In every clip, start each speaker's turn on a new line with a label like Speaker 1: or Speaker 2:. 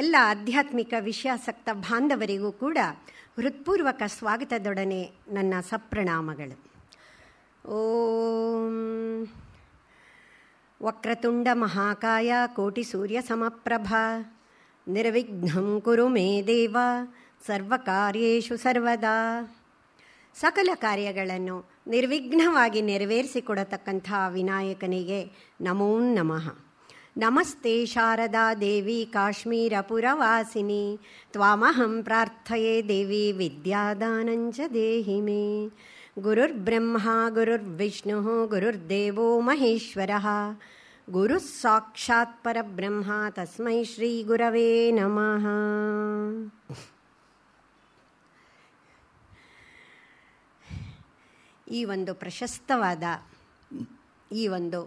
Speaker 1: ಎಲ್ಲ ಆಧ್ಯಾತ್ಮಿಕ ವಿಷಯಾಸಕ್ತ ಬಾಂಧವರಿಗೂ ಕೂಡ ಹೃತ್ಪೂರ್ವಕ ಸ್ವಾಗತದೊಡನೆ ನನ್ನ ಸಪ್ರಣಾಮಗಳು ಓಂ ವಕ್ರತುಂಡ ಮಹಾಕಾಯ ಕೋಟಿ ಸೂರ್ಯ ಸಮಪ್ರಭಾ ನಿರ್ವಿಘ್ನಂ ಕುರು ಮೇ ದೇವ ಸರ್ವಕಾರ್ಯೇಷು ಸರ್ವದಾ ಸಕಲ ಕಾರ್ಯಗಳನ್ನು ನಿರ್ವಿಘ್ನವಾಗಿ ನೆರವೇರಿಸಿಕೊಡತಕ್ಕಂಥ ವಿನಾಯಕನಿಗೆ ನಮೋ ನಮಃ ನಮಸ್ತೆ ಶಾರದಾ ದೇವಿ ಕಾಶ್ಮೀರಪುರವಾಸಿನಿ ತ್ವಾಮಹಂ ಪ್ರಾರ್ಥಯೇ ದೇವಿ ವಿದ್ಯಾದಾನಂಚ ದೇಹಿ ಮೇ ಗುರುರ್ಬ್ರಹ್ಮ ಗುರುರ್ವಿಷ್ಣು ಗುರುರ್ದೇವೋ ಮಹೇಶ್ವರ ಗುರು ಸಾಕ್ಷಾತ್ ಪರಬ್ರಹ್ಮ ತಸ್ಮೈ ಶ್ರೀ ಗುರವೇ ನಮಃ ಈ ಒಂದು ಪ್ರಶಸ್ತವಾದ ಈ ಒಂದು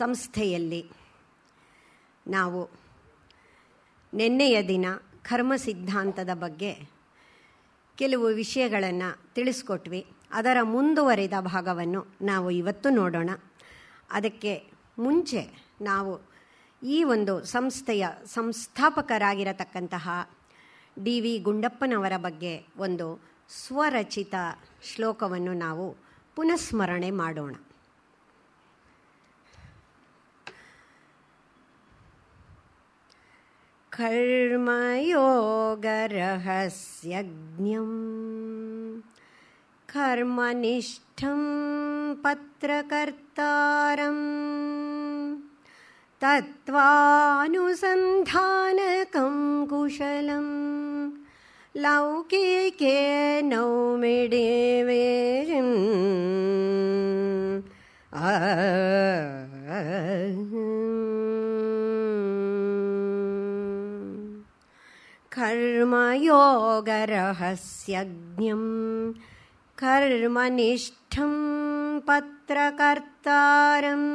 Speaker 1: ಸಂಸ್ಥೆಯಲ್ಲಿ ನಾವು ನಿನ್ನೆಯ ದಿನ ಕರ್ಮ ಸಿದ್ಧಾಂತದ ಬಗ್ಗೆ ಕೆಲವು ವಿಷಯಗಳನ್ನು ತಿಳಿಸ್ಕೊಟ್ವಿ ಅದರ ಮುಂದುವರಿದ ಭಾಗವನ್ನು ನಾವು ಇವತ್ತು ನೋಡೋಣ ಅದಕ್ಕೆ ಮುಂಚೆ ನಾವು ಈ ಒಂದು ಸಂಸ್ಥೆಯ ಸಂಸ್ಥಾಪಕರಾಗಿರತಕ್ಕಂತಹ ಡಿ ವಿ ಗುಂಡಪ್ಪನವರ ಬಗ್ಗೆ ಒಂದು ಸ್ವರಚಿತ ಶ್ಲೋಕವನ್ನು ನಾವು ಪುನಃಸ್ಮರಣೆ ಮಾಡೋಣ कर्मयोगरहस्यज्ञम् कर्मनिष्ठं पत्रकर्तारम् तत्त्वानुसन्धानकं कुशलं लौकिके नौ योगरहस्यज्ञम् कर्मनिष्ठं पत्रकर्तारम्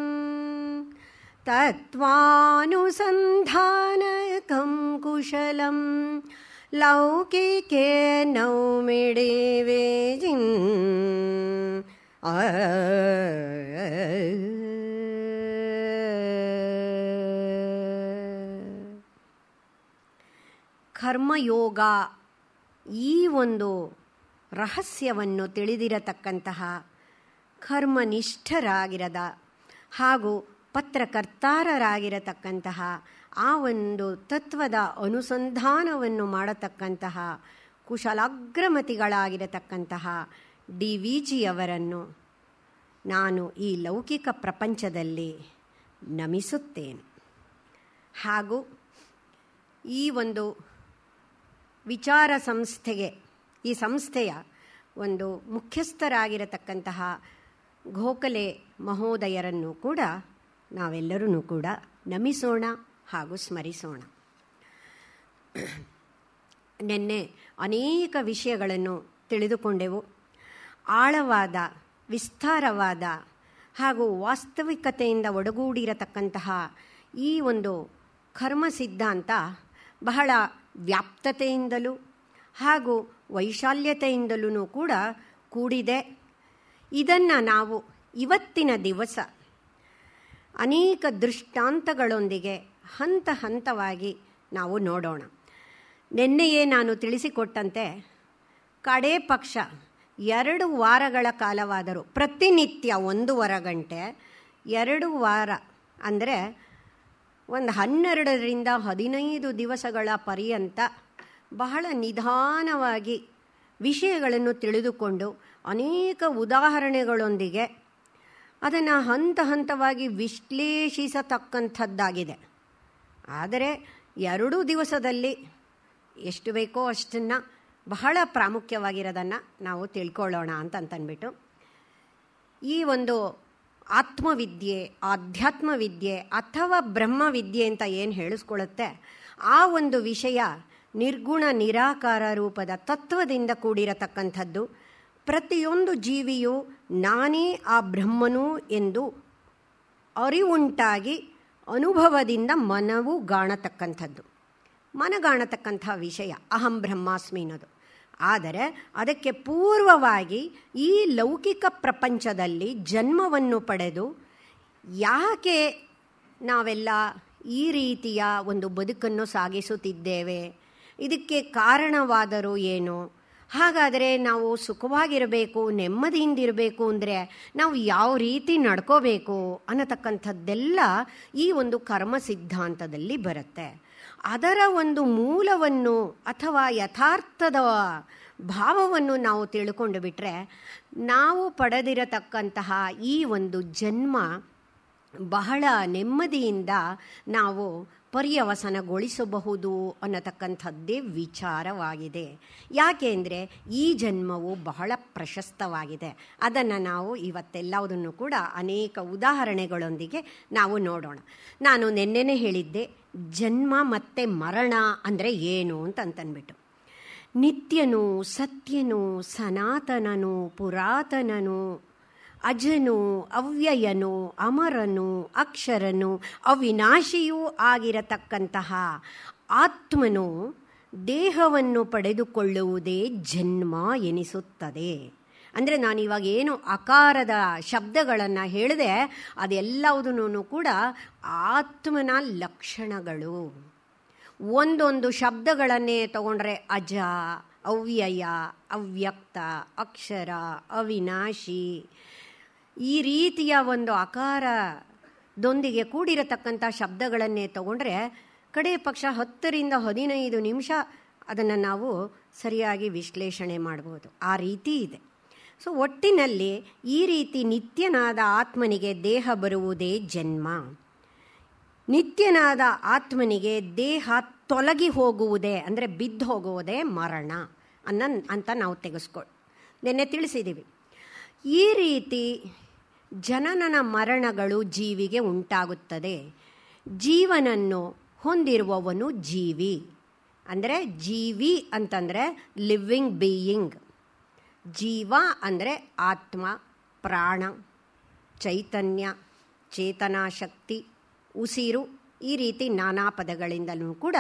Speaker 1: तत्त्वानुसन्धानकम् कुशलं लौकिके नौ मिडेवेजिं ಕರ್ಮಯೋಗ ಈ ಒಂದು ರಹಸ್ಯವನ್ನು ತಿಳಿದಿರತಕ್ಕಂತಹ ಕರ್ಮನಿಷ್ಠರಾಗಿರದ ಹಾಗೂ ಪತ್ರಕರ್ತಾರರಾಗಿರತಕ್ಕಂತಹ ಆ ಒಂದು ತತ್ವದ ಅನುಸಂಧಾನವನ್ನು ಮಾಡತಕ್ಕಂತಹ ಕುಶಲಾಗ್ರಮತಿಗಳಾಗಿರತಕ್ಕಂತಹ ಡಿ ವಿ ಜಿಯವರನ್ನು ನಾನು ಈ ಲೌಕಿಕ ಪ್ರಪಂಚದಲ್ಲಿ ನಮಿಸುತ್ತೇನೆ ಹಾಗೂ ಈ ಒಂದು ವಿಚಾರ ಸಂಸ್ಥೆಗೆ ಈ ಸಂಸ್ಥೆಯ ಒಂದು ಮುಖ್ಯಸ್ಥರಾಗಿರತಕ್ಕಂತಹ ಗೋಖಲೆ ಮಹೋದಯರನ್ನು ಕೂಡ ನಾವೆಲ್ಲರೂ ಕೂಡ ನಮಿಸೋಣ ಹಾಗೂ ಸ್ಮರಿಸೋಣ ನಿನ್ನೆ ಅನೇಕ ವಿಷಯಗಳನ್ನು ತಿಳಿದುಕೊಂಡೆವು ಆಳವಾದ ವಿಸ್ತಾರವಾದ ಹಾಗೂ ವಾಸ್ತವಿಕತೆಯಿಂದ ಒಡಗೂಡಿರತಕ್ಕಂತಹ ಈ ಒಂದು ಕರ್ಮ ಸಿದ್ಧಾಂತ ಬಹಳ ವ್ಯಾಪ್ತತೆಯಿಂದಲೂ ಹಾಗೂ ವೈಶಾಲ್ಯತೆಯಿಂದಲೂ ಕೂಡ ಕೂಡಿದೆ ಇದನ್ನು ನಾವು ಇವತ್ತಿನ ದಿವಸ ಅನೇಕ ದೃಷ್ಟಾಂತಗಳೊಂದಿಗೆ ಹಂತ ಹಂತವಾಗಿ ನಾವು ನೋಡೋಣ ನಿನ್ನೆಯೇ ನಾನು ತಿಳಿಸಿಕೊಟ್ಟಂತೆ ಕಡೇ ಪಕ್ಷ ಎರಡು ವಾರಗಳ ಕಾಲವಾದರೂ ಪ್ರತಿನಿತ್ಯ ಒಂದೂವರೆ ಗಂಟೆ ಎರಡು ವಾರ ಅಂದರೆ ಒಂದು ಹನ್ನೆರಡರಿಂದ ಹದಿನೈದು ದಿವಸಗಳ ಪರ್ಯಂತ ಬಹಳ ನಿಧಾನವಾಗಿ ವಿಷಯಗಳನ್ನು ತಿಳಿದುಕೊಂಡು ಅನೇಕ ಉದಾಹರಣೆಗಳೊಂದಿಗೆ ಅದನ್ನು ಹಂತ ಹಂತವಾಗಿ ವಿಶ್ಲೇಷಿಸತಕ್ಕಂಥದ್ದಾಗಿದೆ ಆದರೆ ಎರಡೂ ದಿವಸದಲ್ಲಿ ಎಷ್ಟು ಬೇಕೋ ಅಷ್ಟನ್ನು ಬಹಳ ಪ್ರಾಮುಖ್ಯವಾಗಿರೋದನ್ನು ನಾವು ತಿಳ್ಕೊಳ್ಳೋಣ ಅಂತಂದ್ಬಿಟ್ಟು ಈ ಒಂದು ಆತ್ಮವಿದ್ಯೆ ವಿದ್ಯೆ ಅಥವಾ ಬ್ರಹ್ಮವಿದ್ಯೆ ಅಂತ ಏನು ಹೇಳಿಸ್ಕೊಳ್ಳುತ್ತೆ ಆ ಒಂದು ವಿಷಯ ನಿರ್ಗುಣ ನಿರಾಕಾರ ರೂಪದ ತತ್ವದಿಂದ ಕೂಡಿರತಕ್ಕಂಥದ್ದು ಪ್ರತಿಯೊಂದು ಜೀವಿಯು ನಾನೇ ಆ ಬ್ರಹ್ಮನು ಎಂದು ಅರಿವುಂಟಾಗಿ ಅನುಭವದಿಂದ ಮನವು ಗಾಣತಕ್ಕಂಥದ್ದು ಮನಗಾಣತಕ್ಕಂಥ ವಿಷಯ ಅಹಂ ಬ್ರಹ್ಮಾಸ್ಮಿ ಅನ್ನೋದು ಆದರೆ ಅದಕ್ಕೆ ಪೂರ್ವವಾಗಿ ಈ ಲೌಕಿಕ ಪ್ರಪಂಚದಲ್ಲಿ ಜನ್ಮವನ್ನು ಪಡೆದು ಯಾಕೆ ನಾವೆಲ್ಲ ಈ ರೀತಿಯ ಒಂದು ಬದುಕನ್ನು ಸಾಗಿಸುತ್ತಿದ್ದೇವೆ ಇದಕ್ಕೆ ಕಾರಣವಾದರೂ ಏನು ಹಾಗಾದರೆ ನಾವು ಸುಖವಾಗಿರಬೇಕು ನೆಮ್ಮದಿಯಿಂದ ಇರಬೇಕು ಅಂದರೆ ನಾವು ಯಾವ ರೀತಿ ನಡ್ಕೋಬೇಕು ಅನ್ನತಕ್ಕಂಥದ್ದೆಲ್ಲ ಈ ಒಂದು ಕರ್ಮ ಸಿದ್ಧಾಂತದಲ್ಲಿ ಬರುತ್ತೆ ಅದರ ಒಂದು ಮೂಲವನ್ನು ಅಥವಾ ಯಥಾರ್ಥದ ಭಾವವನ್ನು ನಾವು ತಿಳ್ಕೊಂಡು ಬಿಟ್ಟರೆ ನಾವು ಪಡೆದಿರತಕ್ಕಂತಹ ಈ ಒಂದು ಜನ್ಮ ಬಹಳ ನೆಮ್ಮದಿಯಿಂದ ನಾವು ಪರ್ಯವಸನಗೊಳಿಸಬಹುದು ಅನ್ನತಕ್ಕಂಥದ್ದೇ ವಿಚಾರವಾಗಿದೆ ಯಾಕೆಂದರೆ ಈ ಜನ್ಮವು ಬಹಳ ಪ್ರಶಸ್ತವಾಗಿದೆ ಅದನ್ನು ನಾವು ಇವತ್ತೆಲ್ಲವುದನ್ನು ಕೂಡ ಅನೇಕ ಉದಾಹರಣೆಗಳೊಂದಿಗೆ ನಾವು ನೋಡೋಣ ನಾನು ನಿನ್ನೆನೆ ಹೇಳಿದ್ದೆ ಜನ್ಮ ಮತ್ತೆ ಮರಣ ಅಂದರೆ ಏನು ಅಂತ ಅಂತನ್ಬಿಟ್ಟು ನಿತ್ಯನು ಸತ್ಯನು ಸನಾತನನು ಪುರಾತನನು ಅಜನು ಅವ್ಯಯನು ಅಮರನು ಅಕ್ಷರನು ಅವಿನಾಶಿಯೂ ಆಗಿರತಕ್ಕಂತಹ ಆತ್ಮನು ದೇಹವನ್ನು ಪಡೆದುಕೊಳ್ಳುವುದೇ ಜನ್ಮ ಎನಿಸುತ್ತದೆ ಅಂದರೆ ನಾನು ಇವಾಗ ಏನು ಅಕಾರದ ಶಬ್ದಗಳನ್ನು ಹೇಳಿದೆ ಅದೆಲ್ಲವುದೂ ಕೂಡ ಆತ್ಮನ ಲಕ್ಷಣಗಳು ಒಂದೊಂದು ಶಬ್ದಗಳನ್ನೇ ತಗೊಂಡ್ರೆ ಅಜ ಅವ್ಯಯ ಅವ್ಯಕ್ತ ಅಕ್ಷರ ಅವಿನಾಶಿ ಈ ರೀತಿಯ ಒಂದು ಆಕಾರದೊಂದಿಗೆ ಕೂಡಿರತಕ್ಕಂಥ ಶಬ್ದಗಳನ್ನೇ ತಗೊಂಡ್ರೆ ಕಡೆ ಪಕ್ಷ ಹತ್ತರಿಂದ ಹದಿನೈದು ನಿಮಿಷ ಅದನ್ನು ನಾವು ಸರಿಯಾಗಿ ವಿಶ್ಲೇಷಣೆ ಮಾಡ್ಬೋದು ಆ ರೀತಿ ಇದೆ ಸೊ ಒಟ್ಟಿನಲ್ಲಿ ಈ ರೀತಿ ನಿತ್ಯನಾದ ಆತ್ಮನಿಗೆ ದೇಹ ಬರುವುದೇ ಜನ್ಮ ನಿತ್ಯನಾದ ಆತ್ಮನಿಗೆ ದೇಹ ತೊಲಗಿ ಹೋಗುವುದೇ ಅಂದರೆ ಬಿದ್ದು ಹೋಗುವುದೇ ಮರಣ ಅನ್ನ ಅಂತ ನಾವು ತೆಗೆಸ್ಕೊ ನಿನ್ನೆ ತಿಳಿಸಿದ್ದೀವಿ ಈ ರೀತಿ ಜನನನ ಮರಣಗಳು ಜೀವಿಗೆ ಉಂಟಾಗುತ್ತದೆ ಜೀವನನ್ನು ಹೊಂದಿರುವವನು ಜೀವಿ ಅಂದರೆ ಜೀವಿ ಅಂತಂದರೆ ಲಿವಿಂಗ್ ಬೀಯಿಂಗ್ ಜೀವ ಅಂದರೆ ಆತ್ಮ ಪ್ರಾಣ ಚೈತನ್ಯ ಚೇತನಾಶಕ್ತಿ ಉಸಿರು ಈ ರೀತಿ ನಾನಾ ಪದಗಳಿಂದಲೂ ಕೂಡ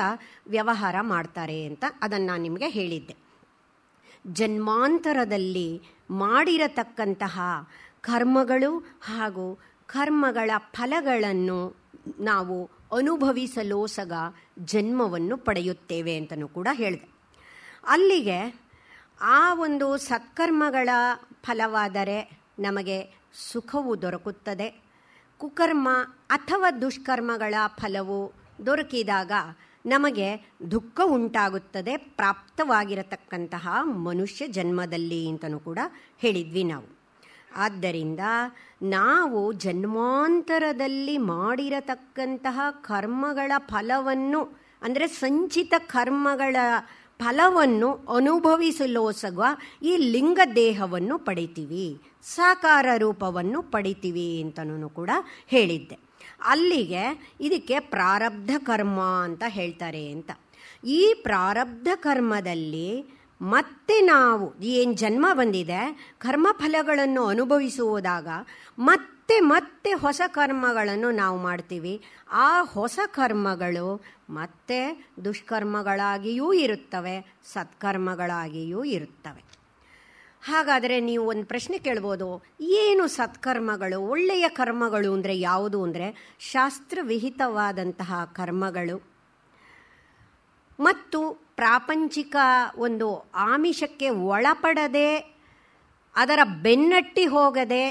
Speaker 1: ವ್ಯವಹಾರ ಮಾಡ್ತಾರೆ ಅಂತ ಅದನ್ನು ನಾನು ನಿಮಗೆ ಹೇಳಿದ್ದೆ ಜನ್ಮಾಂತರದಲ್ಲಿ ಮಾಡಿರತಕ್ಕಂತಹ ಕರ್ಮಗಳು ಹಾಗೂ ಕರ್ಮಗಳ ಫಲಗಳನ್ನು ನಾವು ಅನುಭವಿಸಲೋಸಗ ಜನ್ಮವನ್ನು ಪಡೆಯುತ್ತೇವೆ ಅಂತಲೂ ಕೂಡ ಹೇಳಿದೆ ಅಲ್ಲಿಗೆ ಆ ಒಂದು ಸತ್ಕರ್ಮಗಳ ಫಲವಾದರೆ ನಮಗೆ ಸುಖವು ದೊರಕುತ್ತದೆ ಕುಕರ್ಮ ಅಥವಾ ದುಷ್ಕರ್ಮಗಳ ಫಲವು ದೊರಕಿದಾಗ ನಮಗೆ ದುಃಖ ಉಂಟಾಗುತ್ತದೆ ಪ್ರಾಪ್ತವಾಗಿರತಕ್ಕಂತಹ ಮನುಷ್ಯ ಜನ್ಮದಲ್ಲಿ ಅಂತಲೂ ಕೂಡ ಹೇಳಿದ್ವಿ ನಾವು ಆದ್ದರಿಂದ ನಾವು ಜನ್ಮಾಂತರದಲ್ಲಿ ಮಾಡಿರತಕ್ಕಂತಹ ಕರ್ಮಗಳ ಫಲವನ್ನು ಅಂದರೆ ಸಂಚಿತ ಕರ್ಮಗಳ ಫಲವನ್ನು ಅನುಭವಿಸಲೋಸಗುವ ಈ ಲಿಂಗ ದೇಹವನ್ನು ಪಡಿತೀವಿ ಸಾಕಾರ ರೂಪವನ್ನು ಪಡಿತೀವಿ ಅಂತನೂ ಕೂಡ ಹೇಳಿದ್ದೆ ಅಲ್ಲಿಗೆ ಇದಕ್ಕೆ ಪ್ರಾರಬ್ಧ ಕರ್ಮ ಅಂತ ಹೇಳ್ತಾರೆ ಅಂತ ಈ ಪ್ರಾರಬ್ಧ ಕರ್ಮದಲ್ಲಿ ಮತ್ತೆ ನಾವು ಏನು ಜನ್ಮ ಬಂದಿದೆ ಕರ್ಮಫಲಗಳನ್ನು ಅನುಭವಿಸುವುದಾಗ ಮತ್ತೆ ಮತ್ತೆ ಮತ್ತೆ ಹೊಸ ಕರ್ಮಗಳನ್ನು ನಾವು ಮಾಡ್ತೀವಿ ಆ ಹೊಸ ಕರ್ಮಗಳು ಮತ್ತೆ ದುಷ್ಕರ್ಮಗಳಾಗಿಯೂ ಇರುತ್ತವೆ ಸತ್ಕರ್ಮಗಳಾಗಿಯೂ ಇರುತ್ತವೆ ಹಾಗಾದರೆ ನೀವು ಒಂದು ಪ್ರಶ್ನೆ ಕೇಳ್ಬೋದು ಏನು ಸತ್ಕರ್ಮಗಳು ಒಳ್ಳೆಯ ಕರ್ಮಗಳು ಅಂದರೆ ಯಾವುದು ಅಂದರೆ ಶಾಸ್ತ್ರವಿಹಿತವಾದಂತಹ ಕರ್ಮಗಳು ಮತ್ತು ಪ್ರಾಪಂಚಿಕ ಒಂದು ಆಮಿಷಕ್ಕೆ ಒಳಪಡದೆ ಅದರ ಬೆನ್ನಟ್ಟಿ ಹೋಗದೆ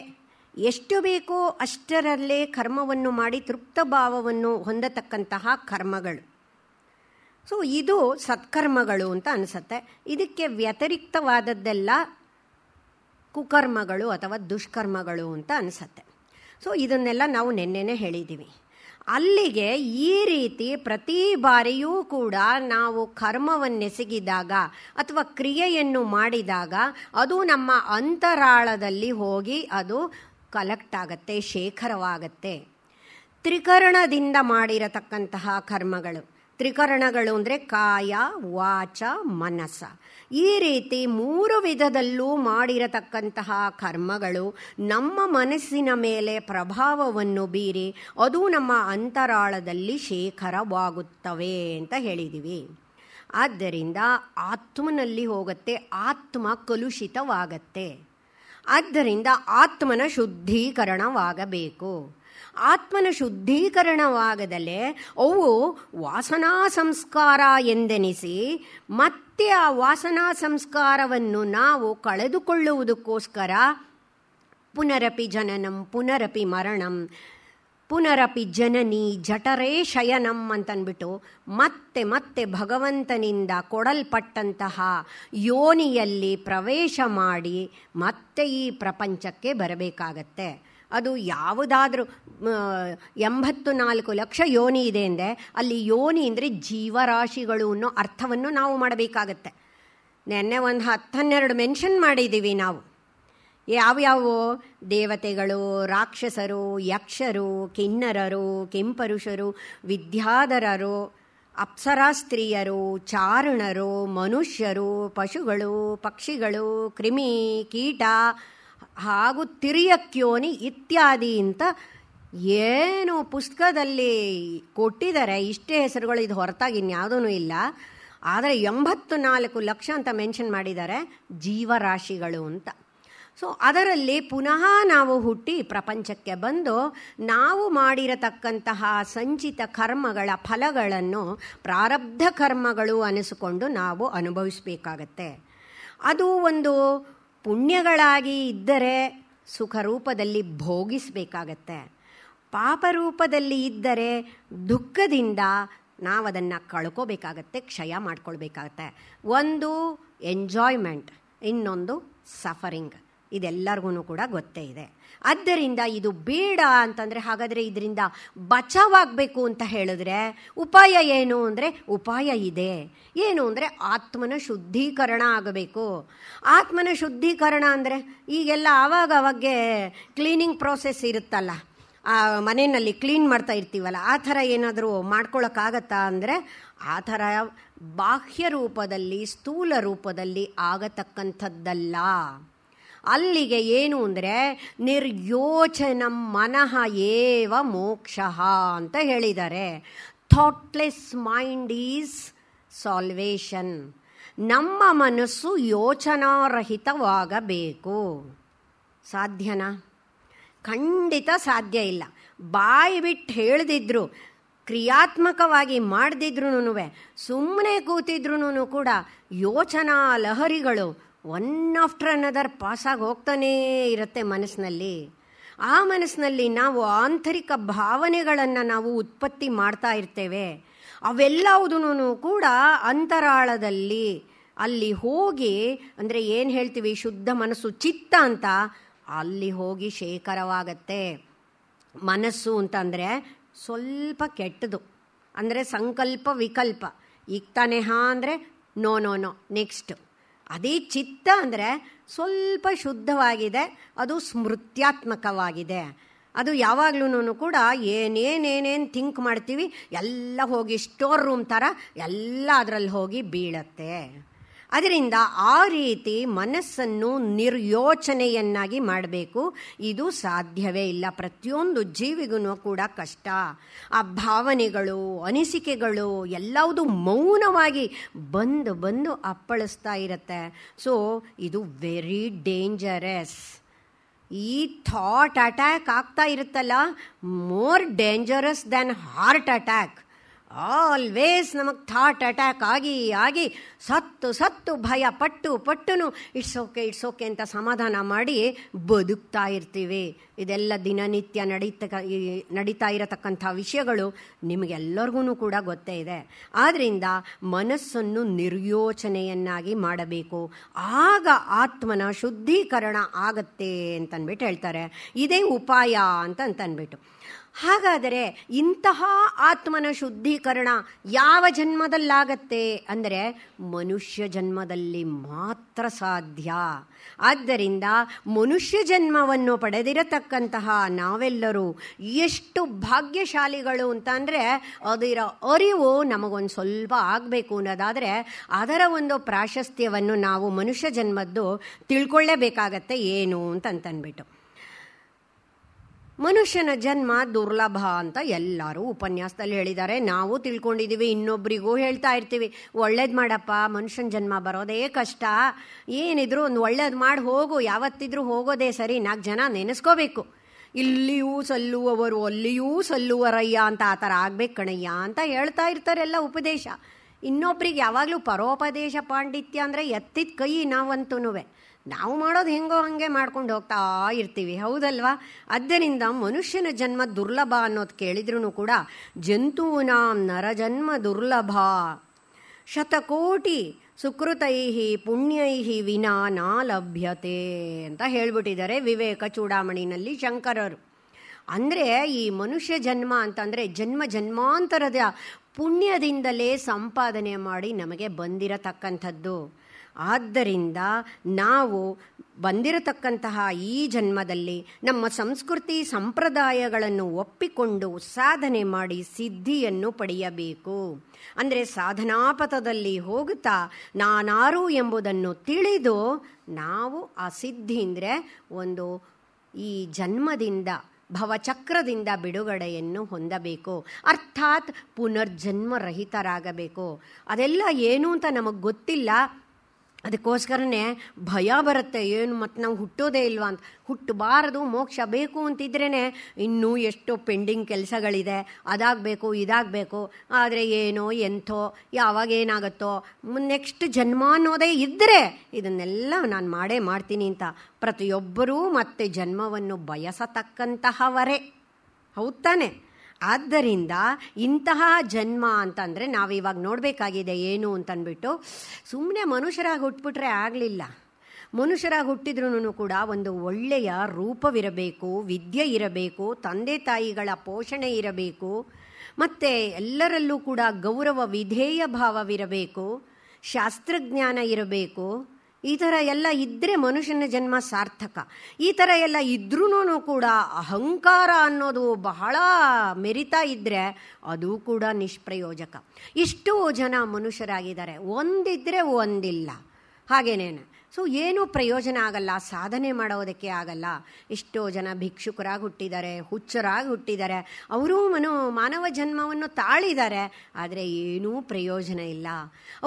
Speaker 1: ಎಷ್ಟು ಬೇಕೋ ಅಷ್ಟರಲ್ಲೇ ಕರ್ಮವನ್ನು ಮಾಡಿ ತೃಪ್ತ ಭಾವವನ್ನು ಹೊಂದತಕ್ಕಂತಹ ಕರ್ಮಗಳು ಸೊ ಇದು ಸತ್ಕರ್ಮಗಳು ಅಂತ ಅನಿಸುತ್ತೆ ಇದಕ್ಕೆ ವ್ಯತಿರಿಕ್ತವಾದದ್ದೆಲ್ಲ ಕುಕರ್ಮಗಳು ಅಥವಾ ದುಷ್ಕರ್ಮಗಳು ಅಂತ ಅನಿಸತ್ತೆ ಸೊ ಇದನ್ನೆಲ್ಲ ನಾವು ನಿನ್ನೆನೆ ಹೇಳಿದ್ದೀವಿ ಅಲ್ಲಿಗೆ ಈ ರೀತಿ ಪ್ರತಿ ಬಾರಿಯೂ ಕೂಡ ನಾವು ಕರ್ಮವನ್ನೆಸಗಿದಾಗ ಅಥವಾ ಕ್ರಿಯೆಯನ್ನು ಮಾಡಿದಾಗ ಅದು ನಮ್ಮ ಅಂತರಾಳದಲ್ಲಿ ಹೋಗಿ ಅದು ಕಲೆಕ್ಟ್ ಆಗತ್ತೆ ಶೇಖರವಾಗತ್ತೆ ತ್ರಿಕರಣದಿಂದ ಮಾಡಿರತಕ್ಕಂತಹ ಕರ್ಮಗಳು ತ್ರಿಕರಣಗಳು ಅಂದರೆ ಕಾಯ ವಾಚ ಮನಸ ಈ ರೀತಿ ಮೂರು ವಿಧದಲ್ಲೂ ಮಾಡಿರತಕ್ಕಂತಹ ಕರ್ಮಗಳು ನಮ್ಮ ಮನಸ್ಸಿನ ಮೇಲೆ ಪ್ರಭಾವವನ್ನು ಬೀರಿ ಅದು ನಮ್ಮ ಅಂತರಾಳದಲ್ಲಿ ಶೇಖರವಾಗುತ್ತವೆ ಅಂತ ಹೇಳಿದೀವಿ ಆದ್ದರಿಂದ ಆತ್ಮನಲ್ಲಿ ಹೋಗುತ್ತೆ ಆತ್ಮ ಕಲುಷಿತವಾಗತ್ತೆ ಆದ್ದರಿಂದ ಆತ್ಮನ ಶುದ್ಧೀಕರಣವಾಗಬೇಕು ಆತ್ಮನ ಶುದ್ಧೀಕರಣವಾಗದಲೆ ಅವು ವಾಸನಾ ಸಂಸ್ಕಾರ ಎಂದೆನಿಸಿ ಮತ್ತೆ ಆ ವಾಸನಾ ಸಂಸ್ಕಾರವನ್ನು ನಾವು ಕಳೆದುಕೊಳ್ಳುವುದಕ್ಕೋಸ್ಕರ ಪುನರಪಿ ಜನನಂ ಪುನರಪಿ ಮರಣಂ ಪುನರಪಿ ಜನನಿ ಜಠರೇ ಶಯನಂ ಅಂತನ್ಬಿಟ್ಟು ಮತ್ತೆ ಮತ್ತೆ ಭಗವಂತನಿಂದ ಕೊಡಲ್ಪಟ್ಟಂತಹ ಯೋನಿಯಲ್ಲಿ ಪ್ರವೇಶ ಮಾಡಿ ಮತ್ತೆ ಈ ಪ್ರಪಂಚಕ್ಕೆ ಬರಬೇಕಾಗತ್ತೆ ಅದು ಯಾವುದಾದ್ರೂ ಎಂಬತ್ತು ನಾಲ್ಕು ಲಕ್ಷ ಯೋನಿ ಇದೆ ಅಂದರೆ ಅಲ್ಲಿ ಯೋನಿ ಅಂದರೆ ಜೀವರಾಶಿಗಳು ಅನ್ನೋ ಅರ್ಥವನ್ನು ನಾವು ಮಾಡಬೇಕಾಗತ್ತೆ ನೆನ್ನೆ ಒಂದು ಹತ್ತನ್ನೆರಡು ಮೆನ್ಷನ್ ಮಾಡಿದ್ದೀವಿ ನಾವು ಯಾವ್ಯಾವು ದೇವತೆಗಳು ರಾಕ್ಷಸರು ಯಕ್ಷರು ಕಿನ್ನರರು ಕೆಂಪರುಷರು ವಿದ್ಯಾಧರರು ಅಪ್ಸರಾಸ್ತ್ರೀಯರು ಚಾರಣರು ಮನುಷ್ಯರು ಪಶುಗಳು ಪಕ್ಷಿಗಳು ಕ್ರಿಮಿ ಕೀಟ ಹಾಗೂ ತಿರಿಯಕ್ಯೋನಿ ಇತ್ಯಾದಿ ಅಂತ ಏನು ಪುಸ್ತಕದಲ್ಲಿ ಕೊಟ್ಟಿದ್ದಾರೆ ಇಷ್ಟೇ ಹೆಸರುಗಳು ಇದು ಹೊರತಾಗಿ ಇನ್ಯಾವುದೂ ಇಲ್ಲ ಆದರೆ ಎಂಬತ್ತು ನಾಲ್ಕು ಲಕ್ಷ ಅಂತ ಮೆನ್ಷನ್ ಮಾಡಿದ್ದಾರೆ ಜೀವರಾಶಿಗಳು ಅಂತ ಸೊ ಅದರಲ್ಲಿ ಪುನಃ ನಾವು ಹುಟ್ಟಿ ಪ್ರಪಂಚಕ್ಕೆ ಬಂದು ನಾವು ಮಾಡಿರತಕ್ಕಂತಹ ಸಂಚಿತ ಕರ್ಮಗಳ ಫಲಗಳನ್ನು ಪ್ರಾರಬ್ಧ ಕರ್ಮಗಳು ಅನಿಸಿಕೊಂಡು ನಾವು ಅನುಭವಿಸಬೇಕಾಗತ್ತೆ ಅದು ಒಂದು ಪುಣ್ಯಗಳಾಗಿ ಇದ್ದರೆ ಸುಖ ರೂಪದಲ್ಲಿ ಭೋಗಿಸಬೇಕಾಗತ್ತೆ ಪಾಪರೂಪದಲ್ಲಿ ಇದ್ದರೆ ದುಃಖದಿಂದ ನಾವು ಅದನ್ನು ಕಳ್ಕೋಬೇಕಾಗತ್ತೆ ಕ್ಷಯ ಮಾಡ್ಕೊಳ್ಬೇಕಾಗತ್ತೆ ಒಂದು ಎಂಜಾಯ್ಮೆಂಟ್ ಇನ್ನೊಂದು ಸಫರಿಂಗ್ ಇದೆಲ್ಲರಿಗೂ ಕೂಡ ಗೊತ್ತೇ ಇದೆ ಆದ್ದರಿಂದ ಇದು ಬೇಡ ಅಂತಂದರೆ ಹಾಗಾದರೆ ಇದರಿಂದ ಬಚಾವಾಗಬೇಕು ಅಂತ ಹೇಳಿದ್ರೆ ಉಪಾಯ ಏನು ಅಂದರೆ ಉಪಾಯ ಇದೆ ಏನು ಅಂದರೆ ಆತ್ಮನ ಶುದ್ಧೀಕರಣ ಆಗಬೇಕು ಆತ್ಮನ ಶುದ್ಧೀಕರಣ ಅಂದರೆ ಈಗೆಲ್ಲ ಆವಾಗ ಅವಾಗೆ ಕ್ಲೀನಿಂಗ್ ಪ್ರೋಸೆಸ್ ಇರುತ್ತಲ್ಲ ಆ ಮನೆಯಲ್ಲಿ ಕ್ಲೀನ್ ಮಾಡ್ತಾ ಇರ್ತೀವಲ್ಲ ಆ ಥರ ಏನಾದರೂ ಮಾಡ್ಕೊಳ್ಳೋಕ್ಕಾಗತ್ತಾ ಅಂದರೆ ಆ ಥರ ಬಾಹ್ಯ ರೂಪದಲ್ಲಿ ಸ್ಥೂಲ ರೂಪದಲ್ಲಿ ಆಗತಕ್ಕಂಥದ್ದಲ್ಲ ಅಲ್ಲಿಗೆ ಏನು ಅಂದರೆ ನಿರ್ಯೋಚನ ಮನಃ ಏವ ಮೋಕ್ಷ ಅಂತ ಹೇಳಿದ್ದಾರೆ ಥಾಟ್ಲೆಸ್ ಮೈಂಡ್ ಈಸ್ ಸಾಲ್ವೇಷನ್ ನಮ್ಮ ಮನಸ್ಸು ಯೋಚನಾರಹಿತವಾಗಬೇಕು ಸಾಧ್ಯನಾ ಖಂಡಿತ ಸಾಧ್ಯ ಇಲ್ಲ ಬಾಯಿ ಬಿಟ್ಟು ಹೇಳ್ದಿದ್ರು ಕ್ರಿಯಾತ್ಮಕವಾಗಿ ಮಾಡದಿದ್ರೂ ಸುಮ್ಮನೆ ಕೂತಿದ್ರೂ ಕೂಡ ಯೋಚನಾ ಲಹರಿಗಳು ಒನ್ ಆಫ್ಟರ್ ಅನದರ್ ಪಾಸಾಗಿ ಹೋಗ್ತಾನೇ ಇರುತ್ತೆ ಮನಸ್ಸಿನಲ್ಲಿ ಆ ಮನಸ್ಸಿನಲ್ಲಿ ನಾವು ಆಂತರಿಕ ಭಾವನೆಗಳನ್ನು ನಾವು ಉತ್ಪತ್ತಿ ಮಾಡ್ತಾ ಇರ್ತೇವೆ ಅವೆಲ್ಲವುದೂ ಕೂಡ ಅಂತರಾಳದಲ್ಲಿ ಅಲ್ಲಿ ಹೋಗಿ ಅಂದರೆ ಏನು ಹೇಳ್ತೀವಿ ಶುದ್ಧ ಮನಸ್ಸು ಚಿತ್ತ ಅಂತ ಅಲ್ಲಿ ಹೋಗಿ ಶೇಖರವಾಗತ್ತೆ ಮನಸ್ಸು ಅಂತಂದರೆ ಸ್ವಲ್ಪ ಕೆಟ್ಟದು ಅಂದರೆ ಸಂಕಲ್ಪ ವಿಕಲ್ಪ ಈಗ ಹಾ ಅಂದರೆ ನೋ ನೋ ನೋ ನೆಕ್ಸ್ಟ್ ಅದೇ ಚಿತ್ತ ಅಂದರೆ ಸ್ವಲ್ಪ ಶುದ್ಧವಾಗಿದೆ ಅದು ಸ್ಮೃತ್ಯಾತ್ಮಕವಾಗಿದೆ ಅದು ಯಾವಾಗ್ಲೂ ಕೂಡ ಏನೇನೇನೇನು ಥಿಂಕ್ ಮಾಡ್ತೀವಿ ಎಲ್ಲ ಹೋಗಿ ಸ್ಟೋರ್ ರೂಮ್ ಥರ ಎಲ್ಲ ಅದರಲ್ಲಿ ಹೋಗಿ ಬೀಳತ್ತೆ ಅದರಿಂದ ಆ ರೀತಿ ಮನಸ್ಸನ್ನು ನಿರ್ಯೋಚನೆಯನ್ನಾಗಿ ಮಾಡಬೇಕು ಇದು ಸಾಧ್ಯವೇ ಇಲ್ಲ ಪ್ರತಿಯೊಂದು ಜೀವಿಗೂ ಕೂಡ ಕಷ್ಟ ಆ ಭಾವನೆಗಳು ಅನಿಸಿಕೆಗಳು ಎಲ್ಲವುದು ಮೌನವಾಗಿ ಬಂದು ಬಂದು ಅಪ್ಪಳಿಸ್ತಾ ಇರುತ್ತೆ ಸೊ ಇದು ವೆರಿ ಡೇಂಜರಸ್ ಈ ಥಾಟ್ ಅಟ್ಯಾಕ್ ಆಗ್ತಾ ಇರುತ್ತಲ್ಲ more dangerous than heart attack always ನಮಗೆ ಥಾಟ್ ಅಟ್ಯಾಕ್ ಆಗಿ ಆಗಿ ಸತ್ತು ಸತ್ತು ಭಯ ಪಟ್ಟು ಪಟ್ಟುನು ಇಟ್ಸ್ ಓಕೆ ಇಟ್ಸ್ ಓಕೆ ಅಂತ ಸಮಾಧಾನ ಮಾಡಿ ಬದುಕ್ತಾ ಇರ್ತೀವಿ ಇದೆಲ್ಲ ದಿನನಿತ್ಯ ನಡೀತಕ್ಕ ನಡೀತಾ ಇರತಕ್ಕಂಥ ವಿಷಯಗಳು ನಿಮಗೆಲ್ಲರಿಗೂ ಕೂಡ ಗೊತ್ತೇ ಇದೆ ಆದ್ದರಿಂದ ಮನಸ್ಸನ್ನು ನಿರ್ಯೋಚನೆಯನ್ನಾಗಿ ಮಾಡಬೇಕು ಆಗ ಆತ್ಮನ ಶುದ್ಧೀಕರಣ ಆಗತ್ತೆ ಅಂತನ್ಬಿಟ್ಟು ಹೇಳ್ತಾರೆ ಇದೇ ಉಪಾಯ ಅಂತ ಅಂತನ್ಬಿಟ್ಟು ಹಾಗಾದರೆ ಇಂತಹ ಆತ್ಮನ ಶುದ್ಧೀಕರಣ ಯಾವ ಜನ್ಮದಲ್ಲಾಗತ್ತೆ ಅಂದರೆ ಮನುಷ್ಯ ಜನ್ಮದಲ್ಲಿ ಮಾತ್ರ ಸಾಧ್ಯ ಆದ್ದರಿಂದ ಮನುಷ್ಯ ಜನ್ಮವನ್ನು ಪಡೆದಿರತಕ್ಕಂತಹ ನಾವೆಲ್ಲರೂ ಎಷ್ಟು ಭಾಗ್ಯಶಾಲಿಗಳು ಅಂತ ಅಂದರೆ ಅದರ ಅರಿವು ನಮಗೊಂದು ಸ್ವಲ್ಪ ಆಗಬೇಕು ಅನ್ನೋದಾದರೆ ಅದರ ಒಂದು ಪ್ರಾಶಸ್ತ್ಯವನ್ನು ನಾವು ಮನುಷ್ಯ ಜನ್ಮದ್ದು ತಿಳ್ಕೊಳ್ಳೇಬೇಕಾಗತ್ತೆ ಏನು ಅಂತಂತನ್ಬಿಟ್ಟು ಮನುಷ್ಯನ ಜನ್ಮ ದುರ್ಲಭ ಅಂತ ಎಲ್ಲರೂ ಉಪನ್ಯಾಸದಲ್ಲಿ ಹೇಳಿದ್ದಾರೆ ನಾವು ತಿಳ್ಕೊಂಡಿದ್ದೀವಿ ಇನ್ನೊಬ್ರಿಗೂ ಹೇಳ್ತಾ ಇರ್ತೀವಿ ಒಳ್ಳೇದು ಮಾಡಪ್ಪ ಮನುಷ್ಯನ ಜನ್ಮ ಬರೋದೇ ಕಷ್ಟ ಏನಿದ್ರು ಒಂದು ಒಳ್ಳೇದು ಮಾಡಿ ಹೋಗು ಯಾವತ್ತಿದ್ರೂ ಹೋಗೋದೇ ಸರಿ ನಾಲ್ಕು ಜನ ನೆನೆಸ್ಕೋಬೇಕು ಇಲ್ಲಿಯೂ ಸಲ್ಲುವವರು ಅಲ್ಲಿಯೂ ಸಲ್ಲುವರಯ್ಯ ಅಂತ ಆ ಥರ ಆಗ್ಬೇಕು ಕಣಯ್ಯ ಅಂತ ಹೇಳ್ತಾ ಇರ್ತಾರೆಲ್ಲ ಉಪದೇಶ ಇನ್ನೊಬ್ರಿಗೆ ಯಾವಾಗಲೂ ಪರೋಪದೇಶ ಪಾಂಡಿತ್ಯ ಅಂದರೆ ಎತ್ತಿದ ಕೈ ನಾವಂತೂ ನಾವು ಮಾಡೋದು ಹೆಂಗೋ ಹಾಗೆ ಮಾಡ್ಕೊಂಡು ಹೋಗ್ತಾ ಇರ್ತೀವಿ ಹೌದಲ್ವಾ ಆದ್ದರಿಂದ ಮನುಷ್ಯನ ಜನ್ಮ ದುರ್ಲಭ ಅನ್ನೋದು ಕೇಳಿದ್ರೂ ಕೂಡ ಜಂತೂನಾಂ ನರಜನ್ಮ ದುರ್ಲಭ ಶತಕೋಟಿ ಸುಕೃತೈ ಪುಣ್ಯೈಹಿ ವಿನಾ ನಾ ಲಭ್ಯತೆ ಅಂತ ಹೇಳ್ಬಿಟ್ಟಿದ್ದಾರೆ ವಿವೇಕ ಚೂಡಾಮಣಿನಲ್ಲಿ ಶಂಕರರು ಅಂದರೆ ಈ ಮನುಷ್ಯ ಜನ್ಮ ಅಂತಂದರೆ ಜನ್ಮ ಜನ್ಮಾಂತರದ ಪುಣ್ಯದಿಂದಲೇ ಸಂಪಾದನೆ ಮಾಡಿ ನಮಗೆ ಬಂದಿರತಕ್ಕಂಥದ್ದು ಆದ್ದರಿಂದ ನಾವು ಬಂದಿರತಕ್ಕಂತಹ ಈ ಜನ್ಮದಲ್ಲಿ ನಮ್ಮ ಸಂಸ್ಕೃತಿ ಸಂಪ್ರದಾಯಗಳನ್ನು ಒಪ್ಪಿಕೊಂಡು ಸಾಧನೆ ಮಾಡಿ ಸಿದ್ಧಿಯನ್ನು ಪಡೆಯಬೇಕು ಅಂದರೆ ಸಾಧನಾಪಥದಲ್ಲಿ ಹೋಗುತ್ತಾ ನಾನಾರು ಎಂಬುದನ್ನು ತಿಳಿದು ನಾವು ಆ ಸಿದ್ಧಿ ಅಂದರೆ ಒಂದು ಈ ಜನ್ಮದಿಂದ ಭವಚಕ್ರದಿಂದ ಬಿಡುಗಡೆಯನ್ನು ಹೊಂದಬೇಕು ಅರ್ಥಾತ್ ಪುನರ್ಜನ್ಮರಹಿತರಾಗಬೇಕು ಅದೆಲ್ಲ ಏನು ಅಂತ ನಮಗೆ ಗೊತ್ತಿಲ್ಲ ಅದಕ್ಕೋಸ್ಕರನೇ ಭಯ ಬರುತ್ತೆ ಏನು ಮತ್ತು ನಾವು ಹುಟ್ಟೋದೇ ಇಲ್ವಾ ಅಂತ ಹುಟ್ಟಬಾರದು ಮೋಕ್ಷ ಬೇಕು ಅಂತಿದ್ರೇ ಇನ್ನೂ ಎಷ್ಟೋ ಪೆಂಡಿಂಗ್ ಕೆಲಸಗಳಿದೆ ಅದಾಗಬೇಕು ಇದಾಗಬೇಕು ಆದರೆ ಏನೋ ಎಂಥೋ ಯಾವಾಗ ಏನಾಗುತ್ತೋ ನೆಕ್ಸ್ಟ್ ಜನ್ಮ ಅನ್ನೋದೇ ಇದ್ದರೆ ಇದನ್ನೆಲ್ಲ ನಾನು ಮಾಡೇ ಮಾಡ್ತೀನಿ ಅಂತ ಪ್ರತಿಯೊಬ್ಬರೂ ಮತ್ತೆ ಜನ್ಮವನ್ನು ಬಯಸತಕ್ಕಂತಹವರೇ ಹೌದು ತಾನೆ ಆದ್ದರಿಂದ ಇಂತಹ ಜನ್ಮ ಅಂತಂದರೆ ನಾವಿವಾಗ ನೋಡಬೇಕಾಗಿದೆ ಏನು ಅಂತನ್ಬಿಟ್ಟು ಸುಮ್ಮನೆ ಮನುಷ್ಯರಾಗಿ ಹುಟ್ಬಿಟ್ರೆ ಆಗಲಿಲ್ಲ ಮನುಷ್ಯರಾಗಿ ಹುಟ್ಟಿದ್ರೂ ಕೂಡ ಒಂದು ಒಳ್ಳೆಯ ರೂಪವಿರಬೇಕು ವಿದ್ಯೆ ಇರಬೇಕು ತಂದೆ ತಾಯಿಗಳ ಪೋಷಣೆ ಇರಬೇಕು ಮತ್ತು ಎಲ್ಲರಲ್ಲೂ ಕೂಡ ಗೌರವ ವಿಧೇಯ ಭಾವವಿರಬೇಕು ಶಾಸ್ತ್ರಜ್ಞಾನ ಇರಬೇಕು ಈ ಥರ ಎಲ್ಲ ಇದ್ದರೆ ಮನುಷ್ಯನ ಜನ್ಮ ಸಾರ್ಥಕ ಈ ಥರ ಎಲ್ಲ ಇದ್ರೂ ಕೂಡ ಅಹಂಕಾರ ಅನ್ನೋದು ಬಹಳ ಮೆರಿತಾ ಇದ್ದರೆ ಅದು ಕೂಡ ನಿಷ್ಪ್ರಯೋಜಕ ಇಷ್ಟು ಜನ ಮನುಷ್ಯರಾಗಿದ್ದಾರೆ ಒಂದಿದ್ದರೆ ಒಂದಿಲ್ಲ ಹಾಗೇನೇನು ಸೊ ಏನೂ ಪ್ರಯೋಜನ ಆಗಲ್ಲ ಸಾಧನೆ ಮಾಡೋದಕ್ಕೆ ಆಗಲ್ಲ ಎಷ್ಟೋ ಜನ ಭಿಕ್ಷುಕರಾಗಿ ಹುಟ್ಟಿದ್ದಾರೆ ಹುಚ್ಚರಾಗಿ ಹುಟ್ಟಿದ್ದಾರೆ ಅವರೂ ಮನೋ ಮಾನವ ಜನ್ಮವನ್ನು ತಾಳಿದ್ದಾರೆ ಆದರೆ ಏನೂ ಪ್ರಯೋಜನ ಇಲ್ಲ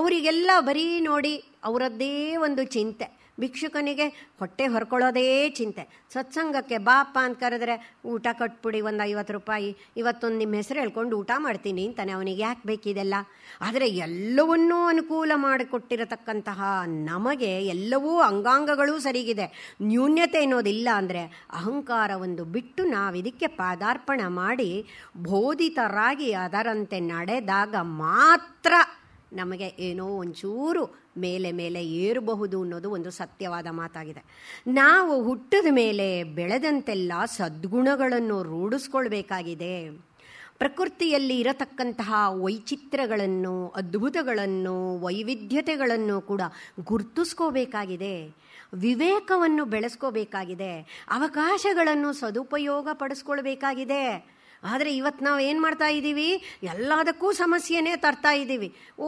Speaker 1: ಅವರಿಗೆಲ್ಲ ಬರೀ ನೋಡಿ ಅವರದ್ದೇ ಒಂದು ಚಿಂತೆ ಭಿಕ್ಷುಕನಿಗೆ ಹೊಟ್ಟೆ ಹೊರ್ಕೊಳ್ಳೋದೇ ಚಿಂತೆ ಸತ್ಸಂಗಕ್ಕೆ ಬಾಪ ಅಂತ ಕರೆದ್ರೆ ಊಟ ಕಟ್ಬಿಡಿ ಒಂದು ಐವತ್ತು ರೂಪಾಯಿ ಇವತ್ತೊಂದು ನಿಮ್ಮ ಹೆಸರು ಹೇಳ್ಕೊಂಡು ಊಟ ಮಾಡ್ತೀನಿ ಅಂತಾನೆ ಅವನಿಗೆ ಯಾಕೆ ಬೇಕಿದೆಲ್ಲ ಆದರೆ ಎಲ್ಲವನ್ನೂ ಅನುಕೂಲ ಮಾಡಿಕೊಟ್ಟಿರತಕ್ಕಂತಹ ನಮಗೆ ಎಲ್ಲವೂ ಅಂಗಾಂಗಗಳು ಸರಿಗಿದೆ ನ್ಯೂನ್ಯತೆ ಅನ್ನೋದಿಲ್ಲ ಅಂದರೆ ಒಂದು ಬಿಟ್ಟು ನಾವಿದಕ್ಕೆ ಪಾದಾರ್ಪಣೆ ಮಾಡಿ ಬೋಧಿತರಾಗಿ ಅದರಂತೆ ನಡೆದಾಗ ಮಾತ್ರ ನಮಗೆ ಏನೋ ಒಂಚೂರು ಮೇಲೆ ಮೇಲೆ ಏರಬಹುದು ಅನ್ನೋದು ಒಂದು ಸತ್ಯವಾದ ಮಾತಾಗಿದೆ ನಾವು ಹುಟ್ಟಿದ ಮೇಲೆ ಬೆಳೆದಂತೆಲ್ಲ ಸದ್ಗುಣಗಳನ್ನು ರೂಢಿಸ್ಕೊಳ್ಬೇಕಾಗಿದೆ ಪ್ರಕೃತಿಯಲ್ಲಿ ಇರತಕ್ಕಂತಹ ವೈಚಿತ್ರ್ಯಗಳನ್ನು ಅದ್ಭುತಗಳನ್ನು ವೈವಿಧ್ಯತೆಗಳನ್ನು ಕೂಡ ಗುರ್ತಿಸ್ಕೋಬೇಕಾಗಿದೆ ವಿವೇಕವನ್ನು ಬೆಳೆಸ್ಕೋಬೇಕಾಗಿದೆ ಅವಕಾಶಗಳನ್ನು ಸದುಪಯೋಗ ಪಡಿಸ್ಕೊಳ್ಬೇಕಾಗಿದೆ ಆದರೆ ಇವತ್ತು ನಾವು ಏನು ಮಾಡ್ತಾ ಇದ್ದೀವಿ ಎಲ್ಲದಕ್ಕೂ ಸಮಸ್ಯೆನೇ ತರ್ತಾ ಇದ್ದೀವಿ ಓ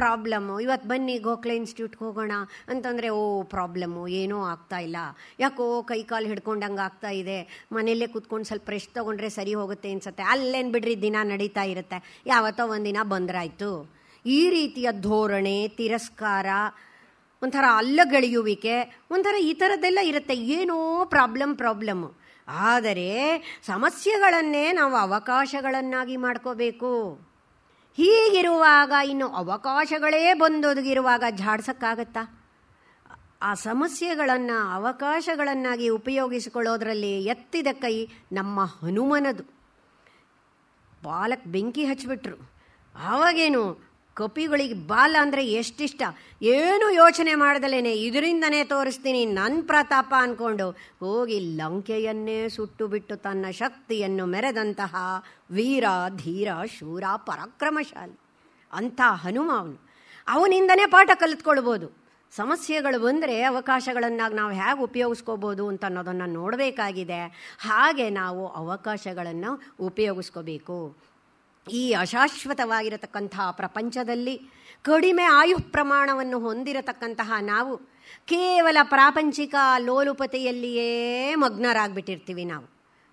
Speaker 1: ಪ್ರಾಬ್ಲಮ್ಮು ಇವತ್ತು ಬನ್ನಿ ಗೋಖಲೆ ಇನ್ಸ್ಟಿಟ್ಯೂಟ್ಗೆ ಹೋಗೋಣ ಅಂತಂದರೆ ಓ ಪ್ರಾಬ್ಲಮ್ಮು ಏನೂ ಆಗ್ತಾ ಇಲ್ಲ ಯಾಕೋ ಕೈ ಕಾಲು ಹಿಡ್ಕೊಂಡಂಗೆ ಆಗ್ತಾ ಇದೆ ಮನೆಯಲ್ಲೇ ಕುತ್ಕೊಂಡು ಸ್ವಲ್ಪ ರೆಸ್ಟ್ ತೊಗೊಂಡ್ರೆ ಸರಿ ಹೋಗುತ್ತೆ ಅನ್ಸುತ್ತೆ ಅಲ್ಲೇನು ಬಿಡ್ರಿ ದಿನ ನಡೀತಾ ಇರುತ್ತೆ ಯಾವತ್ತೋ ಒಂದಿನ ಬಂದ್ರಾಯ್ತು ಈ ರೀತಿಯ ಧೋರಣೆ ತಿರಸ್ಕಾರ ಒಂಥರ ಅಲ್ಲಗಳೆಯುವಿಕೆ ಒಂಥರ ಈ ಥರದ್ದೆಲ್ಲ ಇರುತ್ತೆ ಏನೋ ಪ್ರಾಬ್ಲಮ್ ಪ್ರಾಬ್ಲಮ್ಮು ಆದರೆ ಸಮಸ್ಯೆಗಳನ್ನೇ ನಾವು ಅವಕಾಶಗಳನ್ನಾಗಿ ಮಾಡ್ಕೋಬೇಕು ಹೀಗಿರುವಾಗ ಇನ್ನು ಅವಕಾಶಗಳೇ ಬಂದೊದಗಿರುವಾಗ ಜಾಡ್ಸೋಕ್ಕಾಗತ್ತಾ ಆ ಸಮಸ್ಯೆಗಳನ್ನು ಅವಕಾಶಗಳನ್ನಾಗಿ ಉಪಯೋಗಿಸಿಕೊಳ್ಳೋದ್ರಲ್ಲಿ ಎತ್ತಿದ ಕೈ ನಮ್ಮ ಹನುಮನದು ಬಾಲಕ್ ಬೆಂಕಿ ಹಚ್ಚಿಬಿಟ್ರು ಆವಾಗೇನು ಕಪಿಗಳಿಗೆ ಬಾಲ ಅಂದರೆ ಎಷ್ಟಿಷ್ಟ ಏನು ಯೋಚನೆ ಮಾಡದಲೇನೆ ಇದರಿಂದನೇ ತೋರಿಸ್ತೀನಿ ನನ್ನ ಪ್ರತಾಪ ಅಂದ್ಕೊಂಡು ಹೋಗಿ ಲಂಕೆಯನ್ನೇ ಸುಟ್ಟು ಬಿಟ್ಟು ತನ್ನ ಶಕ್ತಿಯನ್ನು ಮೆರೆದಂತಹ ವೀರ ಧೀರ ಶೂರ ಪರಾಕ್ರಮಶಾಲಿ ಅಂಥ ಹನುಮ ಅವನು ಅವನಿಂದನೇ ಪಾಠ ಕಲಿತ್ಕೊಳ್ಬೋದು ಸಮಸ್ಯೆಗಳು ಬಂದರೆ ಅವಕಾಶಗಳನ್ನಾಗಿ ನಾವು ಹೇಗೆ ಉಪಯೋಗಿಸ್ಕೋಬೋದು ಅಂತ ಅನ್ನೋದನ್ನು ನೋಡಬೇಕಾಗಿದೆ ಹಾಗೆ ನಾವು ಅವಕಾಶಗಳನ್ನು ಉಪಯೋಗಿಸ್ಕೋಬೇಕು ಈ ಅಶಾಶ್ವತವಾಗಿರತಕ್ಕಂತಹ ಪ್ರಪಂಚದಲ್ಲಿ ಕಡಿಮೆ ಆಯು ಪ್ರಮಾಣವನ್ನು ಹೊಂದಿರತಕ್ಕಂತಹ ನಾವು ಕೇವಲ ಪ್ರಾಪಂಚಿಕ ಲೋಲುಪತೆಯಲ್ಲಿಯೇ ಮಗ್ನರಾಗ್ಬಿಟ್ಟಿರ್ತೀವಿ ನಾವು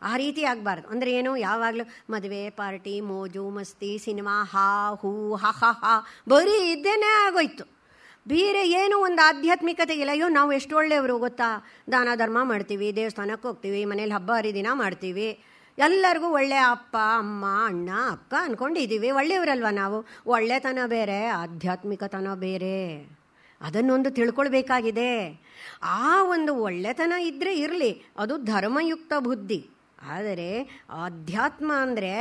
Speaker 1: ಆ ರೀತಿ ಆಗಬಾರ್ದು ಅಂದರೆ ಏನು ಯಾವಾಗಲೂ ಮದುವೆ ಪಾರ್ಟಿ ಮೋಜು ಮಸ್ತಿ ಸಿನಿಮಾ ಹಾ ಹೂ ಹಾ ಹಾ ಹಾ ಬರೀ ಇದ್ದೇನೆ ಆಗೋಯ್ತು ಬೇರೆ ಏನು ಒಂದು ಆಧ್ಯಾತ್ಮಿಕತೆ ಇಲ್ಲ ಅಯ್ಯೋ ನಾವು ಎಷ್ಟು ಒಳ್ಳೆಯವರು ಗೊತ್ತಾ ದಾನ ಧರ್ಮ ಮಾಡ್ತೀವಿ ದೇವಸ್ಥಾನಕ್ಕೆ ಹೋಗ್ತೀವಿ ಮನೇಲಿ ಹಬ್ಬ ಹರಿದಿನ ಮಾಡ್ತೀವಿ ಎಲ್ಲರಿಗೂ ಒಳ್ಳೆಯ ಅಪ್ಪ ಅಮ್ಮ ಅಣ್ಣ ಅಕ್ಕ ಅಂದ್ಕೊಂಡಿದ್ದೀವಿ ಒಳ್ಳೆಯವರಲ್ವ ನಾವು ಒಳ್ಳೆತನ ಬೇರೆ ಆಧ್ಯಾತ್ಮಿಕತನ ಬೇರೆ ಅದನ್ನೊಂದು ತಿಳ್ಕೊಳ್ಬೇಕಾಗಿದೆ ಆ ಒಂದು ಒಳ್ಳೆತನ ಇದ್ದರೆ ಇರಲಿ ಅದು ಧರ್ಮಯುಕ್ತ ಬುದ್ಧಿ ಆದರೆ ಆಧ್ಯಾತ್ಮ ಅಂದರೆ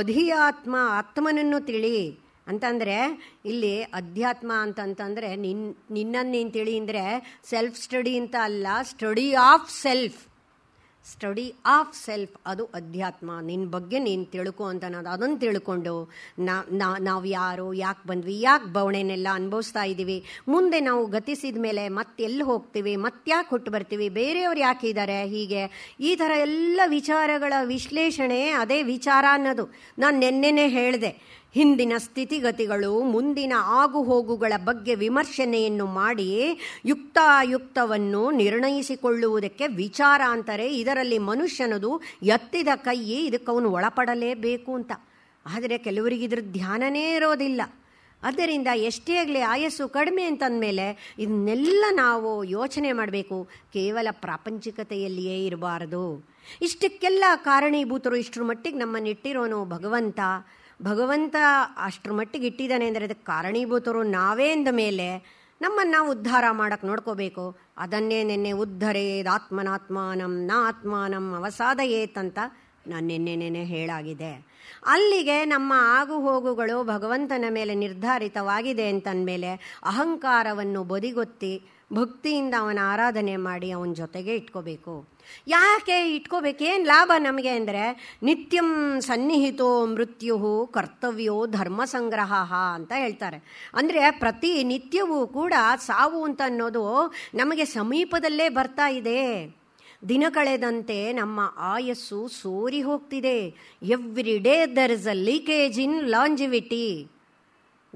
Speaker 1: ಅಧಿಯಾತ್ಮ ಆತ್ಮನನ್ನು ತಿಳಿ ಅಂತಂದರೆ ಇಲ್ಲಿ ಅಧ್ಯಾತ್ಮ ಅಂತಂತಂದರೆ ನಿನ್ನ ನಿನ್ನನ್ನು ನೀನು ತಿಳಿ ಅಂದರೆ ಸೆಲ್ಫ್ ಸ್ಟಡಿ ಅಂತ ಅಲ್ಲ study of self study of self ಅದು ಅಧ್ಯಾತ್ಮ ನಿನ್ನ ಬಗ್ಗೆ ನೀನು ತಿಳ್ಕೊ ಅಂತ ನಾನು ಅದನ್ನು ತಿಳ್ಕೊಂಡು ನಾ ನಾವು ಯಾರು ಯಾಕೆ ಬಂದ್ವಿ ಯಾಕೆ ಬವಣೆನೆಲ್ಲ ಅನುಭವಿಸ್ತಾ ಇದ್ದೀವಿ ಮುಂದೆ ನಾವು ಗತಿಸಿದ ಮೇಲೆ ಮತ್ತೆ ಎಲ್ಲಿ ಹೋಗ್ತೀವಿ ಮತ್ತ್ಯಾಕೆ ಹುಟ್ಟು ಬರ್ತೀವಿ ಬೇರೆಯವ್ರು ಯಾಕೆ ಇದ್ದಾರೆ ಹೀಗೆ ಈ ಥರ ಎಲ್ಲ ವಿಚಾರಗಳ ವಿಶ್ಲೇಷಣೆ ಅದೇ ವಿಚಾರ ಅನ್ನೋದು ನಾನು ನಿನ್ನೆನೆ ಹೇಳಿದೆ ಹಿಂದಿನ ಸ್ಥಿತಿಗತಿಗಳು ಮುಂದಿನ ಆಗುಹೋಗುಗಳ ಬಗ್ಗೆ ವಿಮರ್ಶನೆಯನ್ನು ಮಾಡಿ ಯುಕ್ತಾಯುಕ್ತವನ್ನು ನಿರ್ಣಯಿಸಿಕೊಳ್ಳುವುದಕ್ಕೆ ವಿಚಾರ ಅಂತಾರೆ ಇದರಲ್ಲಿ ಮನುಷ್ಯನದು ಎತ್ತಿದ ಕೈ ಇದಕ್ಕವನು ಒಳಪಡಲೇಬೇಕು ಅಂತ ಆದರೆ ಕೆಲವರಿಗಿದ್ರ ಧ್ಯಾನನೇ ಇರೋದಿಲ್ಲ ಅದರಿಂದ ಎಷ್ಟೇ ಆಗಲಿ ಆಯಸ್ಸು ಕಡಿಮೆ ಅಂತಂದಮೇಲೆ ಇದನ್ನೆಲ್ಲ ನಾವು ಯೋಚನೆ ಮಾಡಬೇಕು ಕೇವಲ ಪ್ರಾಪಂಚಿಕತೆಯಲ್ಲಿಯೇ ಇರಬಾರದು ಇಷ್ಟಕ್ಕೆಲ್ಲ ಕಾರಣೀಭೂತರು ಇಷ್ಟರ ಮಟ್ಟಿಗೆ ನಮ್ಮನ್ನಿಟ್ಟಿರೋನು ಭಗವಂತ ಭಗವಂತ ಅಷ್ಟರ ಮಟ್ಟಿಗೆ ಇಟ್ಟಿದ್ದಾನೆ ಅಂದರೆ ಅದಕ್ಕೆ ಕಾರಣೀಭೂತರು ನಾವೇ ಅಂದ ಮೇಲೆ ನಮ್ಮನ್ನು ನಾವು ಉದ್ಧಾರ ಮಾಡಕ್ಕೆ ನೋಡ್ಕೋಬೇಕು ಅದನ್ನೇ ನೆನ್ನೆ ಉದ್ಧರೇದ್ ಆತ್ಮನಾತ್ಮಾನಂ ನಾ ಆತ್ಮಾನಂ ಅವಸಾದ ಏತಂತ ನಾನು ನಿನ್ನೆ ನೆನೆ ಹೇಳಾಗಿದೆ ಅಲ್ಲಿಗೆ ನಮ್ಮ ಆಗು ಹೋಗುಗಳು ಭಗವಂತನ ಮೇಲೆ ನಿರ್ಧಾರಿತವಾಗಿದೆ ಅಂತಂದ ಮೇಲೆ ಅಹಂಕಾರವನ್ನು ಬದಿಗೊತ್ತಿ ಭಕ್ತಿಯಿಂದ ಅವನ ಆರಾಧನೆ ಮಾಡಿ ಅವನ ಜೊತೆಗೆ ಇಟ್ಕೋಬೇಕು ಯಾಕೆ ಇಟ್ಕೋಬೇಕು ಏನು ಲಾಭ ನಮಗೆ ಅಂದರೆ ನಿತ್ಯಂ ಸನ್ನಿಹಿತೋ ಮೃತ್ಯು ಕರ್ತವ್ಯೋ ಧರ್ಮ ಸಂಗ್ರಹ ಅಂತ ಹೇಳ್ತಾರೆ ಅಂದರೆ ಪ್ರತಿ ನಿತ್ಯವೂ ಕೂಡ ಸಾವು ಅಂತ ಅನ್ನೋದು ನಮಗೆ ಸಮೀಪದಲ್ಲೇ ಬರ್ತಾ ಇದೆ ದಿನ ಕಳೆದಂತೆ ನಮ್ಮ ಆಯಸ್ಸು ಸೋರಿ ಹೋಗ್ತಿದೆ every day there is a leakage in longevity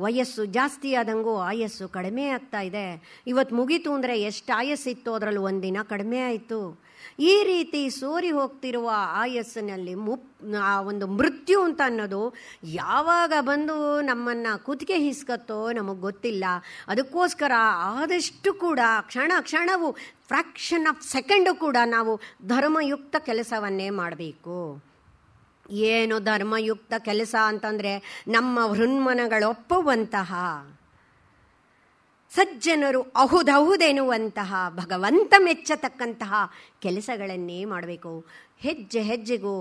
Speaker 1: ವಯಸ್ಸು ಜಾಸ್ತಿ ಆದಂಗೂ ಆಯಸ್ಸು ಕಡಿಮೆ ಆಗ್ತಾ ಇದೆ ಇವತ್ತು ಮುಗೀತು ಅಂದರೆ ಎಷ್ಟು ಆಯಸ್ಸಿತ್ತು ಅದರಲ್ಲಿ ಒಂದಿನ ಕಡಿಮೆ ಆಯಿತು ಈ ರೀತಿ ಸೋರಿ ಹೋಗ್ತಿರುವ ಆಯಸ್ಸಿನಲ್ಲಿ ಮುಪ್ ಆ ಒಂದು ಮೃತ್ಯು ಅಂತ ಅನ್ನೋದು ಯಾವಾಗ ಬಂದು ನಮ್ಮನ್ನು ಕುತ್ತಿಗೆ ಹಿಸ್ಕತ್ತೋ ನಮಗೆ ಗೊತ್ತಿಲ್ಲ ಅದಕ್ಕೋಸ್ಕರ ಆದಷ್ಟು ಕೂಡ ಕ್ಷಣ ಕ್ಷಣವು ಫ್ರ್ಯಾಕ್ಷನ್ ಆಫ್ ಸೆಕೆಂಡು ಕೂಡ ನಾವು ಧರ್ಮಯುಕ್ತ ಕೆಲಸವನ್ನೇ ಮಾಡಬೇಕು ಏನು ಧರ್ಮಯುಕ್ತ ಕೆಲಸ ಅಂತಂದರೆ ನಮ್ಮ ಹೃನ್ಮನಗಳೊಪ್ಪುವಂತಹ ಸಜ್ಜನರು ಅಹುದಹುದೆನ್ನುವಂತಹ ಭಗವಂತ ಮೆಚ್ಚತಕ್ಕಂತಹ ಕೆಲಸಗಳನ್ನೇ ಮಾಡಬೇಕು ಹೆಜ್ಜೆ ಹೆಜ್ಜೆಗೂ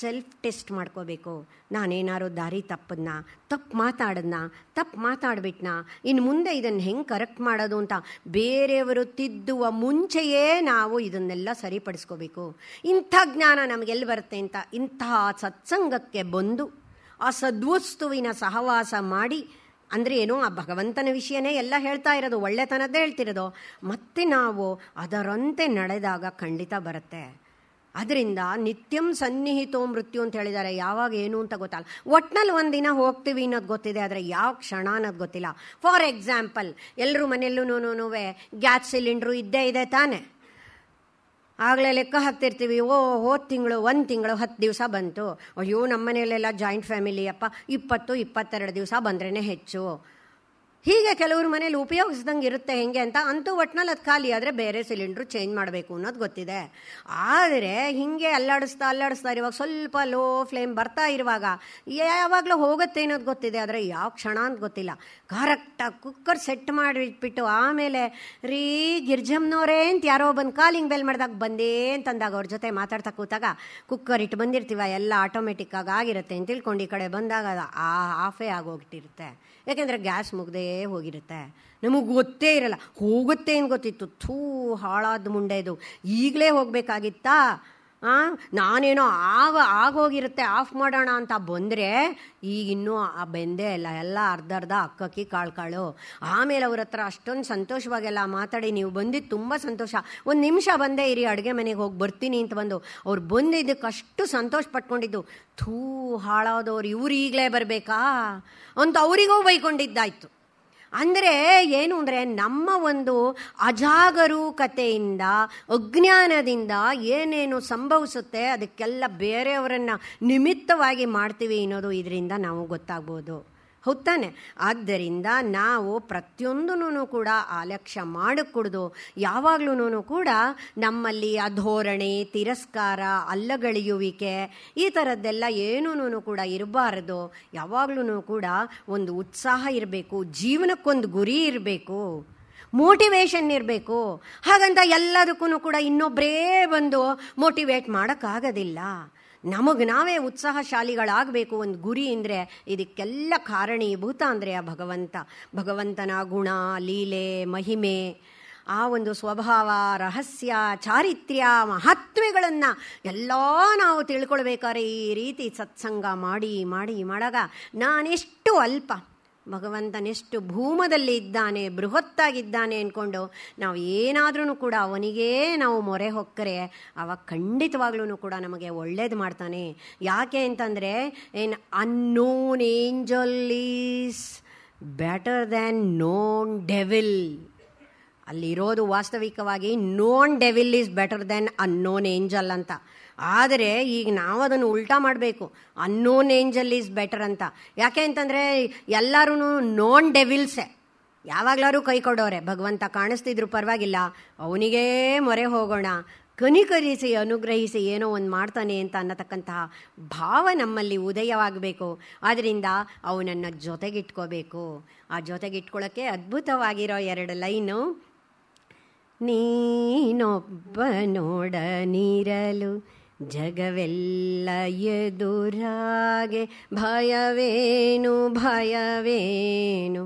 Speaker 1: ಸೆಲ್ಫ್ ಟೆಸ್ಟ್ ಮಾಡ್ಕೋಬೇಕು ನಾನೇನಾರು ದಾರಿ ತಪ್ಪದನ್ನ ತಪ್ಪು ಮಾತಾಡೋದನ್ನ ತಪ್ಪು ಮಾತಾಡ್ಬಿಟ್ನ ಇನ್ನು ಮುಂದೆ ಇದನ್ನು ಹೆಂಗೆ ಕರೆಕ್ಟ್ ಮಾಡೋದು ಅಂತ ಬೇರೆಯವರು ತಿದ್ದುವ ಮುಂಚೆಯೇ ನಾವು ಇದನ್ನೆಲ್ಲ ಸರಿಪಡಿಸ್ಕೋಬೇಕು ಇಂಥ ಜ್ಞಾನ ನಮಗೆಲ್ಲಿ ಬರುತ್ತೆ ಅಂತ ಇಂತಹ ಸತ್ಸಂಗಕ್ಕೆ ಬಂದು ಆ ಸದ್ವಸ್ತುವಿನ ಸಹವಾಸ ಮಾಡಿ ಅಂದರೆ ಏನು ಆ ಭಗವಂತನ ವಿಷಯನೇ ಎಲ್ಲ ಹೇಳ್ತಾ ಇರೋದು ಒಳ್ಳೆತನದ್ದೇ ಹೇಳ್ತಿರೋದು ಮತ್ತೆ ನಾವು ಅದರಂತೆ ನಡೆದಾಗ ಖಂಡಿತ ಬರುತ್ತೆ ಅದರಿಂದ ನಿತ್ಯಂ ಸನ್ನಿಹಿತೋ ಮೃತ್ಯು ಅಂತ ಹೇಳಿದ್ದಾರೆ ಯಾವಾಗ ಏನು ಅಂತ ಗೊತ್ತಲ್ಲ ಒಟ್ನಲ್ಲಿ ಒಂದಿನ ಹೋಗ್ತೀವಿ ಅನ್ನೋದು ಗೊತ್ತಿದೆ ಆದರೆ ಯಾವ ಕ್ಷಣ ಅನ್ನೋದು ಗೊತ್ತಿಲ್ಲ ಫಾರ್ ಎಕ್ಸಾಂಪಲ್ ಎಲ್ಲರೂ ಮನೆಯಲ್ಲೂ ಗ್ಯಾಸ್ ಸಿಲಿಂಡ್ರು ಇದ್ದೇ ಇದೆ ತಾನೇ ಆಗಲೇ ಲೆಕ್ಕ ಹಾಕ್ತಿರ್ತೀವಿ ಓ ಹೋದ ತಿಂಗಳು ಒಂದು ತಿಂಗಳು ಹತ್ತು ದಿವಸ ಬಂತು ಅಯ್ಯೋ ನಮ್ಮ ಮನೆಯಲ್ಲೆಲ್ಲ ಜಾಯಿಂಟ್ ಫ್ಯಾಮಿಲಿಯಪ್ಪ ಇಪ್ಪತ್ತು ಇಪ್ಪತ್ತೆರಡು ದಿವಸ ಬಂದ್ರೇ ಹೆಚ್ಚು ಹೀಗೆ ಕೆಲವ್ರ ಮನೇಲಿ ಉಪಯೋಗಿಸ್ದಂಗೆ ಇರುತ್ತೆ ಹೆಂಗೆ ಅಂತ ಅಂತೂ ಒಟ್ಟಿನಲ್ಲಿ ಅದು ಖಾಲಿ ಆದರೆ ಬೇರೆ ಸಿಲಿಂಡ್ರು ಚೇಂಜ್ ಮಾಡಬೇಕು ಅನ್ನೋದು ಗೊತ್ತಿದೆ ಆದರೆ ಹೀಗೆ ಅಲ್ಲಾಡಿಸ್ತಾ ಅಲ್ಲಾಡಿಸ್ತಾ ಇರುವಾಗ ಸ್ವಲ್ಪ ಲೋ ಫ್ಲೇಮ್ ಬರ್ತಾ ಇರುವಾಗ ಯಾವಾಗಲೂ ಹೋಗುತ್ತೆ ಅನ್ನೋದು ಗೊತ್ತಿದೆ ಆದರೆ ಯಾವ ಕ್ಷಣ ಅಂತ ಗೊತ್ತಿಲ್ಲ ಕರೆಕ್ಟಾಗಿ ಕುಕ್ಕರ್ ಸೆಟ್ ಮಾಡಿಟ್ಬಿಟ್ಟು ಆಮೇಲೆ ರೀ ಗಿರ್ಜಮ್ನವರೇ ಅಂತ ಯಾರೋ ಬಂದು ಕಾಲಿಂಗ್ ಬೆಲ್ ಮಾಡಿದಾಗ ಬಂದೇ ಅಂತಂದಾಗ ಅವ್ರ ಜೊತೆ ಮಾತಾಡ್ತಾ ಕೂತಾಗ ಕುಕ್ಕರ್ ಇಟ್ಟು ಬಂದಿರ್ತೀವ ಎಲ್ಲ ಆಟೋಮೆಟಿಕ್ಕಾಗಿ ಆಗಿರುತ್ತೆ ಅಂತ ತಿಳ್ಕೊಂಡು ಈ ಕಡೆ ಬಂದಾಗ ಆ ಆಫೇ ಆಗೋಗ್ತಿರುತ್ತೆ ಯಾಕೆಂದರೆ ಗ್ಯಾಸ್ ಮುಗ್ದೇ ಹೋಗಿರುತ್ತೆ ನಮಗೆ ಗೊತ್ತೇ ಇರಲ್ಲ ಹೋಗುತ್ತೆ ಏನು ಗೊತ್ತಿತ್ತು ಥೂ ಹಾಳಾದ ಮುಂಡೆ ಇದು ಈಗಲೇ ಹೋಗಬೇಕಾಗಿತ್ತಾ ನಾನೇನೋ ಆಗ ಆಗೋಗಿರುತ್ತೆ ಆಫ್ ಮಾಡೋಣ ಅಂತ ಬಂದರೆ ಈಗಿನ್ನೂ ಆ ಬೆಂದೇ ಇಲ್ಲ ಎಲ್ಲ ಅರ್ಧ ಅರ್ಧ ಅಕ್ಕಕ್ಕಿ ಕಾಳು ಕಾಳು ಆಮೇಲೆ ಅವ್ರ ಹತ್ರ ಅಷ್ಟೊಂದು ಸಂತೋಷವಾಗೆಲ್ಲ ಮಾತಾಡಿ ನೀವು ಬಂದಿದ್ದು ತುಂಬ ಸಂತೋಷ ಒಂದು ನಿಮಿಷ ಬಂದೇ ಇರಿ ಅಡುಗೆ ಮನೆಗೆ ಹೋಗಿ ಬರ್ತೀನಿ ಅಂತ ಬಂದು ಅವ್ರು ಬಂದಿದ್ದಕ್ಕೆ ಅಷ್ಟು ಸಂತೋಷ ಪಟ್ಕೊಂಡಿದ್ದು ಥೂ ಹಾಳಾದವ್ರು ಇವ್ರು ಈಗಲೇ ಬರಬೇಕಾ ಅಂತ ಅವರಿಗೂ ಬೈಕೊಂಡಿದ್ದಾಯ್ತು ಅಂದರೆ ಏನು ಅಂದರೆ ನಮ್ಮ ಒಂದು ಅಜಾಗರೂಕತೆಯಿಂದ ಅಜ್ಞಾನದಿಂದ ಏನೇನು ಸಂಭವಿಸುತ್ತೆ ಅದಕ್ಕೆಲ್ಲ ಬೇರೆಯವರನ್ನು ನಿಮಿತ್ತವಾಗಿ ಮಾಡ್ತೀವಿ ಅನ್ನೋದು ಇದರಿಂದ ನಾವು ಗೊತ್ತಾಗ್ಬೋದು ಹೋಗ್ತಾನೆ ಆದ್ದರಿಂದ ನಾವು ಪ್ರತಿಯೊಂದೂ ಕೂಡ ಆಲಕ್ಷ್ಯ ಮಾಡಕೂಡ್ದು ಯಾವಾಗ್ಲೂ ಕೂಡ ನಮ್ಮಲ್ಲಿ ಅಧೋರಣೆ ತಿರಸ್ಕಾರ ಅಲ್ಲಗಳೆಯುವಿಕೆ ಈ ಥರದ್ದೆಲ್ಲ ಏನೂ ಕೂಡ ಇರಬಾರ್ದು ಯಾವಾಗ್ಲೂ ಕೂಡ ಒಂದು ಉತ್ಸಾಹ ಇರಬೇಕು ಜೀವನಕ್ಕೊಂದು ಗುರಿ ಇರಬೇಕು ಮೋಟಿವೇಶನ್ ಇರಬೇಕು ಹಾಗಂತ ಎಲ್ಲದಕ್ಕೂ ಕೂಡ ಇನ್ನೊಬ್ಬರೇ ಬಂದು ಮೋಟಿವೇಟ್ ಮಾಡೋಕ್ಕಾಗೋದಿಲ್ಲ ನಮಗೆ ನಾವೇ ಉತ್ಸಾಹಶಾಲಿಗಳಾಗಬೇಕು ಒಂದು ಗುರಿ ಅಂದರೆ ಇದಕ್ಕೆಲ್ಲ ಕಾರಣೀಭೂತ ಅಂದರೆ ಆ ಭಗವಂತ ಭಗವಂತನ ಗುಣ ಲೀಲೆ ಮಹಿಮೆ ಆ ಒಂದು ಸ್ವಭಾವ ರಹಸ್ಯ ಚಾರಿತ್ರ್ಯ ಮಹತ್ವಗಳನ್ನು ಎಲ್ಲ ನಾವು ತಿಳ್ಕೊಳ್ಬೇಕಾದ್ರೆ ಈ ರೀತಿ ಸತ್ಸಂಗ ಮಾಡಿ ಮಾಡಿ ಮಾಡಾಗ ನಾನೆಷ್ಟು ಅಲ್ಪ ಭಗವಂತನೆಷ್ಟು ಭೂಮದಲ್ಲಿ ಇದ್ದಾನೆ ಬೃಹತ್ತಾಗಿದ್ದಾನೆ ಅಂದ್ಕೊಂಡು ನಾವು ಏನಾದ್ರೂ ಕೂಡ ಅವನಿಗೇ ನಾವು ಮೊರೆ ಹೊಕ್ಕರೆ ಅವ ಖಂಡಿತವಾಗ್ಲೂ ಕೂಡ ನಮಗೆ ಒಳ್ಳೇದು ಮಾಡ್ತಾನೆ ಯಾಕೆ ಅಂತಂದರೆ ಏನ್ unknown angel is better than known devil ಅಲ್ಲಿರೋದು ವಾಸ್ತವಿಕವಾಗಿ known devil is better than unknown angel ಅಂತ ಆದರೆ ಈಗ ನಾವು ಅದನ್ನು ಉಲ್ಟಾ ಮಾಡಬೇಕು ಅನ್ನೋನ್ ಏಂಜಲ್ ಈಸ್ ಬೆಟರ್ ಅಂತ ಯಾಕೆ ಅಂತಂದರೆ ಎಲ್ಲರೂ ನೋನ್ ಡೆವಿಲ್ಸೆ ಯಾವಾಗ್ಲಾರು ಕೈ ಕೊಡೋರೆ ಭಗವಂತ ಕಾಣಿಸ್ತಿದ್ರು ಪರವಾಗಿಲ್ಲ ಅವನಿಗೇ ಮೊರೆ ಹೋಗೋಣ ಕನಿಕರಿಸಿ ಅನುಗ್ರಹಿಸಿ ಏನೋ ಒಂದು ಮಾಡ್ತಾನೆ ಅಂತ ಅನ್ನತಕ್ಕಂತಹ ಭಾವ ನಮ್ಮಲ್ಲಿ ಉದಯವಾಗಬೇಕು ಆದ್ದರಿಂದ ಅವನನ್ನು ಜೊತೆಗಿಟ್ಕೋಬೇಕು ಆ ಜೊತೆಗಿಟ್ಕೊಳ್ಳೋಕ್ಕೆ ಅದ್ಭುತವಾಗಿರೋ ಎರಡು ಲೈನು ನೀನೊಬ್ಬ ನೋಡ ನೀರಲು ಜಗವೆಲ್ಲ ಎದುರಾಗೆ ಭಯವೇನು ಭಯವೇನು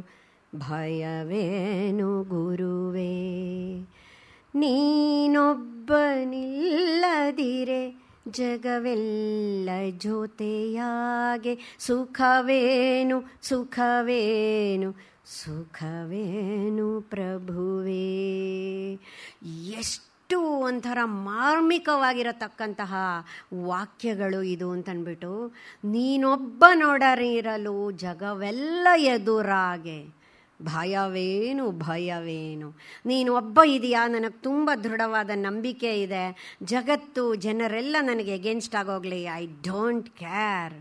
Speaker 1: ಭಯವೇನು ಗುರುವೇ ನೀನೊಬ್ಬನಿಲ್ಲದಿರೆ ಜಗವೆಲ್ಲ ಜೊತೆಯಾಗೆ ಸುಖವೇನು ಸುಖವೇನು ಸುಖವೇನು ಪ್ರಭುವೇ ಎಷ್ಟು ಅಷ್ಟು ಒಂಥರ ಮಾರ್ಮಿಕವಾಗಿರತಕ್ಕಂತಹ ವಾಕ್ಯಗಳು ಇದು ಅಂತನ್ಬಿಟ್ಟು ನೀನೊಬ್ಬ ನೋಡರಿರಲು ಜಗವೆಲ್ಲ ಎದುರಾಗೆ ಭಯವೇನು ಭಯವೇನು ನೀನು ಒಬ್ಬ ಇದೆಯಾ ನನಗೆ ತುಂಬ ದೃಢವಾದ ನಂಬಿಕೆ ಇದೆ ಜಗತ್ತು ಜನರೆಲ್ಲ ನನಗೆ ಎಗೇನ್ಸ್ಟ್ ಆಗೋಗ್ಲಿ ಐ ಡೋಂಟ್ ಕೇರ್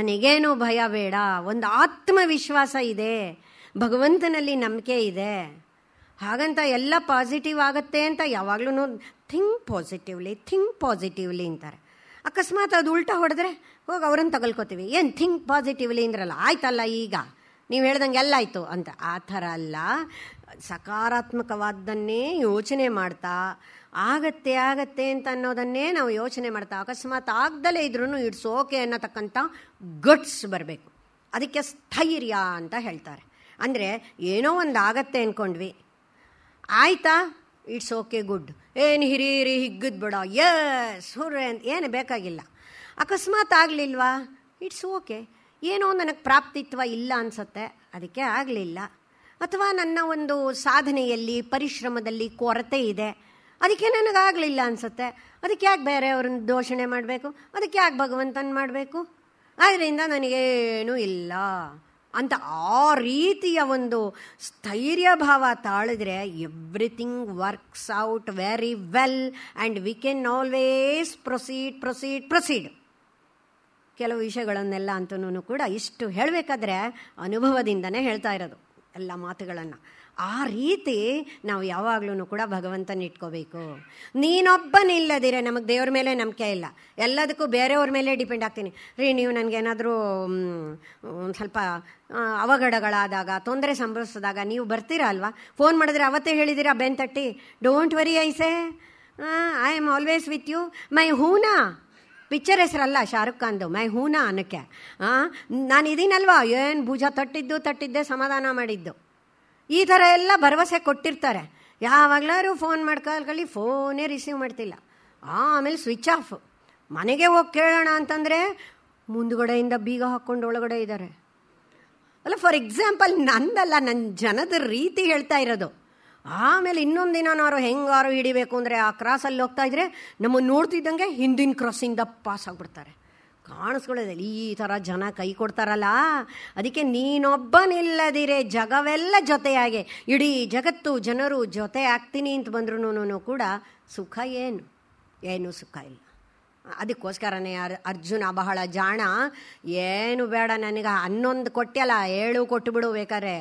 Speaker 1: ನನಗೇನು ಭಯ ಬೇಡ ಒಂದು ಆತ್ಮವಿಶ್ವಾಸ ಇದೆ ಭಗವಂತನಲ್ಲಿ ನಂಬಿಕೆ ಇದೆ ಹಾಗಂತ ಎಲ್ಲ ಪಾಸಿಟಿವ್ ಆಗುತ್ತೆ ಅಂತ ಯಾವಾಗಲೂ ಥಿಂಕ್ ಪಾಸಿಟಿವ್ಲಿ ಥಿಂಕ್ ಪಾಸಿಟಿವ್ಲಿ ಅಂತಾರೆ ಅಕಸ್ಮಾತ್ ಅದು ಉಲ್ಟಾ ಹೊಡೆದ್ರೆ ಹೋಗಿ ಅವ್ರನ್ನ ತಗೊಳ್ಕೊತೀವಿ ಏನು ಥಿಂಕ್ ಪಾಸಿಟಿವ್ಲಿ ಅಂದ್ರಲ್ಲ ಆಯ್ತಲ್ಲ ಈಗ ನೀವು ಹೇಳ್ದಂಗೆ ಎಲ್ಲ ಆಯಿತು ಅಂತ ಆ ಥರ ಅಲ್ಲ ಸಕಾರಾತ್ಮಕವಾದ್ದನ್ನೇ ಯೋಚನೆ ಮಾಡ್ತಾ ಆಗತ್ತೆ ಆಗತ್ತೆ ಅಂತ ಅನ್ನೋದನ್ನೇ ನಾವು ಯೋಚನೆ ಮಾಡ್ತಾ ಅಕಸ್ಮಾತ್ ಆಗ್ದಲೇ ಇದ್ರೂ ಇಟ್ಸ್ ಓಕೆ ಅನ್ನತಕ್ಕಂಥ ಗಟ್ಸ್ ಬರಬೇಕು ಅದಕ್ಕೆ ಸ್ಥೈರ್ಯ ಅಂತ ಹೇಳ್ತಾರೆ ಅಂದರೆ ಏನೋ ಒಂದು ಆಗತ್ತೆ ಅಂದ್ಕೊಂಡ್ವಿ ಆಯಿತಾ ಇಟ್ಸ್ ಓಕೆ ಗುಡ್ ಏನು ಹಿರಿ ಹಿರಿ ಹಿಗ್ಗದ್ ಬಿಡ ಎಸ್ ಹುರ್ರೆ ಅಂತ ಏನು ಬೇಕಾಗಿಲ್ಲ ಅಕಸ್ಮಾತ್ ಆಗಲಿಲ್ವಾ ಇಟ್ಸ್ ಓಕೆ ಏನೋ ನನಗೆ ಪ್ರಾಪ್ತಿತ್ವ ಇಲ್ಲ ಅನಿಸುತ್ತೆ ಅದಕ್ಕೆ ಆಗಲಿಲ್ಲ ಅಥವಾ ನನ್ನ ಒಂದು ಸಾಧನೆಯಲ್ಲಿ ಪರಿಶ್ರಮದಲ್ಲಿ ಕೊರತೆ ಇದೆ ಅದಕ್ಕೆ ನನಗಾಗಲಿಲ್ಲ ಅನಿಸುತ್ತೆ ಅದಕ್ಕೆ ಯಾಕೆ ಬೇರೆಯವ್ರನ್ನ ದೋಷಣೆ ಮಾಡಬೇಕು ಅದಕ್ಕೆ ಯಾಕೆ ಭಗವಂತನ ಮಾಡಬೇಕು ಆದ್ದರಿಂದ ನನಗೇನೂ ಇಲ್ಲ ಅಂತ ಆ ರೀತಿಯ ಒಂದು ಸ್ಥೈರ್ಯ ಭಾವ ತಾಳಿದ್ರೆ everything works out very well and we can always proceed proceed proceed ಕೆಲವು ವಿಷಯಗಳನ್ನೆಲ್ಲ ಅಂತೂ ಕೂಡ ಇಷ್ಟು ಹೇಳಬೇಕಾದ್ರೆ ಅನುಭವದಿಂದನೇ ಹೇಳ್ತಾ ಇರೋದು ಎಲ್ಲ ಮಾತುಗಳನ್ನು ಆ ರೀತಿ ನಾವು ಯಾವಾಗ್ಲೂ ಕೂಡ ಭಗವಂತನ ಇಟ್ಕೋಬೇಕು ನೀನೊಬ್ಬನಿಲ್ಲದಿರ ನಮಗೆ ದೇವ್ರ ಮೇಲೆ ನಂಬಿಕೆ ಇಲ್ಲ ಎಲ್ಲದಕ್ಕೂ ಬೇರೆಯವ್ರ ಮೇಲೆ ಡಿಪೆಂಡ್ ಆಗ್ತೀನಿ ರೀ ನೀವು ನನಗೇನಾದರೂ ಸ್ವಲ್ಪ ಅವಘಡಗಳಾದಾಗ ತೊಂದರೆ ಸಂಭವಿಸಿದಾಗ ನೀವು ಬರ್ತೀರಾ ಅಲ್ವಾ ಫೋನ್ ಮಾಡಿದ್ರೆ ಅವತ್ತೇ ಹೇಳಿದ್ದೀರಾ ಬೆನ್ ತಟ್ಟಿ ಡೋಂಟ್ ವರಿ ಐಸೆ I am always with you Main Hoon Na picture ಹೆಸರಲ್ಲ ಶಾರುಖ್ ಖಾನ್ದು ಮೈ ಹೂನಾ ಅನ್ನಕ್ಕೆ ನಾನು ಇದೀನಲ್ವಾ ಏನು ಭುಜ ತಟ್ಟಿದ್ದು ತಟ್ಟಿದ್ದೆ ಸಮಾಧಾನ ಮಾಡಿದ್ದು ಈ ಥರ ಎಲ್ಲ ಭರವಸೆ ಕೊಟ್ಟಿರ್ತಾರೆ ಯಾವಾಗಲಾರು ಫೋನ್ ಮಾಡ್ಕೊಳ್ಳಿ ಫೋನೇ ರಿಸೀವ್ ಮಾಡ್ತಿಲ್ಲ ಆಮೇಲೆ ಸ್ವಿಚ್ ಆಫ್ ಮನೆಗೆ ಹೋಗಿ ಕೇಳೋಣ ಅಂತಂದರೆ ಮುಂದುಗಡೆಯಿಂದ ಬೀಗ ಹಾಕ್ಕೊಂಡು ಒಳಗಡೆ ಇದ್ದಾರೆ ಅಲ್ಲ ಫಾರ್ ಎಕ್ಸಾಂಪಲ್ ನಂದಲ್ಲ ನನ್ನ ಜನದ ರೀತಿ ಹೇಳ್ತಾ ಇರೋದು ಆಮೇಲೆ ಇನ್ನೊಂದು ದಿನನಾರು ಹೆಂಗಾರು ಹಿಡಿಬೇಕು ಅಂದರೆ ಆ ಕ್ರಾಸಲ್ಲಿ ಹೋಗ್ತಾ ಇದ್ರೆ ನಮ್ಮನ್ನು ನೋಡ್ತಿದ್ದಂಗೆ ಹಿಂದಿನ ಕ್ರಾಸಿಂದ ಪಾಸ್ ಆಗಿಬಿಡ್ತಾರೆ ಕಾಣಿಸ್ಕೊಳ್ಳೋದಿಲ್ಲ ಈ ಥರ ಜನ ಕೈ ಕೊಡ್ತಾರಲ್ಲ ಅದಕ್ಕೆ ನೀನೊಬ್ಬನಿಲ್ಲದಿರೇ ಜಗವೆಲ್ಲ ಜೊತೆಯಾಗೆ ಇಡೀ ಜಗತ್ತು ಜನರು ಜೊತೆ ಆಗ್ತೀನಿ ಅಂತ ಬಂದ್ರೂ ಕೂಡ ಸುಖ ಏನು ಏನು ಸುಖ ಇಲ್ಲ ಅದಕ್ಕೋಸ್ಕರನೇ ಅರ್ಜುನ ಬಹಳ ಜಾಣ ಏನು ಬೇಡ ನನಗೆ ಹನ್ನೊಂದು ಕೊಟ್ಟಲ್ಲ ಏಳು ಕೊಟ್ಟು ಬಿಡು ಬೇಕಾದ್ರೆ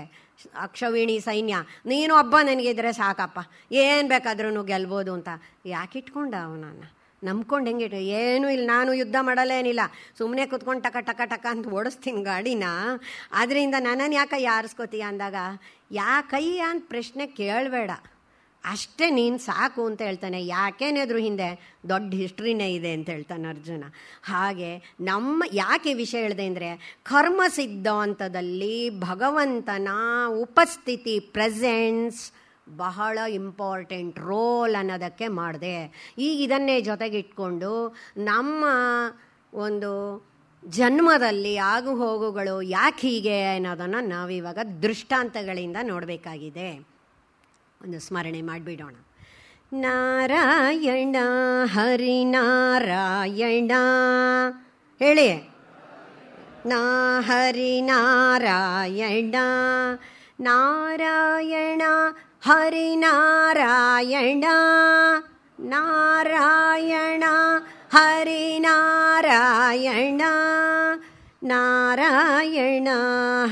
Speaker 1: ಅಕ್ಷವೀಣಿ ಸೈನ್ಯ ನೀನು ಒಬ್ಬ ನನಗಿದ್ರೆ ಸಾಕಪ್ಪ ಏನು ಬೇಕಾದ್ರೂ ಗೆಲ್ಬೋದು ಅಂತ ಯಾಕಿಟ್ಕೊಂಡ ಅವನನ್ನು ನಂಬ್ಕೊಂಡು ಹೆಂಗಿಟ್ಟು ಏನೂ ಇಲ್ಲ ನಾನು ಯುದ್ಧ ಮಾಡಲೇನಿಲ್ಲ ಸುಮ್ಮನೆ ಕುತ್ಕೊಂಡು ಟಕ ಟಕ ಟಕ ಅಂತ ಓಡಿಸ್ತೀನಿ ಗಾಡಿನ ಆದ್ರಿಂದ ನನ್ನನ್ನು ಯಾಕೆ ಆರಿಸ್ಕೋತೀಯ ಅಂದಾಗ ಯಾಕಯ್ಯ ಅಂತ ಪ್ರಶ್ನೆ ಕೇಳಬೇಡ ಅಷ್ಟೇ ನೀನು ಸಾಕು ಅಂತ ಹೇಳ್ತಾನೆ ಯಾಕೇನಾದ್ರೂ ಹಿಂದೆ ದೊಡ್ಡ ಹಿಸ್ಟ್ರಿನೇ ಇದೆ ಅಂತ ಹೇಳ್ತಾನೆ ಅರ್ಜುನ ಹಾಗೆ ನಮ್ಮ ಯಾಕೆ ವಿಷಯ ಹೇಳಿದೆ ಅಂದರೆ ಕರ್ಮ ಸಿದ್ಧಾಂತದಲ್ಲಿ ಭಗವಂತನ ಉಪಸ್ಥಿತಿ ಪ್ರೆಸೆನ್ಸ್ ಬಹಳ ಇಂಪಾರ್ಟೆಂಟ್ ರೋಲ್ ಅನ್ನೋದಕ್ಕೆ ಮಾಡಿದೆ ಈಗ ಇದನ್ನೇ ಜೊತೆಗಿಟ್ಕೊಂಡು ನಮ್ಮ ಒಂದು ಜನ್ಮದಲ್ಲಿ ಆಗು ಹೋಗುಗಳು ಯಾಕೆ ಹೀಗೆ ಅನ್ನೋದನ್ನು ನಾವಿವಾಗ ದೃಷ್ಟಾಂತಗಳಿಂದ ನೋಡಬೇಕಾಗಿದೆ ಒಂದು ಸ್ಮರಣೆ ಮಾಡಿಬಿಡೋಣ ನಾರಾಯಣ ಹರಿನಾರಾಯಣ ಹೇಳಿ ನಾ ಹರಿನಾರಾಯಣ ನಾರಾಯಣ ஹரிநாராயணா நாராயணா ஹரிநாராயணா நாராயணா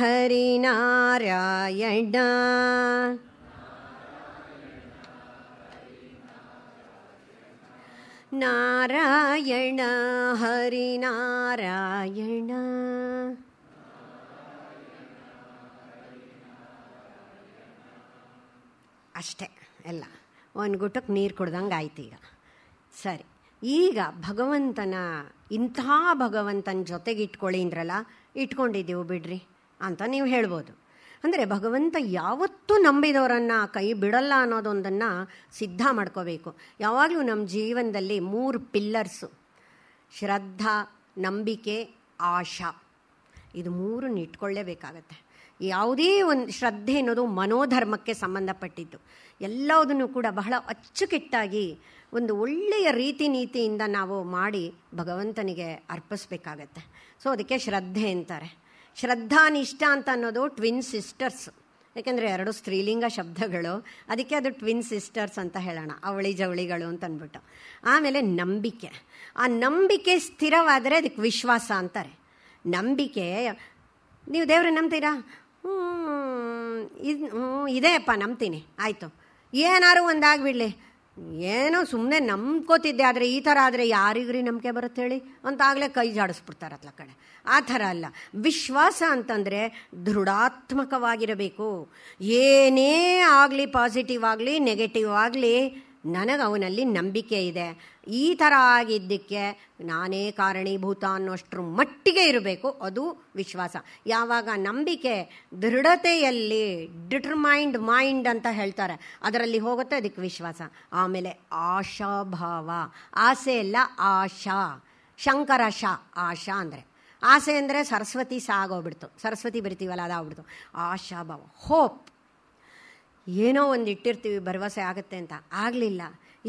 Speaker 1: ஹரிநாராயணா நாராயண ஹரிநாராயண ಅಷ್ಟೆ ಎಲ್ಲ ಒಂದು ಗುಟಕ್ಕೆ ನೀರು ಕುಡ್ದಂಗೆ ಆಯ್ತು ಈಗ ಸರಿ ಈಗ ಭಗವಂತನ ಇಂಥ ಭಗವಂತನ ಜೊತೆಗೆ ಇಟ್ಕೊಳ್ಳಿ ಅಂದ್ರಲ್ಲ ಇಟ್ಕೊಂಡಿದ್ದೀವಿ ಬಿಡ್ರಿ ಅಂತ ನೀವು ಹೇಳ್ಬೋದು ಅಂದರೆ ಭಗವಂತ ಯಾವತ್ತೂ ನಂಬಿದವರನ್ನು ಕೈ ಬಿಡಲ್ಲ ಅನ್ನೋದೊಂದನ್ನು ಸಿದ್ಧ ಮಾಡ್ಕೋಬೇಕು ಯಾವಾಗಲೂ ನಮ್ಮ ಜೀವನದಲ್ಲಿ ಮೂರು ಪಿಲ್ಲರ್ಸು ಶ್ರದ್ಧಾ ನಂಬಿಕೆ ಆಶಾ ಇದು ಮೂರನ್ನ ಇಟ್ಕೊಳ್ಳೇಬೇಕಾಗತ್ತೆ ಯಾವುದೇ ಒಂದು ಶ್ರದ್ಧೆ ಅನ್ನೋದು ಮನೋಧರ್ಮಕ್ಕೆ ಸಂಬಂಧಪಟ್ಟಿದ್ದು ಎಲ್ಲದನ್ನು ಕೂಡ ಬಹಳ ಅಚ್ಚುಕೆಟ್ಟಾಗಿ ಒಂದು ಒಳ್ಳೆಯ ರೀತಿ ನೀತಿಯಿಂದ ನಾವು ಮಾಡಿ ಭಗವಂತನಿಗೆ ಅರ್ಪಿಸ್ಬೇಕಾಗತ್ತೆ ಸೊ ಅದಕ್ಕೆ ಶ್ರದ್ಧೆ ಅಂತಾರೆ ಶ್ರದ್ಧಾ ನಿಷ್ಠ ಅಂತ ಅನ್ನೋದು ಟ್ವಿನ್ ಸಿಸ್ಟರ್ಸ್ ಯಾಕೆಂದರೆ ಎರಡು ಸ್ತ್ರೀಲಿಂಗ ಶಬ್ದಗಳು ಅದಕ್ಕೆ ಅದು ಟ್ವಿನ್ ಸಿಸ್ಟರ್ಸ್ ಅಂತ ಹೇಳೋಣ ಅವಳಿ ಜವಳಿಗಳು ಅಂತ ಅಂದ್ಬಿಟ್ಟು ಆಮೇಲೆ ನಂಬಿಕೆ ಆ ನಂಬಿಕೆ ಸ್ಥಿರವಾದರೆ ಅದಕ್ಕೆ ವಿಶ್ವಾಸ ಅಂತಾರೆ ನಂಬಿಕೆ ನೀವು ದೇವ್ರ ನಂಬ್ತೀರಾ ಹ್ಞೂ ಇದು ಹ್ಞೂ ಇದೆಯಪ್ಪ ನಂಬ್ತೀನಿ ಆಯಿತು ಏನಾದ್ರು ಒಂದಾಗ್ಬಿಡಲಿ ಏನೋ ಸುಮ್ಮನೆ ನಂಬ್ಕೋತಿದ್ದೆ ಆದರೆ ಈ ಥರ ಆದರೆ ಯಾರಿಗ್ರಿ ನಂಬಿಕೆ ಬರುತ್ತೆ ಹೇಳಿ ಅಂತಾಗಲೇ ಕೈ ಜಾಡಿಸ್ಬಿಡ್ತಾರೆ ಕಡೆ ಆ ಥರ ಅಲ್ಲ ವಿಶ್ವಾಸ ಅಂತಂದರೆ ದೃಢಾತ್ಮಕವಾಗಿರಬೇಕು ಏನೇ ಆಗಲಿ ಪಾಸಿಟಿವ್ ಆಗಲಿ ನೆಗೆಟಿವ್ ಆಗಲಿ ನನಗೆ ಅವನಲ್ಲಿ ನಂಬಿಕೆ ಇದೆ ಈ ಥರ ಆಗಿದ್ದಕ್ಕೆ ನಾನೇ ಕಾರಣೀಭೂತ ಅನ್ನೋಷ್ಟ್ರ ಮಟ್ಟಿಗೆ ಇರಬೇಕು ಅದು ವಿಶ್ವಾಸ ಯಾವಾಗ ನಂಬಿಕೆ ದೃಢತೆಯಲ್ಲಿ ಡಿಟರ್ಮೈಂಡ್ ಮೈಂಡ್ ಅಂತ ಹೇಳ್ತಾರೆ ಅದರಲ್ಲಿ ಹೋಗುತ್ತೆ ಅದಕ್ಕೆ ವಿಶ್ವಾಸ ಆಮೇಲೆ ಆಶಾಭಾವ ಆಸೆ ಎಲ್ಲ ಆಶಾ ಶಂಕರ ಶಾ ಆಶಾ ಅಂದರೆ ಆಸೆ ಅಂದರೆ ಸರಸ್ವತಿ ಸಾಗೋಗ್ಬಿಡ್ತು ಸರಸ್ವತಿ ಬರಿತೀವಲ್ಲ ಅದಾಗ್ಬಿಡ್ತು ಆಶಾಭಾವ ಹೋಪ್ ಏನೋ ಒಂದು ಇಟ್ಟಿರ್ತೀವಿ ಭರವಸೆ ಆಗುತ್ತೆ ಅಂತ ಆಗಲಿಲ್ಲ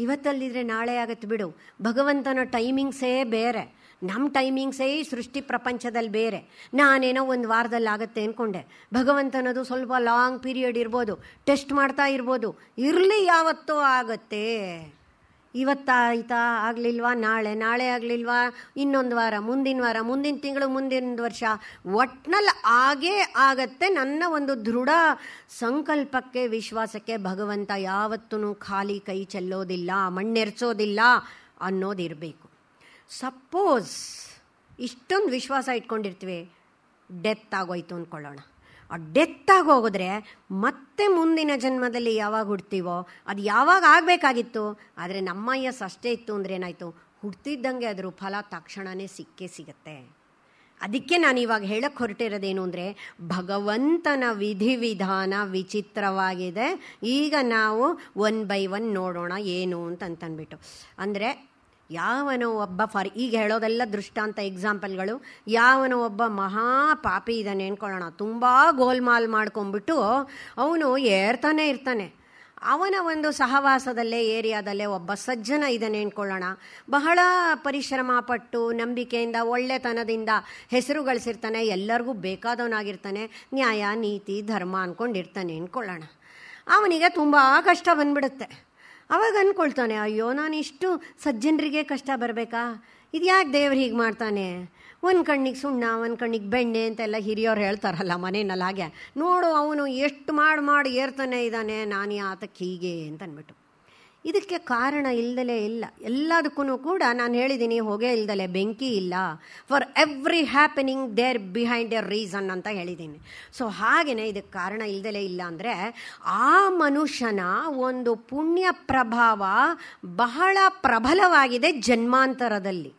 Speaker 1: ಇವತ್ತಲ್ಲಿದ್ರೆ ನಾಳೆ ಆಗುತ್ತೆ ಬಿಡು ಭಗವಂತನ ಟೈಮಿಂಗ್ಸೇ ಬೇರೆ ನಮ್ಮ ಟೈಮಿಂಗ್ಸೇ ಈ ಸೃಷ್ಟಿ ಪ್ರಪಂಚದಲ್ಲಿ ಬೇರೆ ನಾನೇನೋ ಒಂದು ವಾರದಲ್ಲಿ ಆಗುತ್ತೆ ಅಂದ್ಕೊಂಡೆ ಭಗವಂತನದು ಸ್ವಲ್ಪ ಲಾಂಗ್ ಪೀರಿಯಡ್ ಇರ್ಬೋದು ಟೆಸ್ಟ್ ಮಾಡ್ತಾ ಇರ್ಬೋದು ಇರಲಿ ಯಾವತ್ತೋ ಆಗುತ್ತೆ ಇವತ್ತಾಯ್ತಾ ಆಗಲಿಲ್ವಾ ನಾಳೆ ನಾಳೆ ಆಗಲಿಲ್ವಾ ಇನ್ನೊಂದು ವಾರ ಮುಂದಿನ ವಾರ ಮುಂದಿನ ತಿಂಗಳು ಮುಂದಿನ ವರ್ಷ ಒಟ್ನಲ್ಲಿ ಆಗೇ ಆಗತ್ತೆ ನನ್ನ ಒಂದು ದೃಢ ಸಂಕಲ್ಪಕ್ಕೆ ವಿಶ್ವಾಸಕ್ಕೆ ಭಗವಂತ ಯಾವತ್ತೂ ಖಾಲಿ ಕೈ ಚೆಲ್ಲೋದಿಲ್ಲ ಮಣ್ಣೆರೆಸೋದಿಲ್ಲ ಅನ್ನೋದಿರಬೇಕು ಸಪೋಸ್ ಇಷ್ಟೊಂದು ವಿಶ್ವಾಸ ಇಟ್ಕೊಂಡಿರ್ತೀವಿ ಡೆತ್ ಆಗೋಯ್ತು ಅಂದ್ಕೊಳ್ಳೋಣ ಡೆತ್ತಾಗಿ ಹೋಗಿದ್ರೆ ಮತ್ತೆ ಮುಂದಿನ ಜನ್ಮದಲ್ಲಿ ಯಾವಾಗ ಹುಡ್ತೀವೋ ಅದು ಯಾವಾಗ ಆಗಬೇಕಾಗಿತ್ತು ಆದರೆ ನಮ್ಮ ಅಷ್ಟೇ ಇತ್ತು ಅಂದರೆ ಏನಾಯಿತು ಹುಡ್ತಿದ್ದಂಗೆ ಅದರ ಫಲ ತಕ್ಷಣವೇ ಸಿಕ್ಕೇ ಸಿಗತ್ತೆ ಅದಕ್ಕೆ ನಾನು ಇವಾಗ ಹೇಳಕ್ಕೆ ಹೊರಟಿರೋದೇನು ಅಂದರೆ ಭಗವಂತನ ವಿಧಿವಿಧಾನ ವಿಚಿತ್ರವಾಗಿದೆ ಈಗ ನಾವು ಒನ್ ಬೈ ಒನ್ ನೋಡೋಣ ಏನು ಅಂತ ಅಂತಂದ್ಬಿಟ್ಟು ಅಂದರೆ ಯಾವನೋ ಒಬ್ಬ ಫಾರ್ ಈಗ ಹೇಳೋದೆಲ್ಲ ದೃಷ್ಟಾಂತ ಎಕ್ಸಾಂಪಲ್ಗಳು ಯಾವನೋ ಒಬ್ಬ ಮಹಾ ಪಾಪಿ ಇದ್ದಾನೆ ಅಂದ್ಕೊಳ್ಳೋಣ ತುಂಬ ಗೋಲ್ಮಾಲ್ ಮಾಡ್ಕೊಂಬಿಟ್ಟು ಅವನು ಏರ್ತಾನೆ ಇರ್ತಾನೆ ಅವನ ಒಂದು ಸಹವಾಸದಲ್ಲೇ ಏರಿಯಾದಲ್ಲೇ ಒಬ್ಬ ಸಜ್ಜನ ಇದನ್ನೇ ಅನ್ಕೊಳ್ಳೋಣ ಬಹಳ ಪರಿಶ್ರಮ ಪಟ್ಟು ನಂಬಿಕೆಯಿಂದ ಒಳ್ಳೆತನದಿಂದ ಹೆಸರು ಗಳಿಸಿರ್ತಾನೆ ಎಲ್ಲರಿಗೂ ಬೇಕಾದವನಾಗಿರ್ತಾನೆ ನ್ಯಾಯ ನೀತಿ ಧರ್ಮ ಅಂದ್ಕೊಂಡಿರ್ತಾನೆ ಅಂದ್ಕೊಳ್ಳೋಣ ಅವನಿಗೆ ತುಂಬ ಕಷ್ಟ ಬಂದ್ಬಿಡುತ್ತೆ ಅವಾಗ ಅಂದ್ಕೊಳ್ತಾನೆ ಅಯ್ಯೋ ನಾನು ಇಷ್ಟು ಸಜ್ಜನರಿಗೆ ಕಷ್ಟ ಬರಬೇಕಾ ಇದು ಯಾಕೆ ದೇವ್ರು ಹೀಗೆ ಮಾಡ್ತಾನೆ ಒಂದು ಕಣ್ಣಿಗೆ ಸುಣ್ಣ ಒಂದು ಕಣ್ಣಿಗೆ ಬೆಣ್ಣೆ ಅಂತೆಲ್ಲ ಹಿರಿಯವ್ರು ಹೇಳ್ತಾರಲ್ಲ ಮನೆಯಲ್ಲಿ ಹಾಗೆ ನೋಡು ಅವನು ಎಷ್ಟು ಮಾಡಿ ಮಾಡಿ ಏರ್ತಾನೆ ಇದ್ದಾನೆ ನಾನು ಆತಕ್ಕೆ ಹೀಗೆ ಅಂತ ಅಂದ್ಬಿಟ್ಟು ಇದಕ್ಕೆ ಕಾರಣ ಇಲ್ದಲೇ ಇಲ್ಲ ಎಲ್ಲದಕ್ಕೂ ಕೂಡ ನಾನು ಹೇಳಿದ್ದೀನಿ ಹೊಗೆ ಇಲ್ದಲೆ ಬೆಂಕಿ ಇಲ್ಲ for every happening there behind a reason ಅಂತ ಹೇಳಿದ್ದೀನಿ ಸೊ ಹಾಗೆಯೇ ಇದಕ್ಕೆ ಕಾರಣ ಇಲ್ದಲೇ ಇಲ್ಲ ಅಂದರೆ ಆ ಮನುಷ್ಯನ ಒಂದು ಪುಣ್ಯ ಪ್ರಭಾವ ಬಹಳ ಪ್ರಬಲವಾಗಿದೆ ಜನ್ಮಾಂತರದಲ್ಲಿ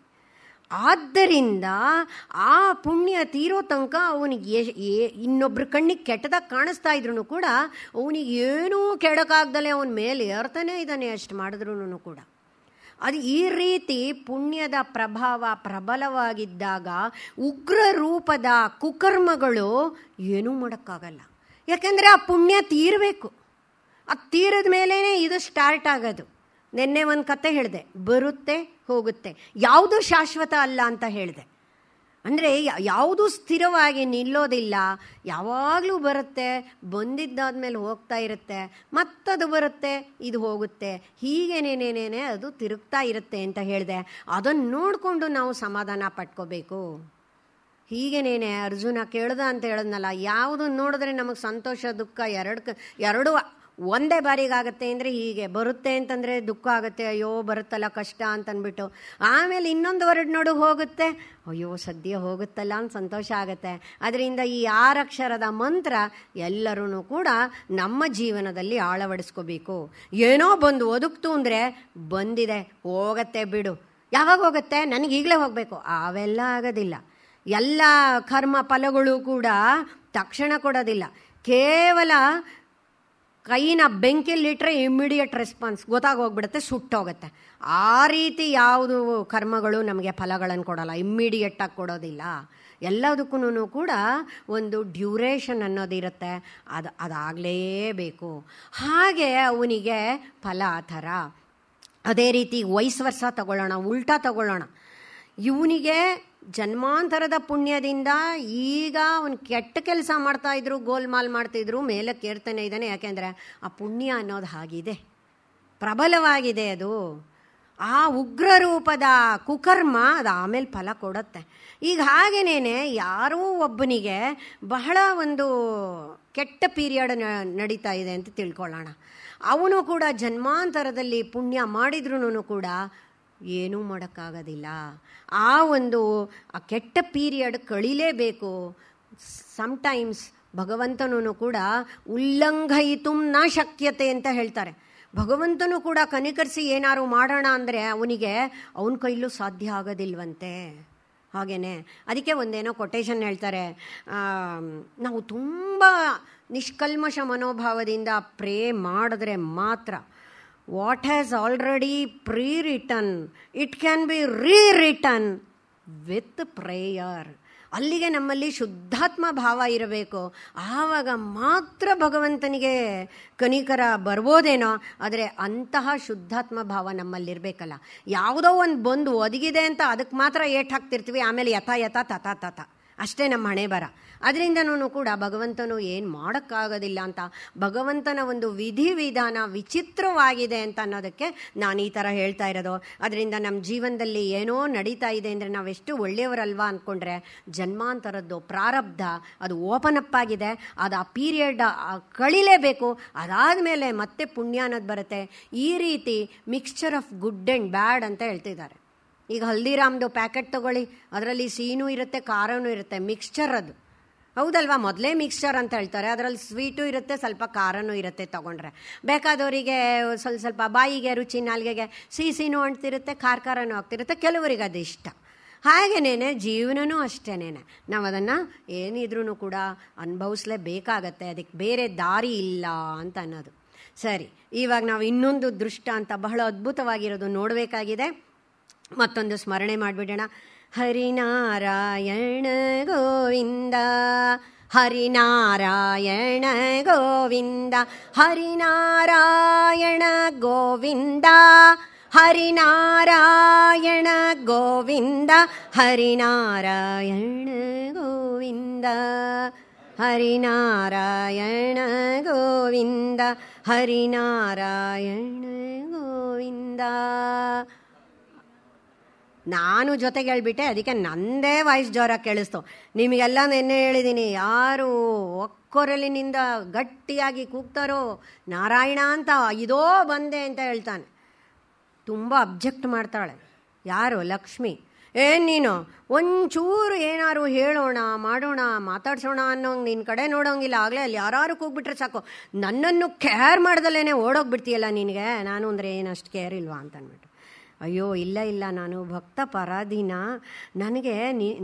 Speaker 1: ಆದ್ದರಿಂದ ಆ ಪುಣ್ಯ ತೀರೋ ತನಕ ಅವನಿಗೆ ಇನ್ನೊಬ್ಬರು ಕಣ್ಣಿಗೆ ಕೆಟ್ಟದಾಗ ಕಾಣಿಸ್ತಾ ಇದ್ರು ಕೂಡ ಅವನಿಗೆ ಏನೂ ಕೆಡಕಾಗ್ದಲೆ ಅವನ ಮೇಲೆ ಏರ್ತಾನೆ ಇದ್ದಾನೆ ಅಷ್ಟು ಮಾಡಿದ್ರು ಕೂಡ ಅದು ಈ ರೀತಿ ಪುಣ್ಯದ ಪ್ರಭಾವ ಪ್ರಬಲವಾಗಿದ್ದಾಗ ಉಗ್ರ ರೂಪದ ಕುಕರ್ಮಗಳು ಏನೂ ಮಾಡೋಕ್ಕಾಗಲ್ಲ ಯಾಕೆಂದರೆ ಆ ಪುಣ್ಯ ತೀರಬೇಕು ಅದು ತೀರದ ಮೇಲೇ ಇದು ಸ್ಟಾರ್ಟ್ ಆಗೋದು ನಿನ್ನೆ ಒಂದು ಕತೆ ಹೇಳಿದೆ ಬರುತ್ತೆ ಹೋಗುತ್ತೆ ಯಾವುದು ಶಾಶ್ವತ ಅಲ್ಲ ಅಂತ ಹೇಳಿದೆ ಅಂದರೆ ಯಾವುದು ಸ್ಥಿರವಾಗಿ ನಿಲ್ಲೋದಿಲ್ಲ ಯಾವಾಗಲೂ ಬರುತ್ತೆ ಬಂದಿದ್ದಾದ ಮೇಲೆ ಹೋಗ್ತಾ ಇರುತ್ತೆ ಮತ್ತದು ಬರುತ್ತೆ ಇದು ಹೋಗುತ್ತೆ ಹೀಗೇನೇನೇನೇನೆ ಅದು ತಿರುಗ್ತಾ ಇರುತ್ತೆ ಅಂತ ಹೇಳಿದೆ ಅದನ್ನು ನೋಡಿಕೊಂಡು ನಾವು ಸಮಾಧಾನ ಪಟ್ಕೋಬೇಕು ಹೀಗೇನೇನೆ ಅರ್ಜುನ ಕೇಳ್ದ ಅಂತ ಹೇಳಿದ್ನಲ್ಲ ಯಾವುದು ನೋಡಿದ್ರೆ ನಮಗೆ ಸಂತೋಷ ದುಃಖ ಎರಡು ಎರಡು ಒಂದೇ ಬಾರಿಗಾಗತ್ತೆ ಅಂದರೆ ಹೀಗೆ ಬರುತ್ತೆ ಅಂತಂದರೆ ದುಃಖ ಆಗುತ್ತೆ ಅಯ್ಯೋ ಬರುತ್ತಲ್ಲ ಕಷ್ಟ ಅಂತಂದ್ಬಿಟ್ಟು ಆಮೇಲೆ ಇನ್ನೊಂದು ವರ್ಡ್ ನೋಡು ಹೋಗುತ್ತೆ ಅಯ್ಯೋ ಸದ್ಯ ಹೋಗುತ್ತಲ್ಲ ಅಂತ ಸಂತೋಷ ಆಗುತ್ತೆ ಅದರಿಂದ ಈ ಆರಕ್ಷರದ ಮಂತ್ರ ಎಲ್ಲರೂ ಕೂಡ ನಮ್ಮ ಜೀವನದಲ್ಲಿ ಆಳವಡಿಸ್ಕೋಬೇಕು ಏನೋ ಬಂದು ಒದುಕ್ತು ಅಂದರೆ ಬಂದಿದೆ ಹೋಗತ್ತೆ ಬಿಡು ಯಾವಾಗ ಹೋಗುತ್ತೆ ನನಗೆ ಈಗಲೇ ಹೋಗಬೇಕು ಅವೆಲ್ಲ ಆಗೋದಿಲ್ಲ ಎಲ್ಲ ಕರ್ಮ ಫಲಗಳು ಕೂಡ ತಕ್ಷಣ ಕೊಡೋದಿಲ್ಲ ಕೇವಲ ಕೈನ ಬೆಂಕಿಯಲ್ಲಿಟ್ಟರೆ ಇಮ್ಮಿಡಿಯೇಟ್ ರೆಸ್ಪಾನ್ಸ್ ಗೊತ್ತಾಗೋಗ್ಬಿಡುತ್ತೆ ಸುಟ್ಟೋಗುತ್ತೆ ಆ ರೀತಿ ಯಾವುದು ಕರ್ಮಗಳು ನಮಗೆ ಫಲಗಳನ್ನು ಕೊಡೋಲ್ಲ ಇಮ್ಮಿಡಿಯೇಟಾಗಿ ಕೊಡೋದಿಲ್ಲ ಎಲ್ಲದಕ್ಕೂ ಕೂಡ ಒಂದು ಡ್ಯೂರೇಷನ್ ಅನ್ನೋದಿರುತ್ತೆ ಅದು ಅದಾಗಲೇಬೇಕು ಹಾಗೆ ಅವನಿಗೆ ಫಲ ಆ ಥರ ಅದೇ ರೀತಿ ವಯಸ್ಸು ವರ್ಷ ತಗೊಳ್ಳೋಣ ಉಲ್ಟಾ ತಗೊಳ್ಳೋಣ ಇವನಿಗೆ ಜನ್ಮಾಂತರದ ಪುಣ್ಯದಿಂದ ಈಗ ಅವನು ಕೆಟ್ಟ ಕೆಲಸ ಮಾಡ್ತಾಯಿದ್ರು ಗೋಲ್ಮಾಲ್ ಮಾಡ್ತಿದ್ರು ಮೇಲೆ ಕೇರ್ತಾನೆ ಇದ್ದಾನೆ ಯಾಕೆಂದರೆ ಆ ಪುಣ್ಯ ಅನ್ನೋದು ಹಾಗಿದೆ ಪ್ರಬಲವಾಗಿದೆ ಅದು ಆ ಉಗ್ರ ರೂಪದ ಕುಕರ್ಮ ಅದು ಆಮೇಲೆ ಫಲ ಕೊಡುತ್ತೆ ಈಗ ಹಾಗೇನೇ ಯಾರೂ ಒಬ್ಬನಿಗೆ ಬಹಳ ಒಂದು ಕೆಟ್ಟ ಪೀರಿಯಡ್ ನಡೀತಾ ಇದೆ ಅಂತ ತಿಳ್ಕೊಳ್ಳೋಣ ಅವನು ಕೂಡ ಜನ್ಮಾಂತರದಲ್ಲಿ ಪುಣ್ಯ ಮಾಡಿದ್ರೂ ಕೂಡ ಏನೂ ಮಾಡೋಕ್ಕಾಗೋದಿಲ್ಲ ಆ ಒಂದು ಆ ಕೆಟ್ಟ ಪೀರಿಯಡ್ ಕಳೀಲೇಬೇಕು ಸಮ್ಟೈಮ್ಸ್ ಭಗವಂತನೂ ಕೂಡ ಉಲ್ಲಂಘಯಿತು ನ ಶಕ್ಯತೆ ಅಂತ ಹೇಳ್ತಾರೆ ಭಗವಂತನೂ ಕೂಡ ಕನಿಕರಿಸಿ ಏನಾರು ಮಾಡೋಣ ಅಂದರೆ ಅವನಿಗೆ ಅವನ ಕೈಲೂ ಸಾಧ್ಯ ಆಗೋದಿಲ್ವಂತೆ ಹಾಗೇ ಅದಕ್ಕೆ ಒಂದೇನೋ ಕೊಟೇಶನ್ ಹೇಳ್ತಾರೆ ನಾವು ತುಂಬ ನಿಷ್ಕಲ್ಮಶ ಮನೋಭಾವದಿಂದ ಪ್ರೇ ಮಾಡಿದ್ರೆ ಮಾತ್ರ what has already pre it can be re rewritten with prayer ಅಲ್ಲಿಗೆ ನಮ್ಮಲ್ಲಿ ಶುದ್ಧಾತ್ಮ ಭಾವ ಇರಬೇಕು ಆವಾಗ ಮಾತ್ರ ಭಗವಂತನಿಗೆ ಕನಿಕರ ಬರ್ಬೋದೇನೋ ಆದರೆ ಅಂತಹ ಶುದ್ಧಾತ್ಮ ಭಾವ ನಮ್ಮಲ್ಲಿರಬೇಕಲ್ಲ ಯಾವುದೋ ಒಂದು ಬಂದು ಒದಗಿದೆ ಅಂತ ಅದಕ್ಕೆ ಮಾತ್ರ ಏಟ್ ಹಾಕ್ತಿರ್ತೀವಿ ಆಮೇಲೆ ಯಥ ಯಥ ತಥ ತಥ ಅಷ್ಟೇ ನಮ್ಮ ಹಣೆ ಬರ ಅದರಿಂದ ಕೂಡ ಭಗವಂತನು ಏನು ಮಾಡೋಕ್ಕಾಗೋದಿಲ್ಲ ಅಂತ ಭಗವಂತನ ಒಂದು ವಿಧಿ ವಿಧಾನ ವಿಚಿತ್ರವಾಗಿದೆ ಅಂತ ಅನ್ನೋದಕ್ಕೆ ನಾನು ಈ ಥರ ಹೇಳ್ತಾ ಇರೋದು ಅದರಿಂದ ನಮ್ಮ ಜೀವನದಲ್ಲಿ ಏನೋ ನಡೀತಾ ಇದೆ ಅಂದರೆ ಎಷ್ಟು ಒಳ್ಳೆಯವರಲ್ವಾ ಅಂದ್ಕೊಂಡ್ರೆ ಜನ್ಮಾಂತರದ್ದು ಪ್ರಾರಬ್ಧ ಅದು ಓಪನ್ ಅಪ್ ಆಗಿದೆ ಅದು ಆ ಪೀರಿಯಡ್ ಕಳಿಲೇಬೇಕು ಅದಾದ ಮೇಲೆ ಮತ್ತೆ ಪುಣ್ಯ ಅನ್ನೋದು ಬರುತ್ತೆ ಈ ರೀತಿ mixture of good and bad ಅಂತ ಹೇಳ್ತಿದ್ದಾರೆ ಈಗ ಹಲ್ದಿರಾಮ್ದು ಪ್ಯಾಕೆಟ್ ತೊಗೊಳ್ಳಿ ಅದರಲ್ಲಿ ಸೀನೂ ಇರುತ್ತೆ ಖಾರನೂ ಇರುತ್ತೆ ಮಿಕ್ಸ್ಚರ್ ಅದು ಹೌದಲ್ವಾ ಮೊದಲೇ ಮಿಕ್ಸ್ಚರ್ ಅಂತ ಹೇಳ್ತಾರೆ ಅದರಲ್ಲಿ ಸ್ವೀಟು ಇರುತ್ತೆ ಸ್ವಲ್ಪ ಖಾರನೂ ಇರುತ್ತೆ ತೊಗೊಂಡ್ರೆ ಬೇಕಾದವರಿಗೆ ಸ್ವಲ್ಪ ಸ್ವಲ್ಪ ಬಾಯಿಗೆ ರುಚಿ ನಾಲ್ಗೆಗೆ ಸಿಹಿನೂ ಅಂಟ್ತಿರುತ್ತೆ ಖಾರ ಖಾರನೂ ಆಗ್ತಿರುತ್ತೆ ಕೆಲವರಿಗೆ ಅದು ಇಷ್ಟ ಹಾಗೇನೇ ಜೀವನವೂ ಅಷ್ಟೇ ನಾವು ಅದನ್ನು ಏನಿದ್ರೂ ಕೂಡ ಅನುಭವಿಸ್ಲೇಬೇಕಾಗತ್ತೆ ಅದಕ್ಕೆ ಬೇರೆ ದಾರಿ ಇಲ್ಲ ಅಂತ ಅನ್ನೋದು ಸರಿ ಇವಾಗ ನಾವು ಇನ್ನೊಂದು ದೃಷ್ಟ ಅಂತ ಬಹಳ ಅದ್ಭುತವಾಗಿರೋದು ನೋಡಬೇಕಾಗಿದೆ ಮತ್ತೊಂದು ಸ್ಮರಣೆ ಮಾಡಿಬಿಡೋಣ हरिनारायण गोविन्द हरिनारायण गोविन्द हरिनारायण गोविन्द हरिनारायण गोविन्द हरिनारायण गोविन्द हरिनारायण गोविन्द हरिनारायण गोविन्द ನಾನು ಜೊತೆಗೆ ಹೇಳ್ಬಿಟ್ಟೆ ಅದಕ್ಕೆ ನಂದೇ ವಾಯ್ಸ್ ಜೋರಾಗಿ ಕೇಳಿಸ್ತು ನಿಮಗೆಲ್ಲ ನೆನ್ನೆ ಹೇಳಿದ್ದೀನಿ ಯಾರು ಒಕ್ಕೊರಲಿನಿಂದ ಗಟ್ಟಿಯಾಗಿ ಕೂಗ್ತಾರೋ ನಾರಾಯಣ ಅಂತ ಇದೋ ಬಂದೆ ಅಂತ ಹೇಳ್ತಾನೆ ತುಂಬ ಅಬ್ಜೆಕ್ಟ್ ಮಾಡ್ತಾಳೆ ಯಾರು ಲಕ್ಷ್ಮಿ ಏ ನೀನು ಒಂಚೂರು ಏನಾದ್ರು ಹೇಳೋಣ ಮಾಡೋಣ ಮಾತಾಡ್ಸೋಣ ಅನ್ನೋಂಗೆ ನಿನ್ನ ಕಡೆ ನೋಡೋಂಗಿಲ್ಲ ಆಗಲೇ ಅಲ್ಲಿ ಯಾರು ಕೂಗ್ಬಿಟ್ರೆ ಸಾಕು ನನ್ನನ್ನು ಕೇರ್ ಮಾಡ್ದಲ್ಲೇ ಓಡೋಗ್ಬಿಡ್ತೀಯಲ್ಲ ನಿನಗೆ ನಾನು ಅಂದರೆ ಏನಷ್ಟು ಕೇರ್ ಇಲ್ವಾ ಅಂತ ಅಂದ್ಬಿಟ್ಟು ಅಯ್ಯೋ ಇಲ್ಲ ಇಲ್ಲ ನಾನು ಭಕ್ತ ಪರಾಧೀನ ನನಗೆ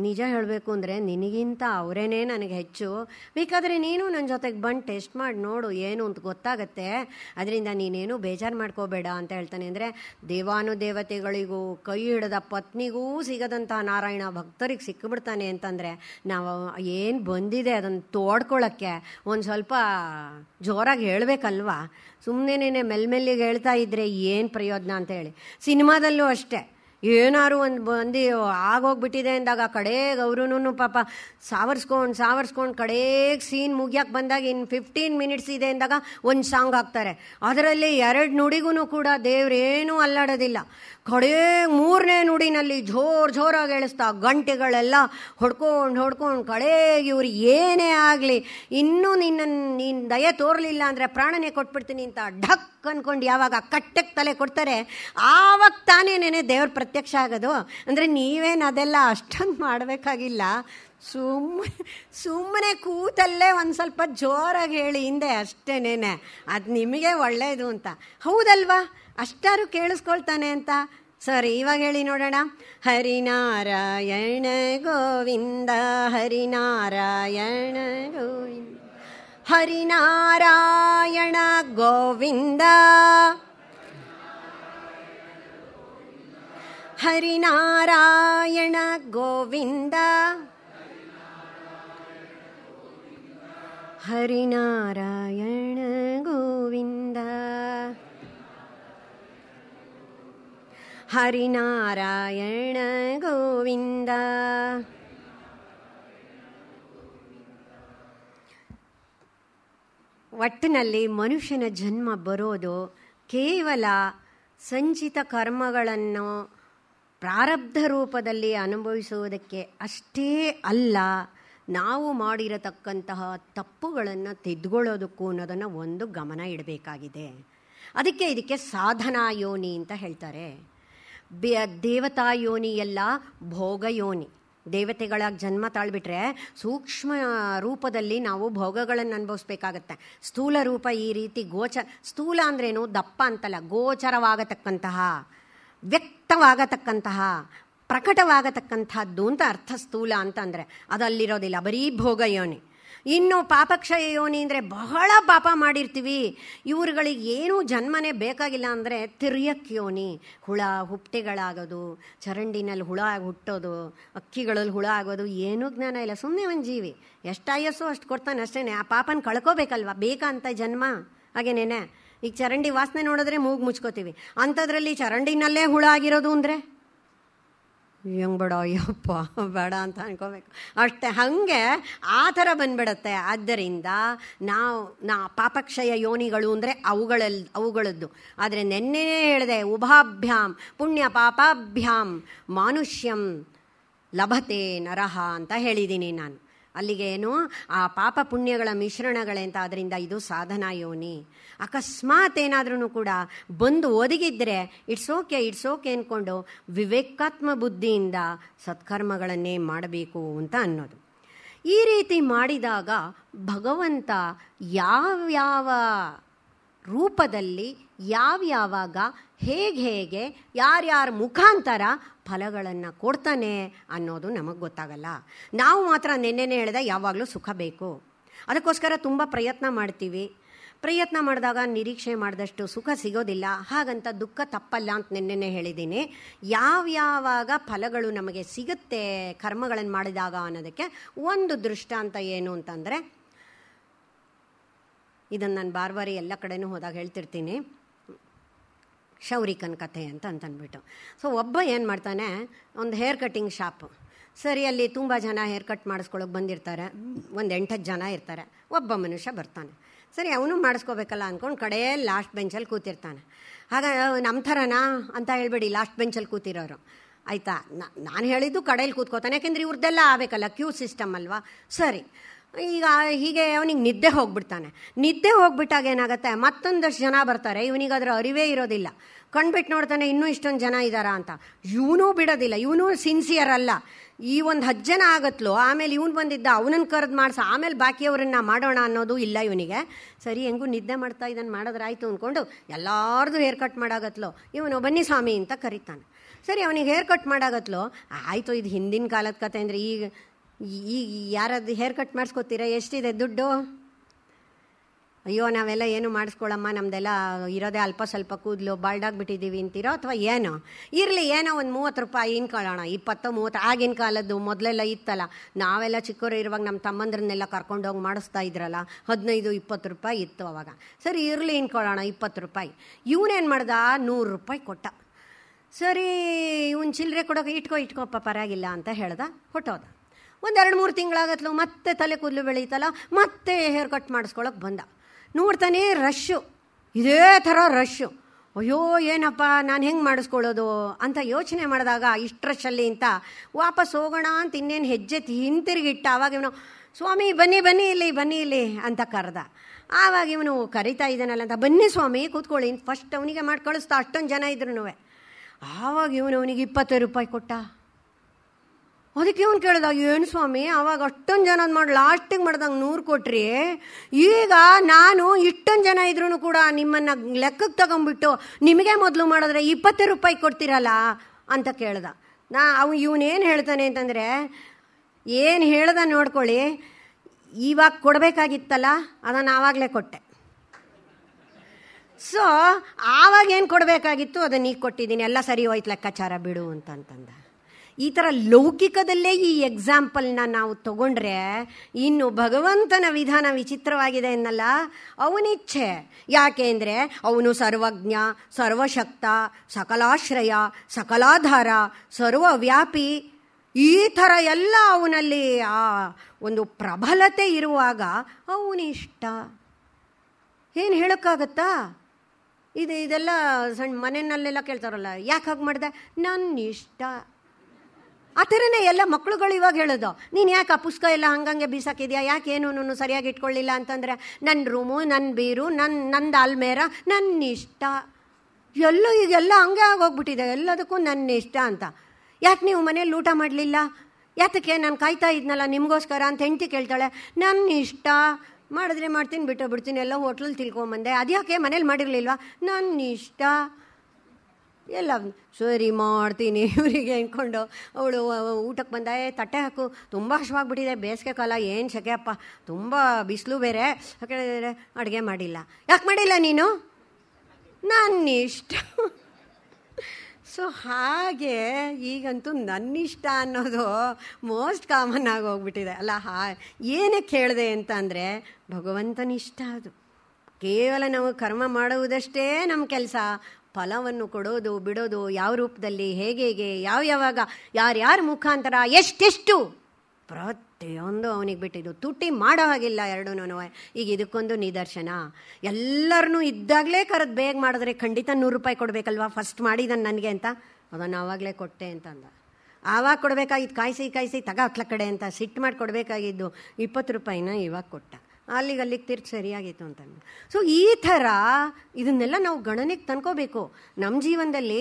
Speaker 1: ನಿಜ ಹೇಳಬೇಕು ಅಂದರೆ ನಿನಗಿಂತ ಅವರೇನೇ ನನಗೆ ಹೆಚ್ಚು ಬೇಕಾದರೆ ನೀನು ನನ್ನ ಜೊತೆಗೆ ಬಂದು ಟೆಸ್ಟ್ ಮಾಡಿ ನೋಡು ಏನು ಅಂತ ಗೊತ್ತಾಗತ್ತೆ ಅದರಿಂದ ನೀನೇನು ಬೇಜಾರು ಮಾಡ್ಕೋಬೇಡ ಅಂತ ಹೇಳ್ತಾನೆ ಅಂದರೆ ದೇವಾನು ದೇವತೆಗಳಿಗೂ ಕೈ ಹಿಡಿದ ಪತ್ನಿಗೂ ಸಿಗದಂಥ ನಾರಾಯಣ ಭಕ್ತರಿಗೆ ಸಿಕ್ಕಿಬಿಡ್ತಾನೆ ಅಂತಂದರೆ ನಾವು ಏನು ಬಂದಿದೆ ಅದನ್ನು ತೋಡ್ಕೊಳ್ಳೋಕ್ಕೆ ಒಂದು ಸ್ವಲ್ಪ ಜೋರಾಗಿ ಹೇಳಬೇಕಲ್ವಾ ಸುಮ್ಮನೆ ಮೆಲ್ಮೆಲ್ಲಿಗೆ ಹೇಳ್ತಾ ಇದ್ರೆ ಏನು ಪ್ರಯೋಜನ ಅಂತ ಹೇಳಿ ಸಿನಿಮಾದಲ್ಲೂ ಅಷ್ಟೇ ಏನಾರು ಒಂದು ಬಂದು ಆಗೋಗ್ಬಿಟ್ಟಿದೆ ಅಂದಾಗ ಕಡೆಗೆ ಅವ್ರೂ ಪಾಪ ಸಾವರ್ಸ್ಕೊಂಡು ಸಾವರ್ಸ್ಕೊಂಡು ಕಡೆಗೆ ಸೀನ್ ಮುಗಿಯೋಕೆ ಬಂದಾಗ ಇನ್ನು ಫಿಫ್ಟೀನ್ ಮಿನಿಟ್ಸ್ ಇದೆ ಅಂದಾಗ ಒಂದು ಸಾಂಗ್ ಹಾಕ್ತಾರೆ ಅದರಲ್ಲಿ ಎರಡು ನುಡಿಗೂ ಕೂಡ ದೇವ್ರೇನೂ ಅಲ್ಲಾಡೋದಿಲ್ಲ ಕಡೆ ಮೂರನೇ ನುಡಿನಲ್ಲಿ ಜೋರು ಜೋರಾಗಿ ಹೇಳಿಸ್ತಾ ಗಂಟೆಗಳೆಲ್ಲ ಹೊಡ್ಕೊಂಡು ಹೊಡ್ಕೊಂಡು ಕಡೆಗೆ ಇವ್ರು ಏನೇ ಆಗಲಿ ಇನ್ನೂ ನಿನ್ನ ನೀನು ದಯೆ ತೋರಲಿಲ್ಲ ಅಂದರೆ ಪ್ರಾಣನೇ ಕೊಟ್ಬಿಡ್ತೀನಿ ಅಂತ ಢಕ್ ಅಂದ್ಕೊಂಡು ಯಾವಾಗ ಕಟ್ಟಕ್ಕೆ ತಲೆ ಕೊಡ್ತಾರೆ ಆವಾಗ ತಾನೇನೇ ದೇವ್ರ ಪ್ರತ್ಯಕ್ಷ ಆಗೋದು ಅಂದರೆ ನೀವೇನು ಅದೆಲ್ಲ ಅಷ್ಟೊಂದು ಮಾಡಬೇಕಾಗಿಲ್ಲ ಸುಮ್ಮನೆ ಸುಮ್ಮನೆ ಕೂತಲ್ಲೇ ಒಂದು ಸ್ವಲ್ಪ ಜೋರಾಗಿ ಹೇಳಿ ಹಿಂದೆ ಅಷ್ಟೇನೇನೆ ಅದು ನಿಮಗೆ ಒಳ್ಳೆಯದು ಅಂತ ಹೌದಲ್ವಾ ಅಷ್ಟಾರು ಕೇಳಿಸ್ಕೊಳ್ತಾನೆ ಅಂತ ಸರಿ ಇವಾಗ ಹೇಳಿ ನೋಡೋಣ ಹರಿನಾರಾಯಣ ಗೋವಿಂದ ಹರಿನಾರಾಯಣ ಗೋವಿಂದ ಹರಿನಾರಾಯಣ ಗೋವಿಂದ ಹರಿನಾರಾಯಣ ಗೋವಿಂದ ಹರಿನಾರಾಯಣ ಗೋವಿಂದ ಹರಿನಾರಾಯಣ ಗೋವಿಂದ ಒಟ್ಟಿನಲ್ಲಿ ಮನುಷ್ಯನ ಜನ್ಮ ಬರೋದು ಕೇವಲ ಸಂಚಿತ ಕರ್ಮಗಳನ್ನು ಪ್ರಾರಬ್ಧ ರೂಪದಲ್ಲಿ ಅನುಭವಿಸುವುದಕ್ಕೆ ಅಷ್ಟೇ ಅಲ್ಲ ನಾವು ಮಾಡಿರತಕ್ಕಂತಹ ತಪ್ಪುಗಳನ್ನು ತೆಗೆದುಕೊಳ್ಳೋದಕ್ಕೂ ಅನ್ನೋದನ್ನು ಒಂದು ಗಮನ ಇಡಬೇಕಾಗಿದೆ ಅದಕ್ಕೆ ಇದಕ್ಕೆ ಸಾಧನಾ ಯೋನಿ ಅಂತ ಹೇಳ್ತಾರೆ ಯೋನಿ ಎಲ್ಲ ಭೋಗಯೋನಿ ದೇವತೆಗಳಾಗಿ ಜನ್ಮ ತಾಳ್ಬಿಟ್ರೆ ಸೂಕ್ಷ್ಮ ರೂಪದಲ್ಲಿ ನಾವು ಭೋಗಗಳನ್ನು ಅನುಭವಿಸ್ಬೇಕಾಗತ್ತೆ ಸ್ಥೂಲ ರೂಪ ಈ ರೀತಿ ಗೋಚರ ಸ್ಥೂಲ ಅಂದ್ರೇನು ದಪ್ಪ ಅಂತಲ್ಲ ಗೋಚರವಾಗತಕ್ಕಂತಹ ವ್ಯಕ್ತವಾಗತಕ್ಕಂತಹ ಪ್ರಕಟವಾಗತಕ್ಕಂಥದ್ದು ಅಂತ ಅರ್ಥ ಸ್ಥೂಲ ಅಂತ ಅಂದರೆ ಅದಲ್ಲಿರೋದಿಲ್ಲ ಬರೀ ಭೋಗಯೋನಿ ಇನ್ನು ಪಾಪಕ್ಷಯ ಯೋನಿ ಅಂದರೆ ಬಹಳ ಪಾಪ ಮಾಡಿರ್ತೀವಿ ಇವ್ರುಗಳಿಗೆ ಏನೂ ಜನ್ಮನೇ ಬೇಕಾಗಿಲ್ಲ ಅಂದರೆ ತಿರ್ಯಕ್ ಯೋನಿ ಹುಳ ಹುಪ್ಟೆಗಳಾಗೋದು ಚರಂಡಿನಲ್ಲಿ ಹುಳ ಹುಟ್ಟೋದು ಅಕ್ಕಿಗಳಲ್ಲಿ ಹುಳ ಆಗೋದು ಏನೂ ಜ್ಞಾನ ಇಲ್ಲ ಸುಮ್ಮನೆ ಒಂದು ಜೀವಿ ಎಷ್ಟು ಆಯಸ್ಸು ಅಷ್ಟು ಕೊಡ್ತಾನೆ ಅಷ್ಟೇ ಆ ಪಾಪನ ಕಳ್ಕೋಬೇಕಲ್ವ ಅಂತ ಜನ್ಮ ಹಾಗೇನೇನೆ ಈಗ ಚರಂಡಿ ವಾಸನೆ ನೋಡಿದ್ರೆ ಮೂಗು ಮುಚ್ಕೋತೀವಿ ಅಂಥದ್ರಲ್ಲಿ ಚರಂಡಿನಲ್ಲೇ ಹುಳ ಆಗಿರೋದು ಅಂದರೆ ಹೆಂಗೆ ಬೇಡ ಅಯ್ಯಪ್ಪ ಬೇಡ ಅಂತ ಅನ್ಕೋಬೇಕು ಅಷ್ಟೇ ಹಾಗೆ ಆ ಥರ ಬಂದ್ಬಿಡತ್ತೆ ಆದ್ದರಿಂದ ನಾವು ನಾ ಪಾಪಕ್ಷಯ ಯೋನಿಗಳು ಅಂದರೆ ಅವುಗಳಲ್ಲಿ ಅವುಗಳದ್ದು ಆದರೆ ನೆನ್ನೆ ಹೇಳಿದೆ ಉಭಾಭ್ಯಾಂ ಪುಣ್ಯ ಪಾಪಾಭ್ಯಾಂ ಮಾನುಷ್ಯಂ ಲಭತೆ ನರಹ ಅಂತ ಹೇಳಿದ್ದೀನಿ ನಾನು ಅಲ್ಲಿಗೆ ಏನು ಆ ಪಾಪ ಪುಣ್ಯಗಳ ಮಿಶ್ರಣಗಳೆಂತ ಅದರಿಂದ ಇದು ಸಾಧನ ಯೋನಿ ಅಕಸ್ಮಾತ್ ಏನಾದ್ರೂ ಕೂಡ ಬಂದು ಒದಗಿದ್ರೆ ಇಟ್ಸ್ ಓಕೆ ಇಟ್ಸ್ ಓಕೆ ಅಂದ್ಕೊಂಡು ವಿವೇಕಾತ್ಮ ಬುದ್ಧಿಯಿಂದ ಸತ್ಕರ್ಮಗಳನ್ನೇ ಮಾಡಬೇಕು ಅಂತ ಅನ್ನೋದು ಈ ರೀತಿ ಮಾಡಿದಾಗ ಭಗವಂತ ಯಾವ್ಯಾವ ರೂಪದಲ್ಲಿ ಯಾವ್ಯಾವಾಗ ಹೇಗೆ ಹೇಗೆ ಯಾರ್ಯಾರ ಮುಖಾಂತರ ಫಲಗಳನ್ನು ಕೊಡ್ತಾನೆ ಅನ್ನೋದು ನಮಗೆ ಗೊತ್ತಾಗಲ್ಲ ನಾವು ಮಾತ್ರ ನಿನ್ನೆನೆ ಹೇಳಿದ ಯಾವಾಗಲೂ ಸುಖ ಬೇಕು ಅದಕ್ಕೋಸ್ಕರ ತುಂಬ ಪ್ರಯತ್ನ ಮಾಡ್ತೀವಿ ಪ್ರಯತ್ನ ಮಾಡಿದಾಗ ನಿರೀಕ್ಷೆ ಮಾಡಿದಷ್ಟು ಸುಖ ಸಿಗೋದಿಲ್ಲ ಹಾಗಂತ ದುಃಖ ತಪ್ಪಲ್ಲ ಅಂತ ನಿನ್ನೆ ಹೇಳಿದ್ದೀನಿ ಯಾವ್ಯಾವಾಗ ಫಲಗಳು ನಮಗೆ ಸಿಗುತ್ತೆ ಕರ್ಮಗಳನ್ನು ಮಾಡಿದಾಗ ಅನ್ನೋದಕ್ಕೆ ಒಂದು ದೃಷ್ಟಾಂತ ಏನು ಅಂತಂದರೆ ಇದನ್ನು ನಾನು ಬಾರ್ಬಾರಿ ಎಲ್ಲ ಕಡೆನೂ ಹೋದಾಗ ಹೇಳ್ತಿರ್ತೀನಿ ಶೌರಿಕನ್ ಕಥೆ ಅಂತ ಅಂತಂದ್ಬಿಟ್ಟು ಸೊ ಒಬ್ಬ ಏನು ಮಾಡ್ತಾನೆ ಒಂದು ಹೇರ್ ಕಟಿಂಗ್ ಶಾಪ್ ಸರಿ ಅಲ್ಲಿ ತುಂಬ ಜನ ಹೇರ್ ಕಟ್ ಮಾಡಿಸ್ಕೊಳಕ್ಕೆ ಬಂದಿರ್ತಾರೆ ಒಂದು ಎಂಟತ್ತು ಜನ ಇರ್ತಾರೆ ಒಬ್ಬ ಮನುಷ್ಯ ಬರ್ತಾನೆ ಸರಿ ಅವನು ಮಾಡಿಸ್ಕೋಬೇಕಲ್ಲ ಅಂದ್ಕೊಂಡು ಕಡೆಯೇ ಲಾಸ್ಟ್ ಬೆಂಚಲ್ಲಿ ಕೂತಿರ್ತಾನೆ ಆಗ ನಮ್ಮ ಥರನಾ ಅಂತ ಹೇಳ್ಬೇಡಿ ಲಾಸ್ಟ್ ಬೆಂಚಲ್ಲಿ ಕೂತಿರೋರು ಆಯಿತಾ ನಾನು ಹೇಳಿದ್ದು ಕಡೆಯಲ್ಲಿ ಕೂತ್ಕೋತಾನೆ ಯಾಕೆಂದರೆ ಇವ್ರದ್ದೆಲ್ಲ ಆಗಬೇಕಲ್ಲ ಕ್ಯೂ ಸಿಸ್ಟಮ್ ಅಲ್ವಾ ಸರಿ ಈಗ ಹೀಗೆ ಅವನಿಗೆ ನಿದ್ದೆ ಹೋಗ್ಬಿಡ್ತಾನೆ ನಿದ್ದೆ ಹೋಗ್ಬಿಟ್ಟಾಗ ಏನಾಗುತ್ತೆ ಮತ್ತೊಂದಷ್ಟು ಜನ ಬರ್ತಾರೆ ಇವನಿಗೆ ಅದರ ಅರಿವೇ ಇರೋದಿಲ್ಲ ಕಣ್ಬಿಟ್ಟು ನೋಡ್ತಾನೆ ಇನ್ನೂ ಇಷ್ಟೊಂದು ಜನ ಇದ್ದಾರಾ ಅಂತ ಇವನೂ ಬಿಡೋದಿಲ್ಲ ಇವನು ಸಿನ್ಸಿಯರ್ ಅಲ್ಲ ಈ ಒಂದು ಹತ್ತು ಜನ ಆಗತ್ಲೋ ಆಮೇಲೆ ಇವನು ಬಂದಿದ್ದ ಅವನನ್ನು ಕರೆದು ಮಾಡಿಸ ಆಮೇಲೆ ಬಾಕಿಯವರನ್ನ ಮಾಡೋಣ ಅನ್ನೋದು ಇಲ್ಲ ಇವನಿಗೆ ಸರಿ ಹೆಂಗೂ ನಿದ್ದೆ ಮಾಡ್ತಾ ಇದನ್ನು ಮಾಡೋದ್ರಾಯ್ತು ಅಂದ್ಕೊಂಡು ಎಲ್ಲಾರ್ದು ಹೇರ್ ಕಟ್ ಮಾಡಾಗತ್ಲೋ ಇವನು ಬನ್ನಿ ಸ್ವಾಮಿ ಅಂತ ಕರೀತಾನೆ ಸರಿ ಅವನಿಗೆ ಹೇರ್ ಕಟ್ ಮಾಡಾಗತ್ಲೋ ಆಯಿತು ಇದು ಹಿಂದಿನ ಕಾಲದ ಕತೆ ಅಂದರೆ ಈಗ ಈ ಯಾರಾದ್ರು ಹೇರ್ ಕಟ್ ಮಾಡಿಸ್ಕೊತೀರಾ ಎಷ್ಟಿದೆ ದುಡ್ಡು ಅಯ್ಯೋ ನಾವೆಲ್ಲ ಏನು ಮಾಡಿಸ್ಕೊಳಮ್ಮ ನಮ್ಮದೆಲ್ಲ ಇರೋದೇ ಅಲ್ಪ ಸ್ವಲ್ಪ ಕೂದಲು ಬಾಲ್ಡಾಗ್ಬಿಟ್ಟಿದ್ದೀವಿ ಅಂತೀರೋ ಅಥವಾ ಏನೋ ಇರಲಿ ಏನೋ ಒಂದು ಮೂವತ್ತು ರೂಪಾಯಿ ಇನ್ಕೊಳ್ಳೋಣ ಇಪ್ಪತ್ತೋ ಮೂವತ್ತು ಆಗಿನ ಕಾಲದ್ದು ಮೊದಲೆಲ್ಲ ಇತ್ತಲ್ಲ ನಾವೆಲ್ಲ ಚಿಕ್ಕವರು ಇರುವಾಗ ನಮ್ಮ ತಮ್ಮಂದ್ರನ್ನೆಲ್ಲ ಕರ್ಕೊಂಡೋಗಿ ಮಾಡಿಸ್ತಾ ಇದ್ರಲ್ಲ ಹದಿನೈದು ಇಪ್ಪತ್ತು ರೂಪಾಯಿ ಇತ್ತು ಅವಾಗ ಸರಿ ಇರಲಿ ಇನ್ಕೊಳ್ಳೋಣ ಇಪ್ಪತ್ತು ರೂಪಾಯಿ ಇವನೇನು ಮಾಡ್ದ ನೂರು ರೂಪಾಯಿ ಕೊಟ್ಟ ಸರಿ ಇವನು ಚಿಲ್ಲರೆ ಕೊಡೋಕೆ ಇಟ್ಕೊ ಇಟ್ಕೋಪ್ಪ ಪರವಾಗಿಲ್ಲ ಅಂತ ಹೇಳ್ದೆ ಹೊಟ್ಟೋದ ಒಂದು ಎರಡು ಮೂರು ತಿಂಗಳಾಗತ್ತಲ್ಲ ಮತ್ತೆ ತಲೆ ಕೂದಲು ಬೆಳೀತಲ್ಲ ಮತ್ತೆ ಹೇರ್ ಕಟ್ ಮಾಡಿಸ್ಕೊಳಕ್ಕೆ ಬಂದ ನೋಡ್ತಾನೆ ರಶ್ಶು ಇದೇ ಥರ ರಶ್ಶು ಅಯ್ಯೋ ಏನಪ್ಪ ನಾನು ಹೆಂಗೆ ಮಾಡಿಸ್ಕೊಳ್ಳೋದು ಅಂತ ಯೋಚನೆ ಮಾಡಿದಾಗ ಅಲ್ಲಿ ಅಂತ ವಾಪಸ್ ಹೋಗೋಣ ಅಂತ ಇನ್ನೇನು ಹೆಜ್ಜೆ ಹಿಂತಿರುಗಿಟ್ಟ ಆವಾಗ ಇವನು ಸ್ವಾಮಿ ಬನ್ನಿ ಬನ್ನಿ ಇಲ್ಲಿ ಬನ್ನಿ ಇಲ್ಲಿ ಅಂತ ಕರೆದ ಆವಾಗ ಇವನು ಕರಿತಾ ಇದ್ದಾನಲ್ಲ ಅಂತ ಬನ್ನಿ ಸ್ವಾಮಿ ಕೂತ್ಕೊಳ್ಳಿ ಫಸ್ಟ್ ಅವನಿಗೆ ಮಾಡಿ ಕಳಿಸ್ತಾ ಅಷ್ಟೊಂದು ಜನ ಇದ್ರು ಆವಾಗ ಇವನು ಅವನಿಗೆ ಇಪ್ಪತ್ತೈದು ರೂಪಾಯಿ ಕೊಟ್ಟ ಅದಕ್ಕೆ ಇವ್ನು ಕೇಳಿದ ಏನು ಸ್ವಾಮಿ ಅವಾಗ ಅಷ್ಟೊಂದು ಜನ ಮಾಡಿ ಲಾಸ್ಟಿಗೆ ಮಾಡ್ದಂಗೆ ನೂರು ಕೊಟ್ರಿ ಈಗ ನಾನು ಇಷ್ಟೊಂದು ಜನ ಇದ್ರೂ ಕೂಡ ನಿಮ್ಮನ್ನು ಲೆಕ್ಕಕ್ಕೆ ತಗೊಂಬಿಟ್ಟು ನಿಮಗೆ ಮೊದಲು ಮಾಡಿದ್ರೆ ಇಪ್ಪತ್ತು ರೂಪಾಯಿ ಕೊಡ್ತೀರಲ್ಲ ಅಂತ ಕೇಳ್ದ ನಾ ಅವ ಇವನೇನು ಹೇಳ್ತಾನೆ ಅಂತಂದರೆ ಏನು ಹೇಳ್ದ ನೋಡ್ಕೊಳ್ಳಿ ಇವಾಗ ಕೊಡಬೇಕಾಗಿತ್ತಲ್ಲ ಅದನ್ನು ಆವಾಗಲೇ ಕೊಟ್ಟೆ ಸೊ ಆವಾಗ ಏನು ಕೊಡಬೇಕಾಗಿತ್ತು ಅದನ್ನ ಈಗ ಕೊಟ್ಟಿದ್ದೀನಿ ಎಲ್ಲ ಸರಿ ಹೋಯ್ತು ಲೆಕ್ಕಾಚಾರ ಬಿಡು ಅಂತಂತಂದ ಈ ಥರ ಲೌಕಿಕದಲ್ಲೇ ಈ ಎಕ್ಸಾಂಪಲ್ನ ನಾವು ತಗೊಂಡ್ರೆ ಇನ್ನು ಭಗವಂತನ ವಿಧಾನ ವಿಚಿತ್ರವಾಗಿದೆ ಎನ್ನಲ್ಲ ಅವನಿಚ್ಛೆ ಯಾಕೆ ಅಂದರೆ ಅವನು ಸರ್ವಜ್ಞ ಸರ್ವಶಕ್ತ ಸಕಲಾಶ್ರಯ ಸಕಲಾಧಾರ ಸರ್ವವ್ಯಾಪಿ ಈ ಥರ ಎಲ್ಲ ಅವನಲ್ಲಿ ಆ ಒಂದು ಪ್ರಬಲತೆ ಇರುವಾಗ ಅವನಿಷ್ಟ ಏನು ಹೇಳೋಕ್ಕಾಗತ್ತಾ ಇದು ಇದೆಲ್ಲ ಸಣ್ಣ ಮನೆಯಲ್ಲೆಲ್ಲ ಕೇಳ್ತಾರಲ್ಲ ಯಾಕೆ ಹಾಗೆ ಮಾಡಿದೆ ನನ್ನ ಇಷ್ಟ ಆ ಥರನೇ ಎಲ್ಲ ಮಕ್ಕಳುಗಳು ಇವಾಗ ಹೇಳೋದು ನೀನು ಯಾಕೆ ಆ ಪುಸ್ತಕ ಎಲ್ಲ ಹಂಗಂಗೆ ಬೀಸಾಕಿದ್ಯಾ ಯಾಕೆ ಏನು ಸರಿಯಾಗಿ ಇಟ್ಕೊಳ್ಳಿಲ್ಲ ಅಂತಂದರೆ ನನ್ನ ರೂಮು ನನ್ನ ಬೀರು ನನ್ನ ನಂದು ಆಲ್ಮೇರ ನನ್ನ ಇಷ್ಟ ಎಲ್ಲೂ ಎಲ್ಲ ಹಂಗೆ ಆಗೋಗ್ಬಿಟ್ಟಿದೆ ಎಲ್ಲದಕ್ಕೂ ನನ್ನ ಇಷ್ಟ ಅಂತ ಯಾಕೆ ನೀವು ಮನೇಲಿ ಊಟ ಮಾಡಲಿಲ್ಲ ಯಾತಕ್ಕೆ ನಾನು ಕಾಯ್ತಾ ಇದ್ನಲ್ಲ ನಿಮಗೋಸ್ಕರ ಅಂತ ಹೆಂಡ್ತಿ ಕೇಳ್ತಾಳೆ ನನ್ನ ಇಷ್ಟ ಮಾಡಿದ್ರೆ ಮಾಡ್ತೀನಿ ಬಿಟ್ಟು ಬಿಡ್ತೀನಿ ಎಲ್ಲ ಹೋಟ್ಲಲ್ಲಿ ತಿಳ್ಕೊಂಬಂದೆ ಅದ್ಯಾಕೆ ಮನೇಲಿ ಮಾಡಿರಲಿಲ್ವಾ ನನ್ನ ಇಷ್ಟ ಎಲ್ಲ ಸೋರಿ ಮಾಡ್ತೀನಿ ಇವರಿಗೆ ಅಂದ್ಕೊಂಡು ಅವಳು ಊಟಕ್ಕೆ ಬಂದ ತಟ್ಟೆ ಹಾಕು ತುಂಬ ಹಶ್ವಾಗಿಬಿಟ್ಟಿದೆ ಬೇಸಿಗೆ ಕಾಲ ಏನು ಸೆಕೆಯಪ್ಪ ತುಂಬ ಬಿಸಿಲು ಬೇರೆ ಕೇಳಿದರೆ ಅಡುಗೆ ಮಾಡಿಲ್ಲ ಯಾಕೆ ಮಾಡಿಲ್ಲ ನೀನು ನನ್ನ ಇಷ್ಟ ಸೊ ಹಾಗೆ ಈಗಂತೂ ನನ್ನಿಷ್ಟ ಅನ್ನೋದು ಮೋಸ್ಟ್ ಕಾಮನ್ ಆಗಿ ಹೋಗ್ಬಿಟ್ಟಿದೆ ಅಲ್ಲ ಹಾ ಏನೇ ಕೇಳಿದೆ ಅಂತ ಅಂದರೆ ಭಗವಂತನಿಷ್ಟ ಅದು ಕೇವಲ ನಾವು ಕರ್ಮ ಮಾಡುವುದಷ್ಟೇ ನಮ್ಮ ಕೆಲಸ ಫಲವನ್ನು ಕೊಡೋದು ಬಿಡೋದು ಯಾವ ರೂಪದಲ್ಲಿ ಹೇಗೆ ಹೇಗೆ ಯಾವ ಯಾವಾಗ ಯಾರ್ಯಾರ ಮುಖಾಂತರ ಎಷ್ಟೆಷ್ಟು ಪ್ರತಿಯೊಂದು ಅವನಿಗೆ ಬಿಟ್ಟಿದ್ದು ತುಟಿ ಮಾಡೋ ಹಾಗಿಲ್ಲ ಎರಡೂ ಈಗ ಇದಕ್ಕೊಂದು ನಿದರ್ಶನ ಎಲ್ಲರನ್ನೂ ಇದ್ದಾಗಲೇ ಕರೆದು ಬೇಗ ಮಾಡಿದ್ರೆ ಖಂಡಿತ ನೂರು ರೂಪಾಯಿ ಕೊಡಬೇಕಲ್ವಾ ಫಸ್ಟ್ ಮಾಡಿದ್ದಾನೆ ನನಗೆ ಅಂತ ಅದನ್ನು ಆವಾಗಲೇ ಕೊಟ್ಟೆ ಅಂತಂದ ಆವಾಗ ಕೊಡಬೇಕಾಗಿತ್ತು ಕಾಯಿಸಿ ಕಾಯಿಸಿ ತಗ ಕಡೆ ಅಂತ ಸಿಟ್ಟು ಮಾಡಿ ಕೊಡಬೇಕಾಗಿದ್ದು ಇಪ್ಪತ್ತು ರೂಪಾಯಿನ ಇವಾಗ ಕೊಟ್ಟ ಅಲ್ಲಿಗೆ ಅಲ್ಲಿಗೆ ತೀರ್ಪು ಸರಿಯಾಗಿತ್ತು ಅಂತಂದ್ಬಿಟ್ಟು ಸೊ ಈ ಥರ ಇದನ್ನೆಲ್ಲ ನಾವು ಗಣನೆಗೆ ತಂದ್ಕೋಬೇಕು ನಮ್ಮ ಜೀವನದಲ್ಲಿ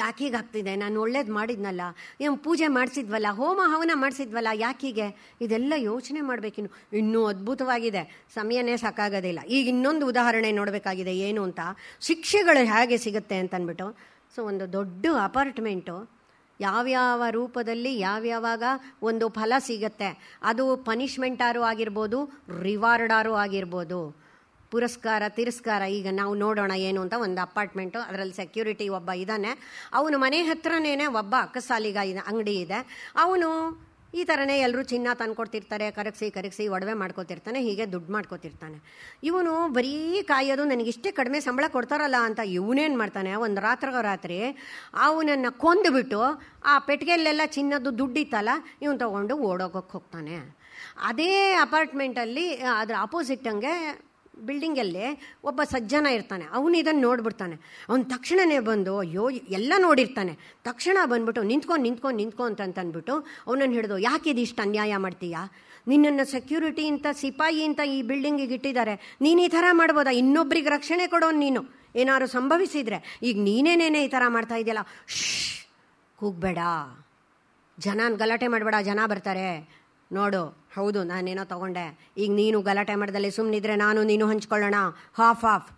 Speaker 1: ಯಾಕೀಗೆ ಆಗ್ತಿದೆ ನಾನು ಒಳ್ಳೇದು ಮಾಡಿದ್ನಲ್ಲ ಏನು ಪೂಜೆ ಮಾಡಿಸಿದ್ವಲ್ಲ ಹೋಮ ಹವನ ಮಾಡಿಸಿದ್ವಲ್ಲ ಯಾಕೀಗೆ ಇದೆಲ್ಲ ಯೋಚನೆ ಮಾಡಬೇಕಿನ್ನು ಇನ್ನೂ ಅದ್ಭುತವಾಗಿದೆ ಸಮಯನೇ ಸಾಕಾಗೋದಿಲ್ಲ ಈಗ ಇನ್ನೊಂದು ಉದಾಹರಣೆ ನೋಡಬೇಕಾಗಿದೆ ಏನು ಅಂತ ಶಿಕ್ಷೆಗಳು ಹೇಗೆ ಸಿಗುತ್ತೆ ಅಂತಂದ್ಬಿಟ್ಟು ಸೊ ಒಂದು ದೊಡ್ಡ ಅಪಾರ್ಟ್ಮೆಂಟು ಯಾವ್ಯಾವ ರೂಪದಲ್ಲಿ ಯಾವ್ಯಾವಾಗ ಒಂದು ಫಲ ಸಿಗತ್ತೆ ಅದು ಪನಿಷ್ಮೆಂಟಾರು ಆಗಿರ್ಬೋದು ರಿವಾರ್ಡಾರು ಆಗಿರ್ಬೋದು ಪುರಸ್ಕಾರ ತಿರಸ್ಕಾರ ಈಗ ನಾವು ನೋಡೋಣ ಏನು ಅಂತ ಒಂದು ಅಪಾರ್ಟ್ಮೆಂಟು ಅದರಲ್ಲಿ ಸೆಕ್ಯೂರಿಟಿ ಒಬ್ಬ ಇದ್ದಾನೆ ಅವನು ಮನೆ ಹತ್ರನೇ ಒಬ್ಬ ಅಕ್ಕಸಾಲಿಗ ಅಂಗಡಿ ಇದೆ ಅವನು ಈ ಥರನೇ ಎಲ್ಲರೂ ಚಿನ್ನ ತಂದ್ಕೊಡ್ತಿರ್ತಾರೆ ಕರಗಿಸಿ ಕರಗಿಸಿ ಒಡವೆ ಮಾಡ್ಕೊತಿರ್ತಾನೆ ಹೀಗೆ ದುಡ್ಡು ಮಾಡ್ಕೊತಿರ್ತಾನೆ ಇವನು ಬರೀ ಕಾಯೋದು ನನಗಿಷ್ಟೇ ಕಡಿಮೆ ಸಂಬಳ ಕೊಡ್ತಾರಲ್ಲ ಅಂತ ಇವನೇನು ಮಾಡ್ತಾನೆ ಒಂದು ರಾತ್ರಿಗೋ ರಾತ್ರಿ ಅವನನ್ನು ಕೊಂದುಬಿಟ್ಟು ಆ ಪೆಟ್ಟಿಗೆಲ್ಲೆಲ್ಲ ಚಿನ್ನದ್ದು ದುಡ್ಡಿತ್ತಲ್ಲ ಇವನು ತೊಗೊಂಡು ಓಡೋಗೋಕ್ಕೆ ಹೋಗ್ತಾನೆ ಅದೇ ಅಪಾರ್ಟ್ಮೆಂಟಲ್ಲಿ ಅದರ ಆಪೋಸಿಟ್ ಹಂಗೆ ಬಿಲ್ಡಿಂಗಲ್ಲಿ ಒಬ್ಬ ಸಜ್ಜನ ಇರ್ತಾನೆ ಅವನು ಇದನ್ನು ನೋಡ್ಬಿಡ್ತಾನೆ ಅವ್ನು ತಕ್ಷಣವೇ ಬಂದು ಅಯ್ಯೋ ಎಲ್ಲ ನೋಡಿರ್ತಾನೆ ತಕ್ಷಣ ಬಂದ್ಬಿಟ್ಟು ನಿಂತ್ಕೊಂಡು ನಿಂತ್ಕೊಂಡು ನಿಂತ್ಕೊಂಡು ಅಂತಂದ್ಬಿಟ್ಟು ಅವನನ್ನು ಹಿಡಿದು ಯಾಕೆ ಇದಿಷ್ಟು ಅನ್ಯಾಯ ಮಾಡ್ತೀಯಾ ನಿನ್ನನ್ನು ಸೆಕ್ಯೂರಿಟಿ ಅಂತ ಸಿಪಾಯಿ ಅಂತ ಈ ಬಿಲ್ಡಿಂಗಿಗೆ ಇಟ್ಟಿದ್ದಾರೆ ನೀನು ಈ ಥರ ಮಾಡ್ಬೋದಾ ಇನ್ನೊಬ್ರಿಗೆ ರಕ್ಷಣೆ ಕೊಡೋನು ನೀನು ಏನಾದ್ರು ಸಂಭವಿಸಿದರೆ ಈಗ ನೀನೇನೇನೆ ಈ ಥರ ಮಾಡ್ತಾ ಇದೆಯಲ್ಲ ಶ್ ಕೂಗಬೇಡ ಜನ ಗಲಾಟೆ ಮಾಡಬೇಡ ಜನ ಬರ್ತಾರೆ ನೋಡು ಹೌದು ನಾನೇನೋ ತೊಗೊಂಡೆ ಈಗ ನೀನು ಗಲಾಟೆ ಮಾಡ್ದಲ್ಲಿ ಸುಮ್ಮನಿದ್ರೆ ನಾನು ನೀನು ಹಂಚ್ಕೊಳ್ಳೋಣ ಹಾಫ್ ಹಾಫ್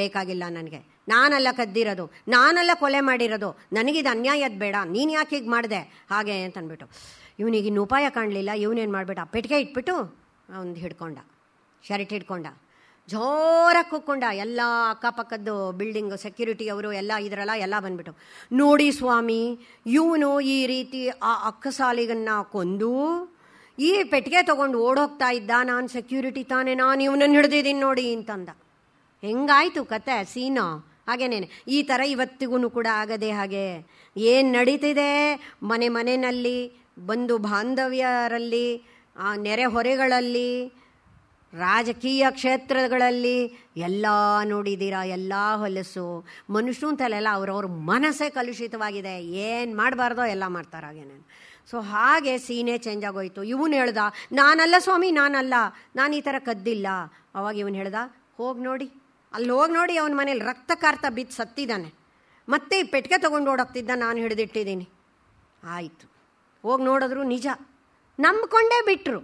Speaker 1: ಬೇಕಾಗಿಲ್ಲ ನನಗೆ ನಾನೆಲ್ಲ ಕದ್ದಿರೋದು ನಾನೆಲ್ಲ ಕೊಲೆ ಮಾಡಿರೋದು ನನಗಿದು ಅನ್ಯಾಯದ ಬೇಡ ನೀನು ಯಾಕೆ ಹೀಗೆ ಮಾಡಿದೆ ಹಾಗೆ ಅಂತನ್ಬಿಟ್ಟು ಇವನಿಗೆ ಇನ್ನು ಉಪಾಯ ಕಾಣಲಿಲ್ಲ ಇವನೇನು ಮಾಡಿಬಿಟ್ಟ ಪೆಟ್ಟಿಗೆ ಇಟ್ಬಿಟ್ಟು ಅವ್ನು ಹಿಡ್ಕೊಂಡ ಶರ್ಟ್ ಹಿಡ್ಕೊಂಡ ಜೋರಾಗಿ ಕುಕ್ಕೊಂಡ ಎಲ್ಲ ಅಕ್ಕಪಕ್ಕದ್ದು ಬಿಲ್ಡಿಂಗ್ ಸೆಕ್ಯೂರಿಟಿ ಅವರು ಎಲ್ಲ ಇದರಲ್ಲ ಎಲ್ಲ ಬಂದ್ಬಿಟ್ಟು ನೋಡಿ ಸ್ವಾಮಿ ಇವನು ಈ ರೀತಿ ಆ ಅಕ್ಕಸಾಲಿಗನ್ನು ಕೊಂದು ಈ ಪೆಟ್ಟಿಗೆ ತಗೊಂಡು ಓಡೋಗ್ತಾ ಇದ್ದ ನಾನು ಸೆಕ್ಯೂರಿಟಿ ತಾನೇ ನಾನು ಇವನನ್ನು ಹಿಡಿದಿದ್ದೀನಿ ನೋಡಿ ಅಂತಂದ ಹೆಂಗಾಯಿತು ಕತೆ ಸೀನಾ ಹಾಗೇನೇನೆ ಈ ಥರ ಇವತ್ತಿಗೂ ಕೂಡ ಆಗದೆ ಹಾಗೆ ಏನು ನಡೀತಿದೆ ಮನೆ ಮನೆಯಲ್ಲಿ ಬಂಧು ಬಾಂಧವ್ಯರಲ್ಲಿ ನೆರೆಹೊರೆಗಳಲ್ಲಿ ರಾಜಕೀಯ ಕ್ಷೇತ್ರಗಳಲ್ಲಿ ಎಲ್ಲ ನೋಡಿದ್ದೀರ ಎಲ್ಲ ಹೊಲಸು ಮನುಷ್ಯನ ತಲೆಲ್ಲ ಅವ್ರವ್ರ ಮನಸ್ಸೇ ಕಲುಷಿತವಾಗಿದೆ ಏನು ಮಾಡಬಾರ್ದೋ ಎಲ್ಲ ಹಾಗೆ ನಾನು ಸೊ ಹಾಗೆ ಸೀನೇ ಚೇಂಜ್ ಆಗೋಯ್ತು ಇವನು ಹೇಳ್ದ ನಾನಲ್ಲ ಸ್ವಾಮಿ ನಾನಲ್ಲ ನಾನು ಈ ಥರ ಕದ್ದಿಲ್ಲ ಅವಾಗ ಇವನು ಹೇಳ್ದ ಹೋಗಿ ನೋಡಿ ಅಲ್ಲಿ ಹೋಗಿ ನೋಡಿ ಅವನ ಮನೇಲಿ ರಕ್ತ ಕಾರ್ತ ಬಿದ್ದು ಸತ್ತಿದ್ದಾನೆ ಮತ್ತೆ ಈ ಪೆಟ್ಟಿಗೆ ತೊಗೊಂಡು ಓಡೋಗ್ತಿದ್ದ ನಾನು ಹಿಡಿದಿಟ್ಟಿದ್ದೀನಿ ಆಯಿತು ಹೋಗಿ ನೋಡಿದ್ರು ನಿಜ ನಂಬ್ಕೊಂಡೇ ಬಿಟ್ಟರು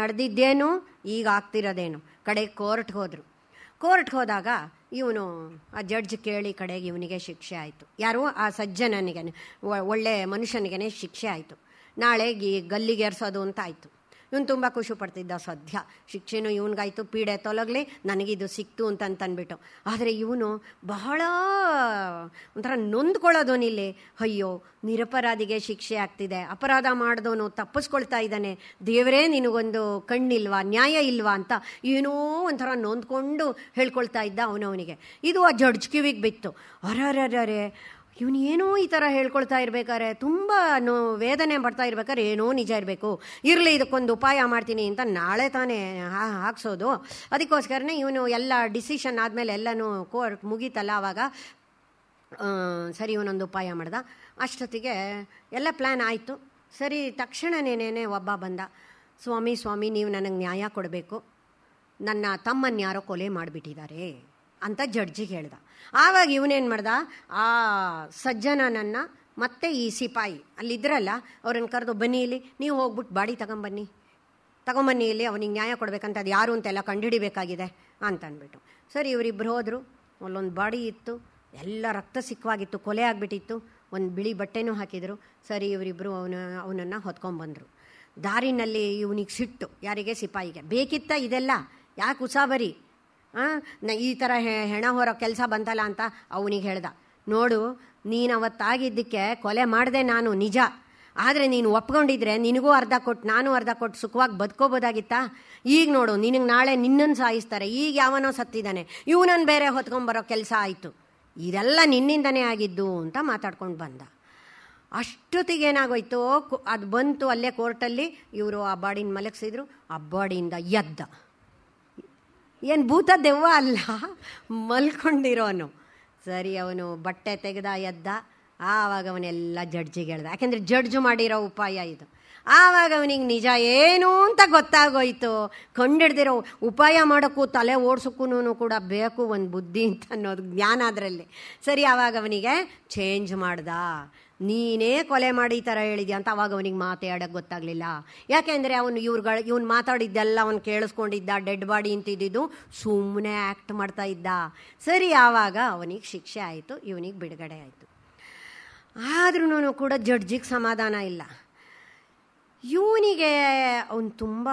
Speaker 1: ನಡೆದಿದ್ದೇನು ಈಗ ಆಗ್ತಿರೋದೇನು ಕಡೆಗೆ ಕೋರ್ಟ್ಗೆ ಹೋದರು ಕೋರ್ಟ್ಗೆ ಹೋದಾಗ ಇವನು ಆ ಜಡ್ಜ್ ಕೇಳಿ ಕಡೆಗೆ ಇವನಿಗೆ ಶಿಕ್ಷೆ ಆಯಿತು ಯಾರು ಆ ಸಜ್ಜನನಿಗೆ ಒಳ್ಳೆ ಮನುಷ್ಯನಿಗೆ ಶಿಕ್ಷೆ ಆಯಿತು ನಾಳೆ ಗೀ ಗಲ್ಲಿಗೇರಿಸೋದು ಅಂತ ಆಯಿತು ಇವನು ತುಂಬ ಖುಷಿ ಪಡ್ತಿದ್ದ ಸದ್ಯ ಶಿಕ್ಷೆನೂ ಇವನಿಗಾಯ್ತು ಪೀಡೆ ತೊಲಗಲಿ ನನಗಿದು ಸಿಕ್ತು ಅಂತಂತಂದ್ಬಿಟ್ಟು ಆದರೆ ಇವನು ಬಹಳ ಒಂಥರ ನೊಂದ್ಕೊಳ್ಳೋದೋನಿಲ್ಲಿ ಅಯ್ಯೋ ನಿರಪರಾಧಿಗೆ ಶಿಕ್ಷೆ ಆಗ್ತಿದೆ ಅಪರಾಧ ಮಾಡಿದವನು ತಪ್ಪಿಸ್ಕೊಳ್ತಾ ಇದ್ದಾನೆ ದೇವರೇ ನಿನಗೊಂದು ಕಣ್ಣಿಲ್ವಾ ನ್ಯಾಯ ಇಲ್ವಾ ಅಂತ ಏನೋ ಒಂಥರ ನೊಂದ್ಕೊಂಡು ಹೇಳ್ಕೊಳ್ತಾ ಇದ್ದ ಅವನವನಿಗೆ ಇದು ಆ ಜಡ್ಜ್ ಕಿವಿಗೆ ಬಿತ್ತು ಅರರರೇ ಇವನು ಏನೋ ಈ ಥರ ಹೇಳ್ಕೊಳ್ತಾ ಇರ್ಬೇಕಾದ್ರೆ ತುಂಬ ನೋ ವೇದನೆ ಪಡ್ತಾ ಇರ್ಬೇಕಾದ್ರೆ ಏನೋ ನಿಜ ಇರಬೇಕು ಇರಲಿ ಇದಕ್ಕೊಂದು ಉಪಾಯ ಮಾಡ್ತೀನಿ ಅಂತ ನಾಳೆ ತಾನೇ ಹಾ ಹಾಕ್ಸೋದು ಅದಕ್ಕೋಸ್ಕರನೇ ಇವನು ಎಲ್ಲ ಡಿಸಿಷನ್ ಆದಮೇಲೆ ಎಲ್ಲನೂ ಕೋರ್ಟ್ ಮುಗೀತಲ್ಲ ಆವಾಗ ಸರಿ ಇವನೊಂದು ಉಪಾಯ ಮಾಡ್ದ ಅಷ್ಟೊತ್ತಿಗೆ ಎಲ್ಲ ಪ್ಲ್ಯಾನ್ ಆಯಿತು ಸರಿ ತಕ್ಷಣನೇನೇನೆ ಒಬ್ಬ ಬಂದ ಸ್ವಾಮಿ ಸ್ವಾಮಿ ನೀವು ನನಗೆ ನ್ಯಾಯ ಕೊಡಬೇಕು ನನ್ನ ತಮ್ಮನ್ನು ಯಾರೋ ಕೊಲೆ ಮಾಡಿಬಿಟ್ಟಿದ್ದಾರೆ ಅಂತ ಜಡ್ಜಿಗೆ ಹೇಳ್ದ ಆವಾಗ ಇವನೇನು ಮಾಡ್ದ ಆ ಸಜ್ಜನನನ್ನು ಮತ್ತೆ ಈ ಸಿಪಾಯಿ ಅಲ್ಲಿದ್ರಲ್ಲ ಅವ್ರನ್ನ ಕರೆದು ಬನ್ನಿ ಇಲ್ಲಿ ನೀವು ಹೋಗ್ಬಿಟ್ಟು ಬಾಡಿ ತಗೊಂಬನ್ನಿ ತಗೊಂಬನ್ನಿ ಇಲ್ಲಿ ಅವನಿಗೆ ನ್ಯಾಯ ಕೊಡಬೇಕಂತ ಅದು ಯಾರು ಅಂತೆಲ್ಲ ಕಂಡುಹಿಡಿಬೇಕಾಗಿದೆ ಅಂತ ಅಂದ್ಬಿಟ್ಟು ಸರಿ ಇವರಿಬ್ಬರು ಹೋದರು ಅಲ್ಲೊಂದು ಬಾಡಿ ಇತ್ತು ಎಲ್ಲ ರಕ್ತ ಸಿಕ್ಕವಾಗಿತ್ತು ಕೊಲೆ ಆಗಿಬಿಟ್ಟಿತ್ತು ಒಂದು ಬಿಳಿ ಬಟ್ಟೆನೂ ಹಾಕಿದರು ಸರಿ ಇವರಿಬ್ಬರು ಅವನ ಅವನನ್ನು ಹೊತ್ಕೊಂಡ್ಬಂದರು ದಾರಿನಲ್ಲಿ ಇವನಿಗೆ ಸಿಟ್ಟು ಯಾರಿಗೆ ಸಿಪಾಯಿಗೆ ಬೇಕಿತ್ತ ಇದೆಲ್ಲ ಯಾಕೆ ಉಸಾಬರಿ ನ ಈ ಥರ ಹೆಣ ಹೊರೋ ಕೆಲಸ ಬಂತಲ್ಲ ಅಂತ ಅವನಿಗೆ ಹೇಳ್ದ ನೋಡು ನೀನು ಅವತ್ತಾಗಿದ್ದಕ್ಕೆ ಕೊಲೆ ಮಾಡಿದೆ ನಾನು ನಿಜ ಆದರೆ ನೀನು ಒಪ್ಕೊಂಡಿದ್ರೆ ನಿನಗೂ ಅರ್ಧ ಕೊಟ್ಟು ನಾನು ಅರ್ಧ ಕೊಟ್ಟು ಸುಖವಾಗಿ ಬದುಕೋಬೋದಾಗಿತ್ತಾ ಈಗ ನೋಡು ನಿನಗೆ ನಾಳೆ ನಿನ್ನನ್ನು ಸಾಯಿಸ್ತಾರೆ ಈಗ ಯಾವನೋ ಸತ್ತಿದ್ದಾನೆ ಇವನನ್ನು ಬೇರೆ ಹೊತ್ಕೊಂಬರೋ ಕೆಲಸ ಆಯಿತು ಇದೆಲ್ಲ ನಿನ್ನಿಂದನೇ ಆಗಿದ್ದು ಅಂತ ಮಾತಾಡ್ಕೊಂಡು ಬಂದ ಅಷ್ಟೊತ್ತಿಗೆ ಏನಾಗೋಯ್ತು ಅದು ಬಂತು ಅಲ್ಲೇ ಕೋರ್ಟಲ್ಲಿ ಇವರು ಆ ಬಾಡಿನ ಮಲಗಿಸಿದ್ರು ಆ ಬಾಡಿಯಿಂದ ಎದ್ದ ಏನು ಭೂತ ದೆವ್ವ ಅಲ್ಲ ಮಲ್ಕೊಂಡಿರೋನು ಸರಿ ಅವನು ಬಟ್ಟೆ ತೆಗೆದ ಎದ್ದ ಆವಾಗ ಅವನೆಲ್ಲ ಜಡ್ಜಿಗೆ ಹೇಳ್ದ ಯಾಕೆಂದರೆ ಜಡ್ಜ್ ಮಾಡಿರೋ ಉಪಾಯ ಇದು ಆವಾಗ ಅವನಿಗೆ ನಿಜ ಏನು ಅಂತ ಗೊತ್ತಾಗೋಯ್ತು ಕಂಡಿಡ್ದಿರೋ ಉಪಾಯ ಮಾಡೋಕ್ಕೂ ತಲೆ ಓಡ್ಸೋಕ್ಕೂ ಕೂಡ ಬೇಕು ಒಂದು ಬುದ್ಧಿ ಅಂತ ಅನ್ನೋದು ಜ್ಞಾನ ಅದರಲ್ಲಿ ಸರಿ ಆವಾಗ ಅವನಿಗೆ ಚೇಂಜ್ ಮಾಡ್ದ ನೀನೇ ಕೊಲೆ ಮಾಡಿ ಈ ಥರ ಹೇಳಿದ್ಯಾ ಅಂತ ಅವಾಗ ಅವನಿಗೆ ಮಾತಾಡೋಕ್ಕೆ ಗೊತ್ತಾಗಲಿಲ್ಲ ಯಾಕೆಂದರೆ ಅವನು ಇವ್ರುಗಳು ಇವನು ಮಾತಾಡಿದ್ದೆಲ್ಲ ಅವನು ಕೇಳಿಸ್ಕೊಂಡಿದ್ದ ಡೆಡ್ ಬಾಡಿ ಅಂತಿದ್ದು ಸುಮ್ಮನೆ ಆ್ಯಕ್ಟ್ ಮಾಡ್ತಾ ಇದ್ದ ಸರಿ ಆವಾಗ ಅವನಿಗೆ ಶಿಕ್ಷೆ ಆಯಿತು ಇವನಿಗೆ ಬಿಡುಗಡೆ ಆಯಿತು ಆದ್ರೂ ಕೂಡ ಜಡ್ಜಿಗೆ ಸಮಾಧಾನ ಇಲ್ಲ ಇವನಿಗೆ ಅವನು ತುಂಬ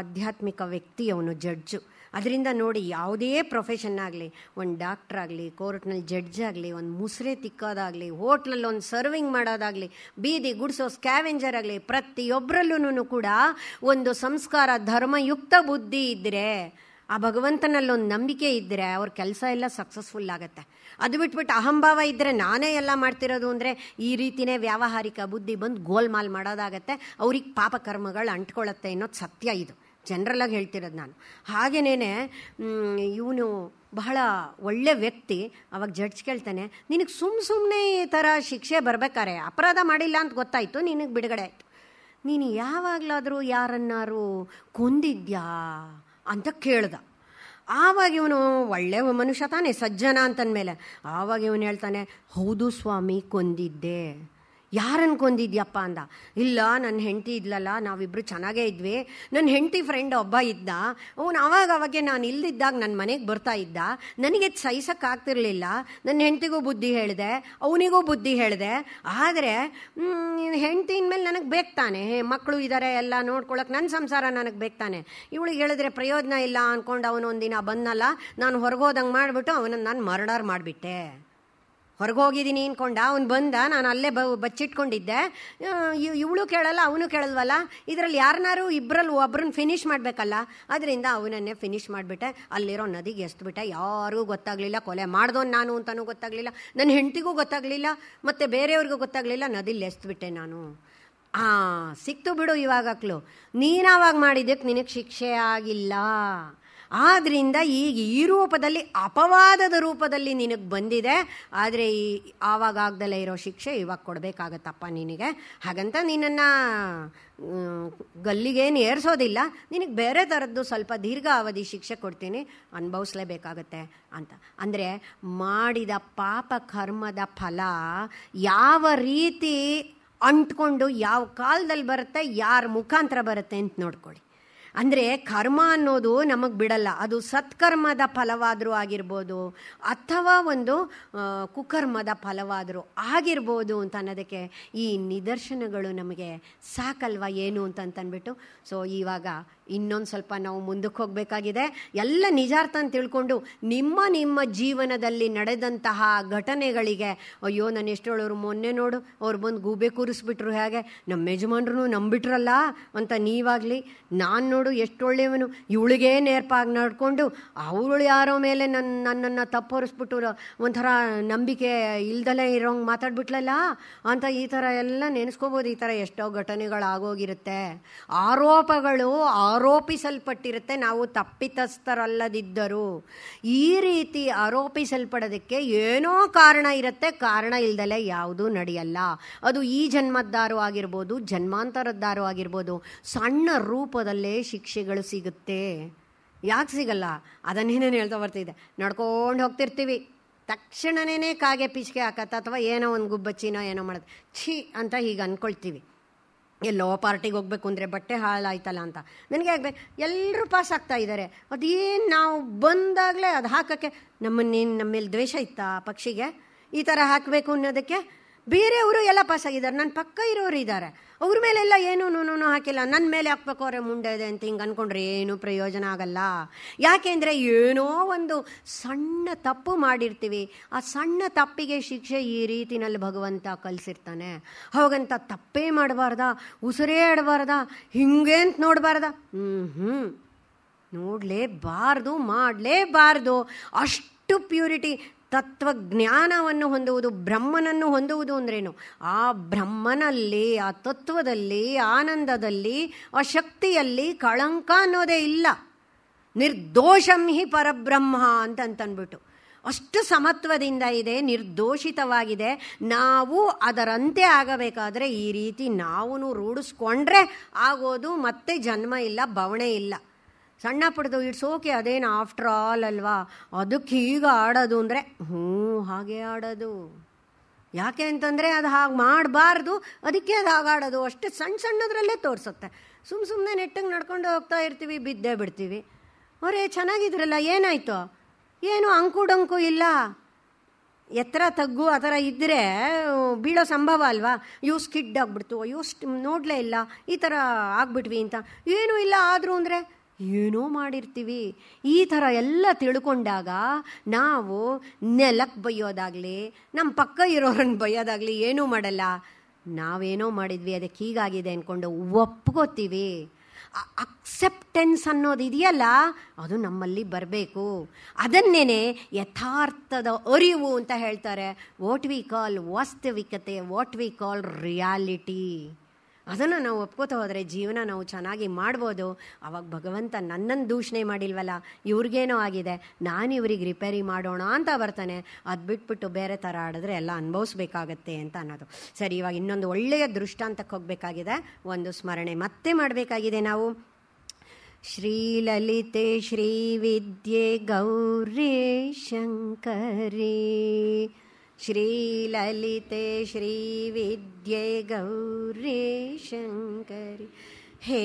Speaker 1: ಆಧ್ಯಾತ್ಮಿಕ ವ್ಯಕ್ತಿ ಅವನು ಜಡ್ಜು ಅದರಿಂದ ನೋಡಿ ಯಾವುದೇ ಪ್ರೊಫೆಷನ್ ಆಗಲಿ ಒಂದು ಡಾಕ್ಟ್ರಾಗಲಿ ಕೋರ್ಟ್ನಲ್ಲಿ ಜಡ್ಜ್ ಆಗಲಿ ಒಂದು ಮುಸ್ರೆ ತಿಕ್ಕೋದಾಗಲಿ ಹೋಟ್ಲಲ್ಲಿ ಒಂದು ಸರ್ವಿಂಗ್ ಮಾಡೋದಾಗಲಿ ಬೀದಿ ಗುಡಿಸೋ ಸ್ಕ್ಯಾವೆಂಜರ್ ಆಗಲಿ ಪ್ರತಿಯೊಬ್ಬರಲ್ಲೂ ಕೂಡ ಒಂದು ಸಂಸ್ಕಾರ ಧರ್ಮಯುಕ್ತ ಬುದ್ಧಿ ಇದ್ದರೆ ಆ ಭಗವಂತನಲ್ಲೊಂದು ನಂಬಿಕೆ ಇದ್ದರೆ ಅವ್ರ ಕೆಲಸ ಎಲ್ಲ ಸಕ್ಸಸ್ಫುಲ್ ಆಗುತ್ತೆ ಅದು ಬಿಟ್ಬಿಟ್ಟು ಅಹಂಭಾವ ಇದ್ದರೆ ನಾನೇ ಎಲ್ಲ ಮಾಡ್ತಿರೋದು ಅಂದರೆ ಈ ರೀತಿಯೇ ವ್ಯಾವಹಾರಿಕ ಬುದ್ಧಿ ಬಂದು ಗೋಲ್ಮಾಲ್ ಮಾಡೋದಾಗತ್ತೆ ಅವ್ರಿಗೆ ಪಾಪಕರ್ಮಗಳು ಅಂಟ್ಕೊಳ್ಳುತ್ತೆ ಅನ್ನೋದು ಸತ್ಯ ಇದು ಜನ್ರಲಾಗಿ ಹೇಳ್ತಿರೋದು ನಾನು ಹಾಗೇನೇ ಇವನು ಬಹಳ ಒಳ್ಳೆ ವ್ಯಕ್ತಿ ಅವಾಗ ಜಡ್ಜ್ ಕೇಳ್ತಾನೆ ನಿನಗೆ ಸುಮ್ಮ ಸುಮ್ಮನೆ ಈ ಥರ ಶಿಕ್ಷೆ ಬರಬೇಕಾರೆ ಅಪರಾಧ ಮಾಡಿಲ್ಲ ಅಂತ ಗೊತ್ತಾಯಿತು ನಿನಗೆ ಬಿಡುಗಡೆ ಆಯಿತು ನೀನು ಯಾವಾಗಲಾದರೂ ಯಾರನ್ನಾರು ಕೊಂದಿದ್ಯಾ ಅಂತ ಕೇಳ್ದ ಆವಾಗ ಇವನು ಒಳ್ಳೆ ಮನುಷ್ಯ ತಾನೇ ಸಜ್ಜನ ಮೇಲೆ ಆವಾಗ ಇವನು ಹೇಳ್ತಾನೆ ಹೌದು ಸ್ವಾಮಿ ಕೊಂದಿದ್ದೆ ಯಾರನ್ನು ಕೊಂದಿದ್ಯಪ್ಪ ಅಂದ ಇಲ್ಲ ನನ್ನ ಹೆಂಡತಿ ಇದ್ಲಲ್ಲ ನಾವಿಬ್ಬರು ಚೆನ್ನಾಗೇ ಇದ್ವಿ ನನ್ನ ಹೆಂಡತಿ ಫ್ರೆಂಡ್ ಒಬ್ಬ ಇದ್ದ ಅವನು ಅವಾಗ ಅವಾಗೆ ನಾನು ಇಲ್ದಿದ್ದಾಗ ನನ್ನ ಮನೆಗೆ ಬರ್ತಾ ಇದ್ದ ನನಗೆ ಸಹಿಸೋಕ್ಕಾಗ್ತಿರ್ಲಿಲ್ಲ ನನ್ನ ಹೆಂಡತಿಗೂ ಬುದ್ಧಿ ಹೇಳಿದೆ ಅವನಿಗೂ ಬುದ್ಧಿ ಹೇಳಿದೆ ಆದರೆ ಹೆಂಡತಿನ ಮೇಲೆ ನನಗೆ ಹೇ ಮಕ್ಕಳು ಇದ್ದಾರೆ ಎಲ್ಲ ನೋಡ್ಕೊಳಕ್ಕೆ ನನ್ನ ಸಂಸಾರ ನನಗೆ ಬೇಕ್ತಾನೆ ಇವಳಿಗೆ ಹೇಳಿದ್ರೆ ಪ್ರಯೋಜನ ಇಲ್ಲ ಅಂದ್ಕೊಂಡು ಅವನೊಂದಿನ ಒಂದಿನ ಬಂದಲ್ಲ ನಾನು ಹೊರಗೋದಂಗೆ ಮಾಡಿಬಿಟ್ಟು ಅವನನ್ನು ನಾನು ಮರ್ಡರ್ ಮಾಡಿಬಿಟ್ಟೆ ಹೊರಗೆ ಹೋಗಿದ್ದೀನಿ ಅನ್ಕೊಂಡ ಅವ್ನು ಬಂದ ನಾನು ಅಲ್ಲೇ ಬ ಬಚ್ಚಿಟ್ಕೊಂಡಿದ್ದೆ ಇವಳು ಕೇಳಲ್ಲ ಅವನು ಕೇಳಲ್ವಲ್ಲ ಇದರಲ್ಲಿ ಯಾರನ್ನಾರು ಇಬ್ಬರಲ್ಲಿ ಒಬ್ರನ್ನ ಫಿನಿಷ್ ಮಾಡಬೇಕಲ್ಲ ಅದರಿಂದ ಅವನನ್ನೇ ಫಿನಿಷ್ ಮಾಡಿಬಿಟ್ಟೆ ಅಲ್ಲಿರೋ ನದಿಗೆ ಎಸ್ಬಿಟ್ಟೆ ಯಾರಿಗೂ ಗೊತ್ತಾಗಲಿಲ್ಲ ಕೊಲೆ ಮಾಡ್ದೋನು ನಾನು ಅಂತಲೂ ಗೊತ್ತಾಗಲಿಲ್ಲ ನನ್ನ ಹೆಂಡತಿಗೂ ಗೊತ್ತಾಗಲಿಲ್ಲ ಮತ್ತು ಬೇರೆಯವ್ರಿಗೂ ಗೊತ್ತಾಗಲಿಲ್ಲ ನದಿಲಿ ಎಸ್ಬಿಟ್ಟೆ ನಾನು ಆ ಸಿಕ್ತು ಬಿಡು ಇವಾಗಲೂ ನೀನು ಆವಾಗ ಮಾಡಿದ್ದಕ್ಕೆ ನಿನಗೆ ಶಿಕ್ಷೆ ಆಗಿಲ್ಲ ಆದ್ದರಿಂದ ಈಗ ಈ ರೂಪದಲ್ಲಿ ಅಪವಾದದ ರೂಪದಲ್ಲಿ ನಿನಗೆ ಬಂದಿದೆ ಆದರೆ ಈ ಆವಾಗ ಇರೋ ಶಿಕ್ಷೆ ಇವಾಗ ಕೊಡಬೇಕಾಗತ್ತಪ್ಪ ನಿನಗೆ ಹಾಗಂತ ನಿನ್ನನ್ನು ಗಲ್ಲಿಗೇನು ಏರ್ಸೋದಿಲ್ಲ ನಿನಗೆ ಬೇರೆ ಥರದ್ದು ಸ್ವಲ್ಪ ದೀರ್ಘಾವಧಿ ಶಿಕ್ಷೆ ಕೊಡ್ತೀನಿ ಅನುಭವಿಸ್ಲೇಬೇಕಾಗತ್ತೆ ಅಂತ ಅಂದರೆ ಮಾಡಿದ ಪಾಪ ಕರ್ಮದ ಫಲ ಯಾವ ರೀತಿ ಅಂಟ್ಕೊಂಡು ಯಾವ ಕಾಲದಲ್ಲಿ ಬರುತ್ತೆ ಯಾರ ಮುಖಾಂತರ ಬರುತ್ತೆ ಅಂತ ನೋಡ್ಕೊಳ್ಳಿ ಅಂದರೆ ಕರ್ಮ ಅನ್ನೋದು ನಮಗೆ ಬಿಡಲ್ಲ ಅದು ಸತ್ಕರ್ಮದ ಫಲವಾದರೂ ಆಗಿರ್ಬೋದು ಅಥವಾ ಒಂದು ಕುಕರ್ಮದ ಫಲವಾದರೂ ಆಗಿರ್ಬೋದು ಅಂತ ಅನ್ನೋದಕ್ಕೆ ಈ ನಿದರ್ಶನಗಳು ನಮಗೆ ಸಾಕಲ್ವ ಏನು ಅಂತಂದ್ಬಿಟ್ಟು ಸೊ ಇವಾಗ ಇನ್ನೊಂದು ಸ್ವಲ್ಪ ನಾವು ಮುಂದಕ್ಕೆ ಹೋಗಬೇಕಾಗಿದೆ ಎಲ್ಲ ನಿಜಾರ್ಥ ಅಂತ ತಿಳ್ಕೊಂಡು ನಿಮ್ಮ ನಿಮ್ಮ ಜೀವನದಲ್ಲಿ ನಡೆದಂತಹ ಘಟನೆಗಳಿಗೆ ಅಯ್ಯೋ ನಾನು ಹೇಳೋರು ಮೊನ್ನೆ ನೋಡು ಅವ್ರು ಬಂದು ಗೂಬೆ ಕೂರಿಸ್ಬಿಟ್ರು ಹೇಗೆ ನಮ್ಮ ಯಜಮಾನ್ರು ನಂಬಿಟ್ರಲ್ಲ ಅಂತ ನೀವಾಗಲಿ ನಾನು ನೋಡು ಎಷ್ಟೊಳ್ಳೆಯವನು ಇವಳಿಗೇ ನೇರ್ಪಾಗಿ ನಡ್ಕೊಂಡು ಅವಳು ಯಾರೋ ಮೇಲೆ ನನ್ನ ನನ್ನನ್ನು ತಪ್ಪರಿಸ್ಬಿಟ್ಟು ಒಂಥರ ನಂಬಿಕೆ ಇಲ್ದಲೇ ಇರೋಂಗೆ ಮಾತಾಡ್ಬಿಟ್ಲಲ್ಲ ಅಂತ ಈ ಥರ ಎಲ್ಲ ನೆನೆಸ್ಕೋಬೋದು ಈ ಥರ ಎಷ್ಟೋ ಘಟನೆಗಳಾಗೋಗಿರುತ್ತೆ ಆರೋಪಗಳು ಆ ಆರೋಪಿಸಲ್ಪಟ್ಟಿರುತ್ತೆ ನಾವು ತಪ್ಪಿತಸ್ಥರಲ್ಲದಿದ್ದರು ಈ ರೀತಿ ಆರೋಪಿಸಲ್ಪಡೋದಕ್ಕೆ ಏನೋ ಕಾರಣ ಇರುತ್ತೆ ಕಾರಣ ಇಲ್ದಲೆ ಯಾವುದೂ ನಡೆಯಲ್ಲ ಅದು ಈ ಜನ್ಮದ್ದಾರು ಆಗಿರ್ಬೋದು ಜನ್ಮಾಂತರದ್ದಾರು ಆಗಿರ್ಬೋದು ಸಣ್ಣ ರೂಪದಲ್ಲೇ ಶಿಕ್ಷೆಗಳು ಸಿಗುತ್ತೆ ಯಾಕೆ ಸಿಗಲ್ಲ ಅದನ್ನೇನೇನು ಹೇಳ್ತಾ ಬರ್ತಿದ್ದೆ ನಡ್ಕೊಂಡು ಹೋಗ್ತಿರ್ತೀವಿ ತಕ್ಷಣನೇ ಕಾಗೆ ಪಿಚ್ಕೆ ಹಾಕತ್ತ ಅಥವಾ ಏನೋ ಒಂದು ಗುಬ್ಬಚ್ಚಿನೋ ಏನೋ ಮಾಡುತ್ತೆ ಛೀ ಅಂತ ಹೀಗೆ ಅಂದ್ಕೊಳ್ತೀವಿ ಎಲ್ಲೋ ಪಾರ್ಟಿಗೆ ಹೋಗ್ಬೇಕು ಅಂದರೆ ಬಟ್ಟೆ ಹಾಳಾಯ್ತಲ್ಲ ಅಂತ ನನಗೆ ಆಗಬೇಕು ಎಲ್ಲರೂ ಪಾಸ್ ಆಗ್ತಾ ಇದ್ದಾರೆ ಅದೇನು ನಾವು ಬಂದಾಗಲೇ ಅದು ಹಾಕೋಕ್ಕೆ ನಮ್ಮನ್ನೇನು ನಮ್ಮ ಮೇಲೆ ದ್ವೇಷ ಇತ್ತಾ ಪಕ್ಷಿಗೆ ಈ ಥರ ಹಾಕಬೇಕು ಅನ್ನೋದಕ್ಕೆ ಬೇರೆಯವರು ಎಲ್ಲ ಪಾಸಾಗಿದ್ದಾರೆ ನನ್ನ ಪಕ್ಕ ಇರೋರು ಇದ್ದಾರೆ ಅವ್ರ ಮೇಲೆಲ್ಲ ಏನೂ ನೂನು ಹಾಕಿಲ್ಲ ನನ್ನ ಮೇಲೆ ಹಾಕ್ಬೇಕು ಅವರೇ ಮುಂಡೆ ಇದೆ ಅಂತ ಹಿಂಗೆ ಅಂದ್ಕೊಂಡ್ರೆ ಏನು ಪ್ರಯೋಜನ ಆಗಲ್ಲ ಯಾಕೆಂದರೆ ಏನೋ ಒಂದು ಸಣ್ಣ ತಪ್ಪು ಮಾಡಿರ್ತೀವಿ ಆ ಸಣ್ಣ ತಪ್ಪಿಗೆ ಶಿಕ್ಷೆ ಈ ರೀತಿನಲ್ಲಿ ಭಗವಂತ ಕಲಿಸಿರ್ತಾನೆ ಹೋಗಂತ ತಪ್ಪೇ ಮಾಡಬಾರ್ದ ಉಸಿರೇ ಆಡಬಾರ್ದ ಹಿಂಗೆ ಅಂತ ನೋಡಬಾರ್ದ ಹ್ಞೂ ಹ್ಞೂ ನೋಡಲೇಬಾರ್ದು ಮಾಡಲೇಬಾರ್ದು ಅಷ್ಟು ಪ್ಯೂರಿಟಿ ತತ್ವಜ್ಞಾನವನ್ನು ಹೊಂದುವುದು ಬ್ರಹ್ಮನನ್ನು ಹೊಂದುವುದು ಅಂದ್ರೇನು ಆ ಬ್ರಹ್ಮನಲ್ಲಿ ಆ ತತ್ವದಲ್ಲಿ ಆನಂದದಲ್ಲಿ ಆ ಶಕ್ತಿಯಲ್ಲಿ ಕಳಂಕ ಅನ್ನೋದೇ ಇಲ್ಲ ನಿರ್ದೋಷಂ ಹಿ ಪರಬ್ರಹ್ಮ ಅಂತಂತನ್ಬಿಟ್ಟು ಅಷ್ಟು ಸಮತ್ವದಿಂದ ಇದೆ ನಿರ್ದೋಷಿತವಾಗಿದೆ ನಾವು ಅದರಂತೆ ಆಗಬೇಕಾದರೆ ಈ ರೀತಿ ನಾವು ರೂಢಿಸ್ಕೊಂಡ್ರೆ ಆಗೋದು ಮತ್ತೆ ಜನ್ಮ ಇಲ್ಲ ಬವಣೆ ಇಲ್ಲ ಸಣ್ಣ ಪಡೆದು ಇಟ್ಸ್ ಓಕೆ ಅದೇನು ಆಫ್ಟರ್ ಆಲ್ ಅಲ್ವಾ ಅದಕ್ಕೆ ಈಗ ಆಡೋದು ಅಂದರೆ ಹ್ಞೂ ಹಾಗೆ ಆಡೋದು ಯಾಕೆ ಅಂತಂದರೆ ಅದು ಹಾಗೆ ಮಾಡಬಾರ್ದು ಅದಕ್ಕೆ ಅದು ಹಾಗಾಡೋದು ಅಷ್ಟೇ ಸಣ್ಣ ಸಣ್ಣದರಲ್ಲೇ ತೋರಿಸುತ್ತೆ ಸುಮ್ಮ ಸುಮ್ಮನೆ ನೆಟ್ಟಂಗೆ ನಡ್ಕೊಂಡು ಹೋಗ್ತಾ ಇರ್ತೀವಿ ಬಿದ್ದೇ ಬಿಡ್ತೀವಿ ಅವರೇ ಚೆನ್ನಾಗಿದ್ರಲ್ಲ ಏನಾಯಿತು ಏನು ಅಂಕು ಡಂಕು ಇಲ್ಲ ಎತ್ತರ ತಗ್ಗು ಆ ಥರ ಇದ್ದರೆ ಬೀಳೋ ಸಂಭವ ಅಲ್ವಾ ಯೂಸ್ ಸ್ಕಿಡ್ ಆಗಿಬಿಡ್ತು ಅಯ್ಯೋ ನೋಡಲೇ ಇಲ್ಲ ಈ ಥರ ಆಗ್ಬಿಟ್ವಿ ಅಂತ ಏನೂ ಇಲ್ಲ ಆದರೂ ಅಂದರೆ ಏನೋ ಮಾಡಿರ್ತೀವಿ ಈ ಥರ ಎಲ್ಲ ತಿಳ್ಕೊಂಡಾಗ ನಾವು ನೆಲಕ್ಕೆ ಬೈಯೋದಾಗಲಿ ನಮ್ಮ ಪಕ್ಕ ಇರೋರನ್ನ ಬೈಯೋದಾಗಲಿ ಏನೂ ಮಾಡಲ್ಲ ನಾವೇನೋ ಮಾಡಿದ್ವಿ ಅದಕ್ಕೆ ಹೀಗಾಗಿದೆ ಅಂದ್ಕೊಂಡು ಒಪ್ಕೋತೀವಿ ಅಕ್ಸೆಪ್ಟೆನ್ಸ್ ಅನ್ನೋದು ಇದೆಯಲ್ಲ ಅದು ನಮ್ಮಲ್ಲಿ ಬರಬೇಕು ಅದನ್ನೇ ಯಥಾರ್ಥದ ಅರಿವು ಅಂತ ಹೇಳ್ತಾರೆ ವಾಟ್ ವಿ ಕಾಲ್ ವಾಸ್ತವಿಕತೆ ವಾಟ್ ವಿ ಕಾಲ್ ರಿಯಾಲಿಟಿ ಅದನ್ನು ನಾವು ಒಪ್ಕೋತಾ ಹೋದರೆ ಜೀವನ ನಾವು ಚೆನ್ನಾಗಿ ಮಾಡ್ಬೋದು ಅವಾಗ ಭಗವಂತ ನನ್ನನ್ನು ದೂಷಣೆ ಮಾಡಿಲ್ವಲ್ಲ ಇವ್ರಿಗೇನೋ ಆಗಿದೆ ನಾನು ಇವ್ರಿಗೆ ರಿಪೇರಿ ಮಾಡೋಣ ಅಂತ ಬರ್ತಾನೆ ಅದು ಬಿಟ್ಬಿಟ್ಟು ಬೇರೆ ಥರ ಆಡಿದ್ರೆ ಎಲ್ಲ ಅನುಭವಿಸ್ಬೇಕಾಗತ್ತೆ ಅಂತ ಅನ್ನೋದು ಸರಿ ಇವಾಗ ಇನ್ನೊಂದು ಒಳ್ಳೆಯ ದೃಷ್ಟಾಂತಕ್ಕೆ ಹೋಗಬೇಕಾಗಿದೆ ಒಂದು ಸ್ಮರಣೆ ಮತ್ತೆ ಮಾಡಬೇಕಾಗಿದೆ ನಾವು ಶ್ರೀಲಲಿತೆ ಶ್ರೀವಿದ್ಯೆ ಗೌರಿ ಶಂಕರಿ श्रीललिते श्रीविद्ये शङ्करि हे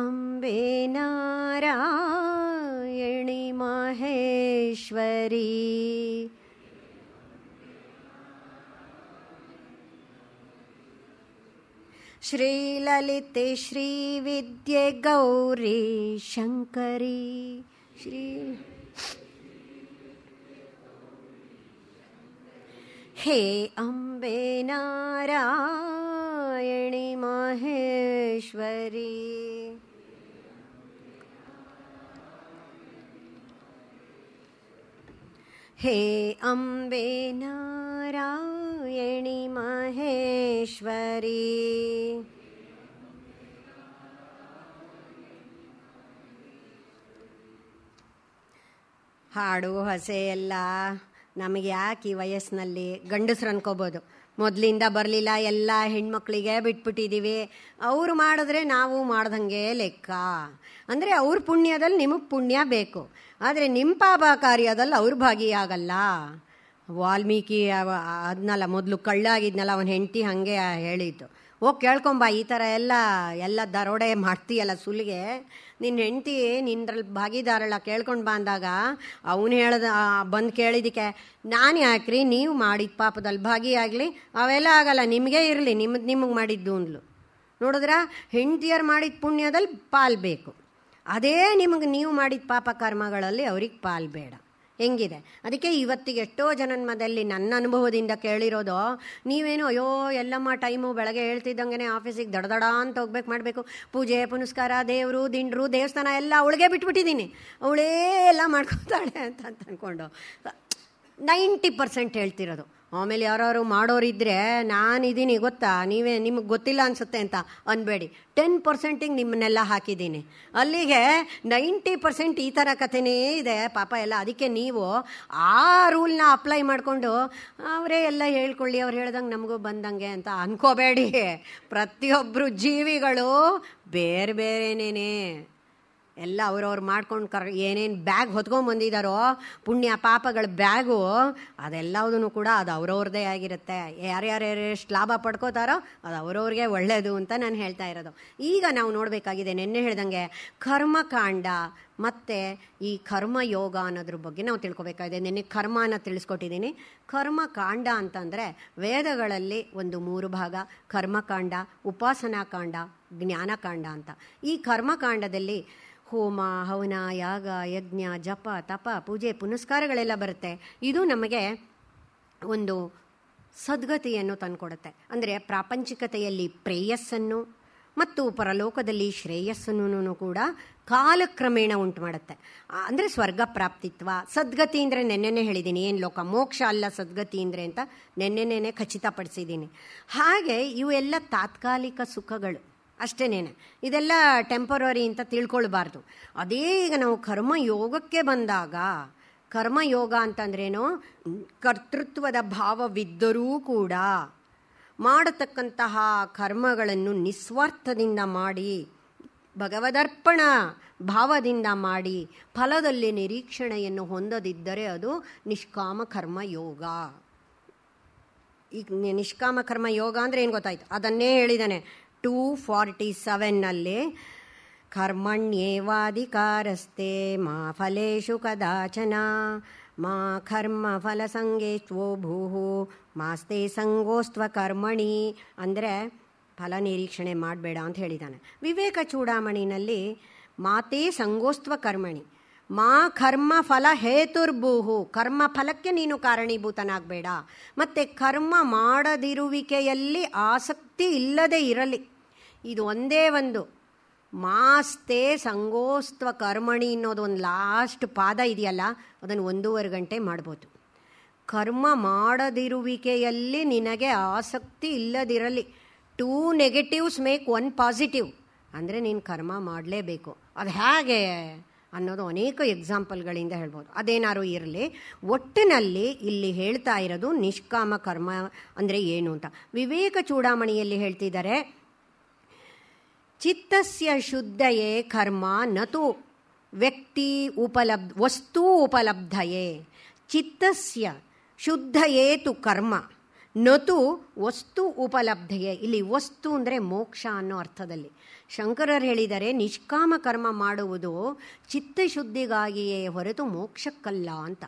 Speaker 1: अम्बे नारायणि माहेश्वरि श्रीललिते श्रीविद्ये गौरी शङ्करी श्री हे अम्बे नारायणी माहेश्वरी हे अम्बे नारायणी माहेश्वरी हाड़ू हसे ಎಲ್ಲ ನಮಗೆ ಯಾಕೆ ಈ ವಯಸ್ಸಿನಲ್ಲಿ ಗಂಡಸ್ರು ಅನ್ಕೋಬೋದು ಮೊದಲಿಂದ ಬರಲಿಲ್ಲ ಎಲ್ಲ ಹೆಣ್ಮಕ್ಳಿಗೆ ಬಿಟ್ಬಿಟ್ಟಿದ್ದೀವಿ ಅವರು ಮಾಡಿದ್ರೆ ನಾವು ಮಾಡ್ದಂಗೆ ಲೆಕ್ಕ ಅಂದರೆ ಅವ್ರ ಪುಣ್ಯದಲ್ಲಿ ನಿಮಗೆ ಪುಣ್ಯ ಬೇಕು ಆದರೆ ನಿಮ್ಮ ಪಾಪ ಕಾರ್ಯದಲ್ಲಿ ಅವ್ರ ಭಾಗಿಯಾಗಲ್ಲ ವಾಲ್ಮೀಕಿ ಅದನ್ನಲ್ಲ ಮೊದಲು ಕಳ್ಳಾಗಿದ್ನಲ್ಲ ಅವನ ಹೆಂಡತಿ ಹಾಗೆ ಹೇಳಿದ್ದು ಓ ಕೇಳ್ಕೊಂಬ ಈ ಥರ ಎಲ್ಲ ಎಲ್ಲ ದರೋಡೆ ಮಾಡ್ತೀಯಲ್ಲ ಸುಲಿಗೆ ನಿನ್ನ ಹೆಂಡತಿ ನಿನ್ನಲ್ಲಿ ಭಾಗಿದಾರಲ್ಲ ಕೇಳ್ಕೊಂಡು ಬಂದಾಗ ಅವನು ಹೇಳ್ದ ಬಂದು ಕೇಳಿದಕ್ಕೆ ನಾನು ಯಾಕ್ರಿ ನೀವು ಮಾಡಿದ ಪಾಪದಲ್ಲಿ ಭಾಗಿಯಾಗಲಿ ಅವೆಲ್ಲ ಆಗಲ್ಲ ನಿಮಗೇ ಇರಲಿ ನಿಮ್ಮ ನಿಮಗೆ ಮಾಡಿದ್ದು ಅಂದ್ಲು ನೋಡಿದ್ರ ಹೆಂಡತಿಯರು ಮಾಡಿದ ಪುಣ್ಯದಲ್ಲಿ ಪಾಲ್ಬೇಕು ಅದೇ ನಿಮಗೆ ನೀವು ಮಾಡಿದ ಪಾಪ ಕರ್ಮಗಳಲ್ಲಿ ಅವ್ರಿಗೆ ಪಾಲ್ ಬೇಡ ಹೆಂಗಿದೆ ಅದಕ್ಕೆ ಇವತ್ತಿಗೆ ಎಷ್ಟೋ ಜನನ್ಮದಲ್ಲಿ ನನ್ನ ಅನುಭವದಿಂದ ಕೇಳಿರೋದು ನೀವೇನು ಅಯ್ಯೋ ಎಲ್ಲಮ್ಮ ಟೈಮು ಬೆಳಗ್ಗೆ ಹೇಳ್ತಿದ್ದಂಗೆ ಆಫೀಸಿಗೆ ದಡದಡ ಅಂತ ಹೋಗ್ಬೇಕು ಮಾಡಬೇಕು ಪೂಜೆ ಪುನಸ್ಕಾರ ದೇವರು ದಿಂಡ್ರು ದೇವಸ್ಥಾನ ಎಲ್ಲ ಅವಳಿಗೆ ಬಿಟ್ಬಿಟ್ಟಿದ್ದೀನಿ ಅವಳೇ ಎಲ್ಲ ಮಾಡ್ಕೊತಾಳೆ ಅಂತ ಅಂತ ಅಂದ್ಕೊಂಡು ನೈಂಟಿ ಪರ್ಸೆಂಟ್ ಹೇಳ್ತಿರೋದು ಆಮೇಲೆ ಯಾರು ಮಾಡೋರಿದ್ದರೆ ನಾನಿದ್ದೀನಿ ಗೊತ್ತಾ ನೀವೇ ನಿಮಗೆ ಗೊತ್ತಿಲ್ಲ ಅನಿಸುತ್ತೆ ಅಂತ ಅನ್ಬೇಡಿ ಟೆನ್ ಪರ್ಸೆಂಟಿಗೆ ನಿಮ್ಮನ್ನೆಲ್ಲ ಹಾಕಿದ್ದೀನಿ ಅಲ್ಲಿಗೆ ನೈಂಟಿ ಪರ್ಸೆಂಟ್ ಈ ಥರ ಕಥೆನೇ ಇದೆ ಪಾಪ ಎಲ್ಲ ಅದಕ್ಕೆ ನೀವು ಆ ರೂಲ್ನ ಅಪ್ಲೈ ಮಾಡಿಕೊಂಡು ಅವರೇ ಎಲ್ಲ ಹೇಳ್ಕೊಳ್ಳಿ ಅವ್ರು ಹೇಳ್ದಂಗೆ ನಮಗೂ ಬಂದಂಗೆ ಅಂತ ಅನ್ಕೋಬೇಡಿ ಪ್ರತಿಯೊಬ್ಬರು ಜೀವಿಗಳು ಬೇರೆ ಬೇರೆನೇ ಎಲ್ಲ ಅವ್ರವ್ರು ಮಾಡ್ಕೊಂಡು ಕರ್ ಏನೇನು ಬ್ಯಾಗ್ ಹೊತ್ಕೊಂಡ್ಬಂದಿದ್ದಾರೋ ಪುಣ್ಯ ಪಾಪಗಳ ಬ್ಯಾಗು ಅದೆಲ್ಲದೂ ಕೂಡ ಅದು ಅವ್ರವ್ರದ್ದೇ ಆಗಿರುತ್ತೆ ಯಾರ್ಯಾರ್ಯಾರು ಎಷ್ಟು ಲಾಭ ಪಡ್ಕೋತಾರೋ ಅದು ಅವ್ರವ್ರಿಗೆ ಒಳ್ಳೆಯದು ಅಂತ ನಾನು ಹೇಳ್ತಾ ಇರೋದು ಈಗ ನಾವು ನೋಡಬೇಕಾಗಿದೆ ನಿನ್ನೆ ಹೇಳ್ದಂಗೆ ಕರ್ಮಕಾಂಡ ಮತ್ತು ಈ ಕರ್ಮಯೋಗ ಅನ್ನೋದ್ರ ಬಗ್ಗೆ ನಾವು ತಿಳ್ಕೊಬೇಕಾಗಿದೆ ನಿನ್ನೆ ಕರ್ಮನ ತಿಳಿಸ್ಕೊಟ್ಟಿದ್ದೀನಿ ಕರ್ಮಕಾಂಡ ಅಂತಂದರೆ ವೇದಗಳಲ್ಲಿ ಒಂದು ಮೂರು ಭಾಗ ಕರ್ಮಕಾಂಡ ಉಪಾಸನಾಕಾಂಡ ಜ್ಞಾನಕಾಂಡ ಅಂತ ಈ ಕರ್ಮಕಾಂಡದಲ್ಲಿ ಹೋಮ ಹವನ ಯಾಗ ಯಜ್ಞ ಜಪ ತಪ ಪೂಜೆ ಪುನಸ್ಕಾರಗಳೆಲ್ಲ ಬರುತ್ತೆ ಇದು ನಮಗೆ ಒಂದು ಸದ್ಗತಿಯನ್ನು ತಂದುಕೊಡುತ್ತೆ ಅಂದರೆ ಪ್ರಾಪಂಚಿಕತೆಯಲ್ಲಿ ಪ್ರೇಯಸ್ಸನ್ನು ಮತ್ತು ಪರಲೋಕದಲ್ಲಿ ಶ್ರೇಯಸ್ಸನ್ನು ಕೂಡ ಕಾಲಕ್ರಮೇಣ ಉಂಟು ಮಾಡುತ್ತೆ ಅಂದರೆ ಸ್ವರ್ಗ ಪ್ರಾಪ್ತಿತ್ವ ಸದ್ಗತಿ ಅಂದರೆ ನೆನ್ನೆನೇ ಹೇಳಿದ್ದೀನಿ ಏನು ಲೋಕ ಮೋಕ್ಷ ಅಲ್ಲ ಸದ್ಗತಿ ಅಂದರೆ ಅಂತ ನೆನ್ನೆನೇ ಖಚಿತಪಡಿಸಿದ್ದೀನಿ ಹಾಗೆ ಇವೆಲ್ಲ ತಾತ್ಕಾಲಿಕ ಸುಖಗಳು ಅಷ್ಟೇನೇನೆ ಇದೆಲ್ಲ ಟೆಂಪರರಿ ಅಂತ ತಿಳ್ಕೊಳ್ಬಾರ್ದು ಅದೇ ಈಗ ನಾವು ಕರ್ಮ ಯೋಗಕ್ಕೆ ಬಂದಾಗ ಕರ್ಮಯೋಗ ಅಂತಂದ್ರೇನು ಕರ್ತೃತ್ವದ ಭಾವವಿದ್ದರೂ ಕೂಡ ಮಾಡತಕ್ಕಂತಹ ಕರ್ಮಗಳನ್ನು ನಿಸ್ವಾರ್ಥದಿಂದ ಮಾಡಿ ಭಗವದರ್ಪಣ ಭಾವದಿಂದ ಮಾಡಿ ಫಲದಲ್ಲಿ ನಿರೀಕ್ಷಣೆಯನ್ನು ಹೊಂದದಿದ್ದರೆ ಅದು ನಿಷ್ಕಾಮ ಕರ್ಮ ಯೋಗ ಈಗ ನಿಷ್ಕಾಮ ಕರ್ಮ ಯೋಗ ಅಂದರೆ ಏನು ಗೊತ್ತಾಯ್ತು ಅದನ್ನೇ ಹೇಳಿದ್ದಾನೆ ಟೂ ಫಾರ್ಟಿ ಸೆವೆನ್ನಲ್ಲಿ ಕರ್ಮಣ್ಯೇವಾಧಿಕಾರಸ್ತೆ ಮಾ ಫಲೇಶು ಕದಾಚನ ಮಾ ಕರ್ಮ ಸಂಗೇಶ್ವೋ ಭೂಹು ಮಾಸ್ತೆ ಸಂಗೋಸ್ತ್ವ ಕರ್ಮಣಿ ಅಂದರೆ ಫಲ ನಿರೀಕ್ಷಣೆ ಮಾಡಬೇಡ ಅಂತ ಹೇಳಿದ್ದಾನೆ ವಿವೇಕ ಚೂಡಾಮಣಿನಲ್ಲಿ ಮಾತೇ ಸಂಗೋಸ್ತ್ವ ಕರ್ಮಣಿ ಮಾ ಕರ್ಮ ಫಲ ಹೇತುರ್ಭೂಹು ಕರ್ಮ ಫಲಕ್ಕೆ ನೀನು ಕಾರಣೀಭೂತನಾಗಬೇಡ ಮತ್ತು ಕರ್ಮ ಮಾಡದಿರುವಿಕೆಯಲ್ಲಿ ಆಸಕ್ತಿ ಇಲ್ಲದೆ ಇರಲಿ ಇದು ಒಂದೇ ಒಂದು ಮಾಸ್ತೆ ಸಂಗೋಸ್ತ್ವ ಕರ್ಮಣಿ ಅನ್ನೋದು ಒಂದು ಲಾಸ್ಟ್ ಪಾದ ಇದೆಯಲ್ಲ ಅದನ್ನು ಒಂದೂವರೆ ಗಂಟೆ ಮಾಡ್ಬೋದು ಕರ್ಮ ಮಾಡದಿರುವಿಕೆಯಲ್ಲಿ ನಿನಗೆ ಆಸಕ್ತಿ ಇಲ್ಲದಿರಲಿ two negatives make one positive ಅಂದರೆ ನೀನು ಕರ್ಮ ಮಾಡಲೇಬೇಕು ಅದು ಹೇಗೆ ಅನ್ನೋದು ಅನೇಕ ಎಕ್ಸಾಂಪಲ್ಗಳಿಂದ ಹೇಳ್ಬೋದು ಅದೇನಾರು ಇರಲಿ ಒಟ್ಟಿನಲ್ಲಿ ಇಲ್ಲಿ ಹೇಳ್ತಾ ಇರೋದು ನಿಷ್ಕಾಮ ಕರ್ಮ ಅಂದರೆ ಏನು ಅಂತ ವಿವೇಕ ಚೂಡಾಮಣಿಯಲ್ಲಿ ಹೇಳ್ತಿದ್ದಾರೆ ಚಿತ್ತಸ್ಯ ಶುದ್ಧಯೇ ಕರ್ಮ ನತು ವ್ಯಕ್ತಿ ಉಪಲಬ್ ವಸ್ತು ಉಪಲಬ್ಧಯೇ ಚಿತ್ತಸ್ಯ ಶುದ್ಧಯೇತು ಕರ್ಮ ನತು ವಸ್ತು ಉಪಲಬ್ಧಯೇ ಇಲ್ಲಿ ವಸ್ತು ಅಂದರೆ ಮೋಕ್ಷ ಅನ್ನೋ ಅರ್ಥದಲ್ಲಿ ಶಂಕರರು ಹೇಳಿದರೆ ನಿಷ್ಕಾಮ ಕರ್ಮ ಮಾಡುವುದು ಚಿತ್ತ ಶುದ್ಧಿಗಾಗಿಯೇ ಹೊರತು ಮೋಕ್ಷಕ್ಕಲ್ಲ ಅಂತ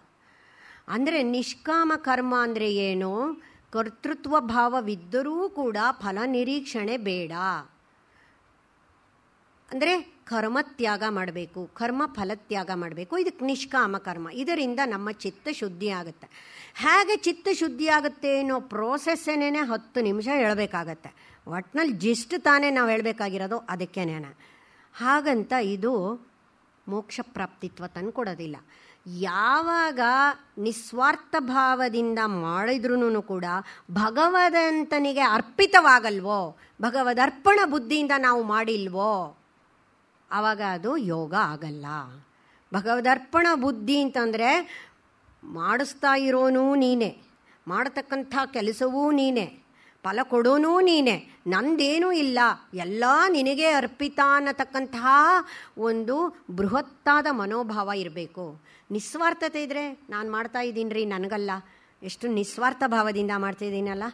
Speaker 1: ಅಂದರೆ ನಿಷ್ಕಾಮ ಕರ್ಮ ಅಂದರೆ ಏನು ಕರ್ತೃತ್ವ ಭಾವವಿದ್ದರೂ ಕೂಡ ಫಲ ನಿರೀಕ್ಷಣೆ ಬೇಡ ಅಂದರೆ ಕರ್ಮತ್ಯಾಗ ಮಾಡಬೇಕು ಕರ್ಮ ಫಲತ್ಯಾಗ ಮಾಡಬೇಕು ಇದಕ್ಕೆ ನಿಷ್ಕಾಮ ಕರ್ಮ ಇದರಿಂದ ನಮ್ಮ ಚಿತ್ತ ಶುದ್ಧಿ ಆಗುತ್ತೆ ಹೇಗೆ ಚಿತ್ತ ಶುದ್ಧಿ ಆಗುತ್ತೆ ಅನ್ನೋ ಪ್ರೋಸೆಸ್ಸೇನೇ ಹತ್ತು ನಿಮಿಷ ಹೇಳಬೇಕಾಗತ್ತೆ ಒಟ್ನಲ್ಲಿ ಜಿಸ್ಟ್ ತಾನೇ ನಾವು ಹೇಳಬೇಕಾಗಿರೋದು ನಾನು ಹಾಗಂತ ಇದು ಮೋಕ್ಷ ಪ್ರಾಪ್ತಿತ್ವ ತಂದುಕೊಡೋದಿಲ್ಲ ಯಾವಾಗ ನಿಸ್ವಾರ್ಥ ಭಾವದಿಂದ ಮಾಡಿದ್ರೂ ಕೂಡ ಭಗವದಂತನಿಗೆ ಅರ್ಪಿತವಾಗಲ್ವೋ ಭಗವದರ್ಪಣ ಬುದ್ಧಿಯಿಂದ ನಾವು ಮಾಡಿಲ್ವೋ ಆವಾಗ ಅದು ಯೋಗ ಆಗಲ್ಲ ಭಗವದರ್ಪಣ ಬುದ್ಧಿ ಅಂತಂದರೆ ಮಾಡಿಸ್ತಾ ಇರೋನೂ ನೀನೇ ಮಾಡತಕ್ಕಂಥ ಕೆಲಸವೂ ನೀನೇ ಫಲ ಕೊಡೋನೂ ನೀನೇ ನಂದೇನೂ ಇಲ್ಲ ಎಲ್ಲ ನಿನಗೆ ಅರ್ಪಿತ ಅನ್ನತಕ್ಕಂತಹ ಒಂದು ಬೃಹತ್ತಾದ ಮನೋಭಾವ ಇರಬೇಕು ನಿಸ್ವಾರ್ಥತೆ ಇದ್ದರೆ ನಾನು ಮಾಡ್ತಾ ಇದ್ದೀನಿ ರೀ ನನಗಲ್ಲ ಎಷ್ಟು ನಿಸ್ವಾರ್ಥ ಭಾವದಿಂದ ಮಾಡ್ತಾ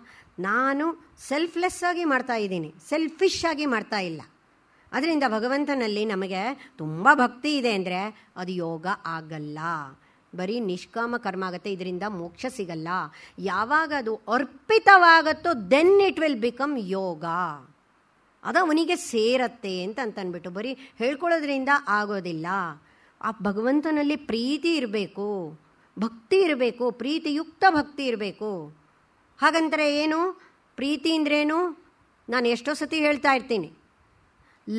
Speaker 1: ನಾನು ಸೆಲ್ಫ್ಲೆಸ್ಸಾಗಿ ಮಾಡ್ತಾ ಇದ್ದೀನಿ ಸೆಲ್ಫಿಶ್ ಆಗಿ ಮಾಡ್ತಾ ಇಲ್ಲ ಅದರಿಂದ ಭಗವಂತನಲ್ಲಿ ನಮಗೆ ತುಂಬ ಭಕ್ತಿ ಇದೆ ಅಂದರೆ ಅದು ಯೋಗ ಆಗಲ್ಲ ಬರೀ ನಿಷ್ಕಾಮ ಕರ್ಮ ಆಗುತ್ತೆ ಇದರಿಂದ ಮೋಕ್ಷ ಸಿಗಲ್ಲ ಯಾವಾಗ ಅದು ಅರ್ಪಿತವಾಗತ್ತೋ then it will become yoga ಅದು ಅವನಿಗೆ ಸೇರತ್ತೆ ಅಂತ ಅಂತನ್ಬಿಟ್ಟು ಬರೀ ಹೇಳ್ಕೊಳ್ಳೋದ್ರಿಂದ ಆಗೋದಿಲ್ಲ ಆ ಭಗವಂತನಲ್ಲಿ ಪ್ರೀತಿ ಇರಬೇಕು ಭಕ್ತಿ ಇರಬೇಕು ಪ್ರೀತಿಯುಕ್ತ ಭಕ್ತಿ ಇರಬೇಕು ಹಾಗಂತಾರೆ ಏನು ಪ್ರೀತಿ ಅಂದ್ರೇನು ನಾನು ಎಷ್ಟೋ ಸತಿ ಹೇಳ್ತಾ ಇರ್ತೀನಿ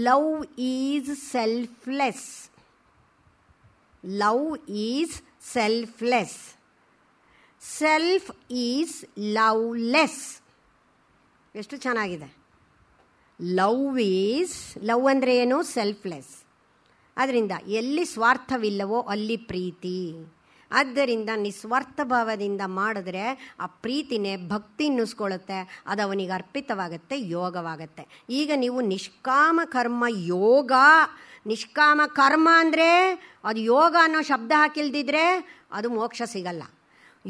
Speaker 1: love is selfless love is selfless self is loveless ಎಷ್ಟು ಚೆನ್ನಾಗಿದೆ ಲವ್ ಈಸ್ ಲವ್ ಅಂದರೆ ಏನು ಸೆಲ್ಫ್ಲೆಸ್ ಅದರಿಂದ ಎಲ್ಲಿ ಸ್ವಾರ್ಥವಿಲ್ಲವೋ ಅಲ್ಲಿ ಪ್ರೀತಿ ಆದ್ದರಿಂದ ನಿಸ್ವಾರ್ಥ ಭಾವದಿಂದ ಮಾಡಿದ್ರೆ ಆ ಪ್ರೀತಿನೇ ಭಕ್ತಿ ಅನ್ನಿಸ್ಕೊಳ್ಳುತ್ತೆ ಅದು ಅವನಿಗೆ ಅರ್ಪಿತವಾಗುತ್ತೆ ಯೋಗವಾಗುತ್ತೆ ಈಗ ನೀವು ನಿಷ್ಕಾಮ ಕರ್ಮ ಯೋಗ ನಿಷ್ಕಾಮ ಕರ್ಮ ಅಂದರೆ ಅದು ಯೋಗ ಅನ್ನೋ ಶಬ್ದ ಹಾಕಿಲ್ದಿದ್ರೆ ಅದು ಮೋಕ್ಷ ಸಿಗಲ್ಲ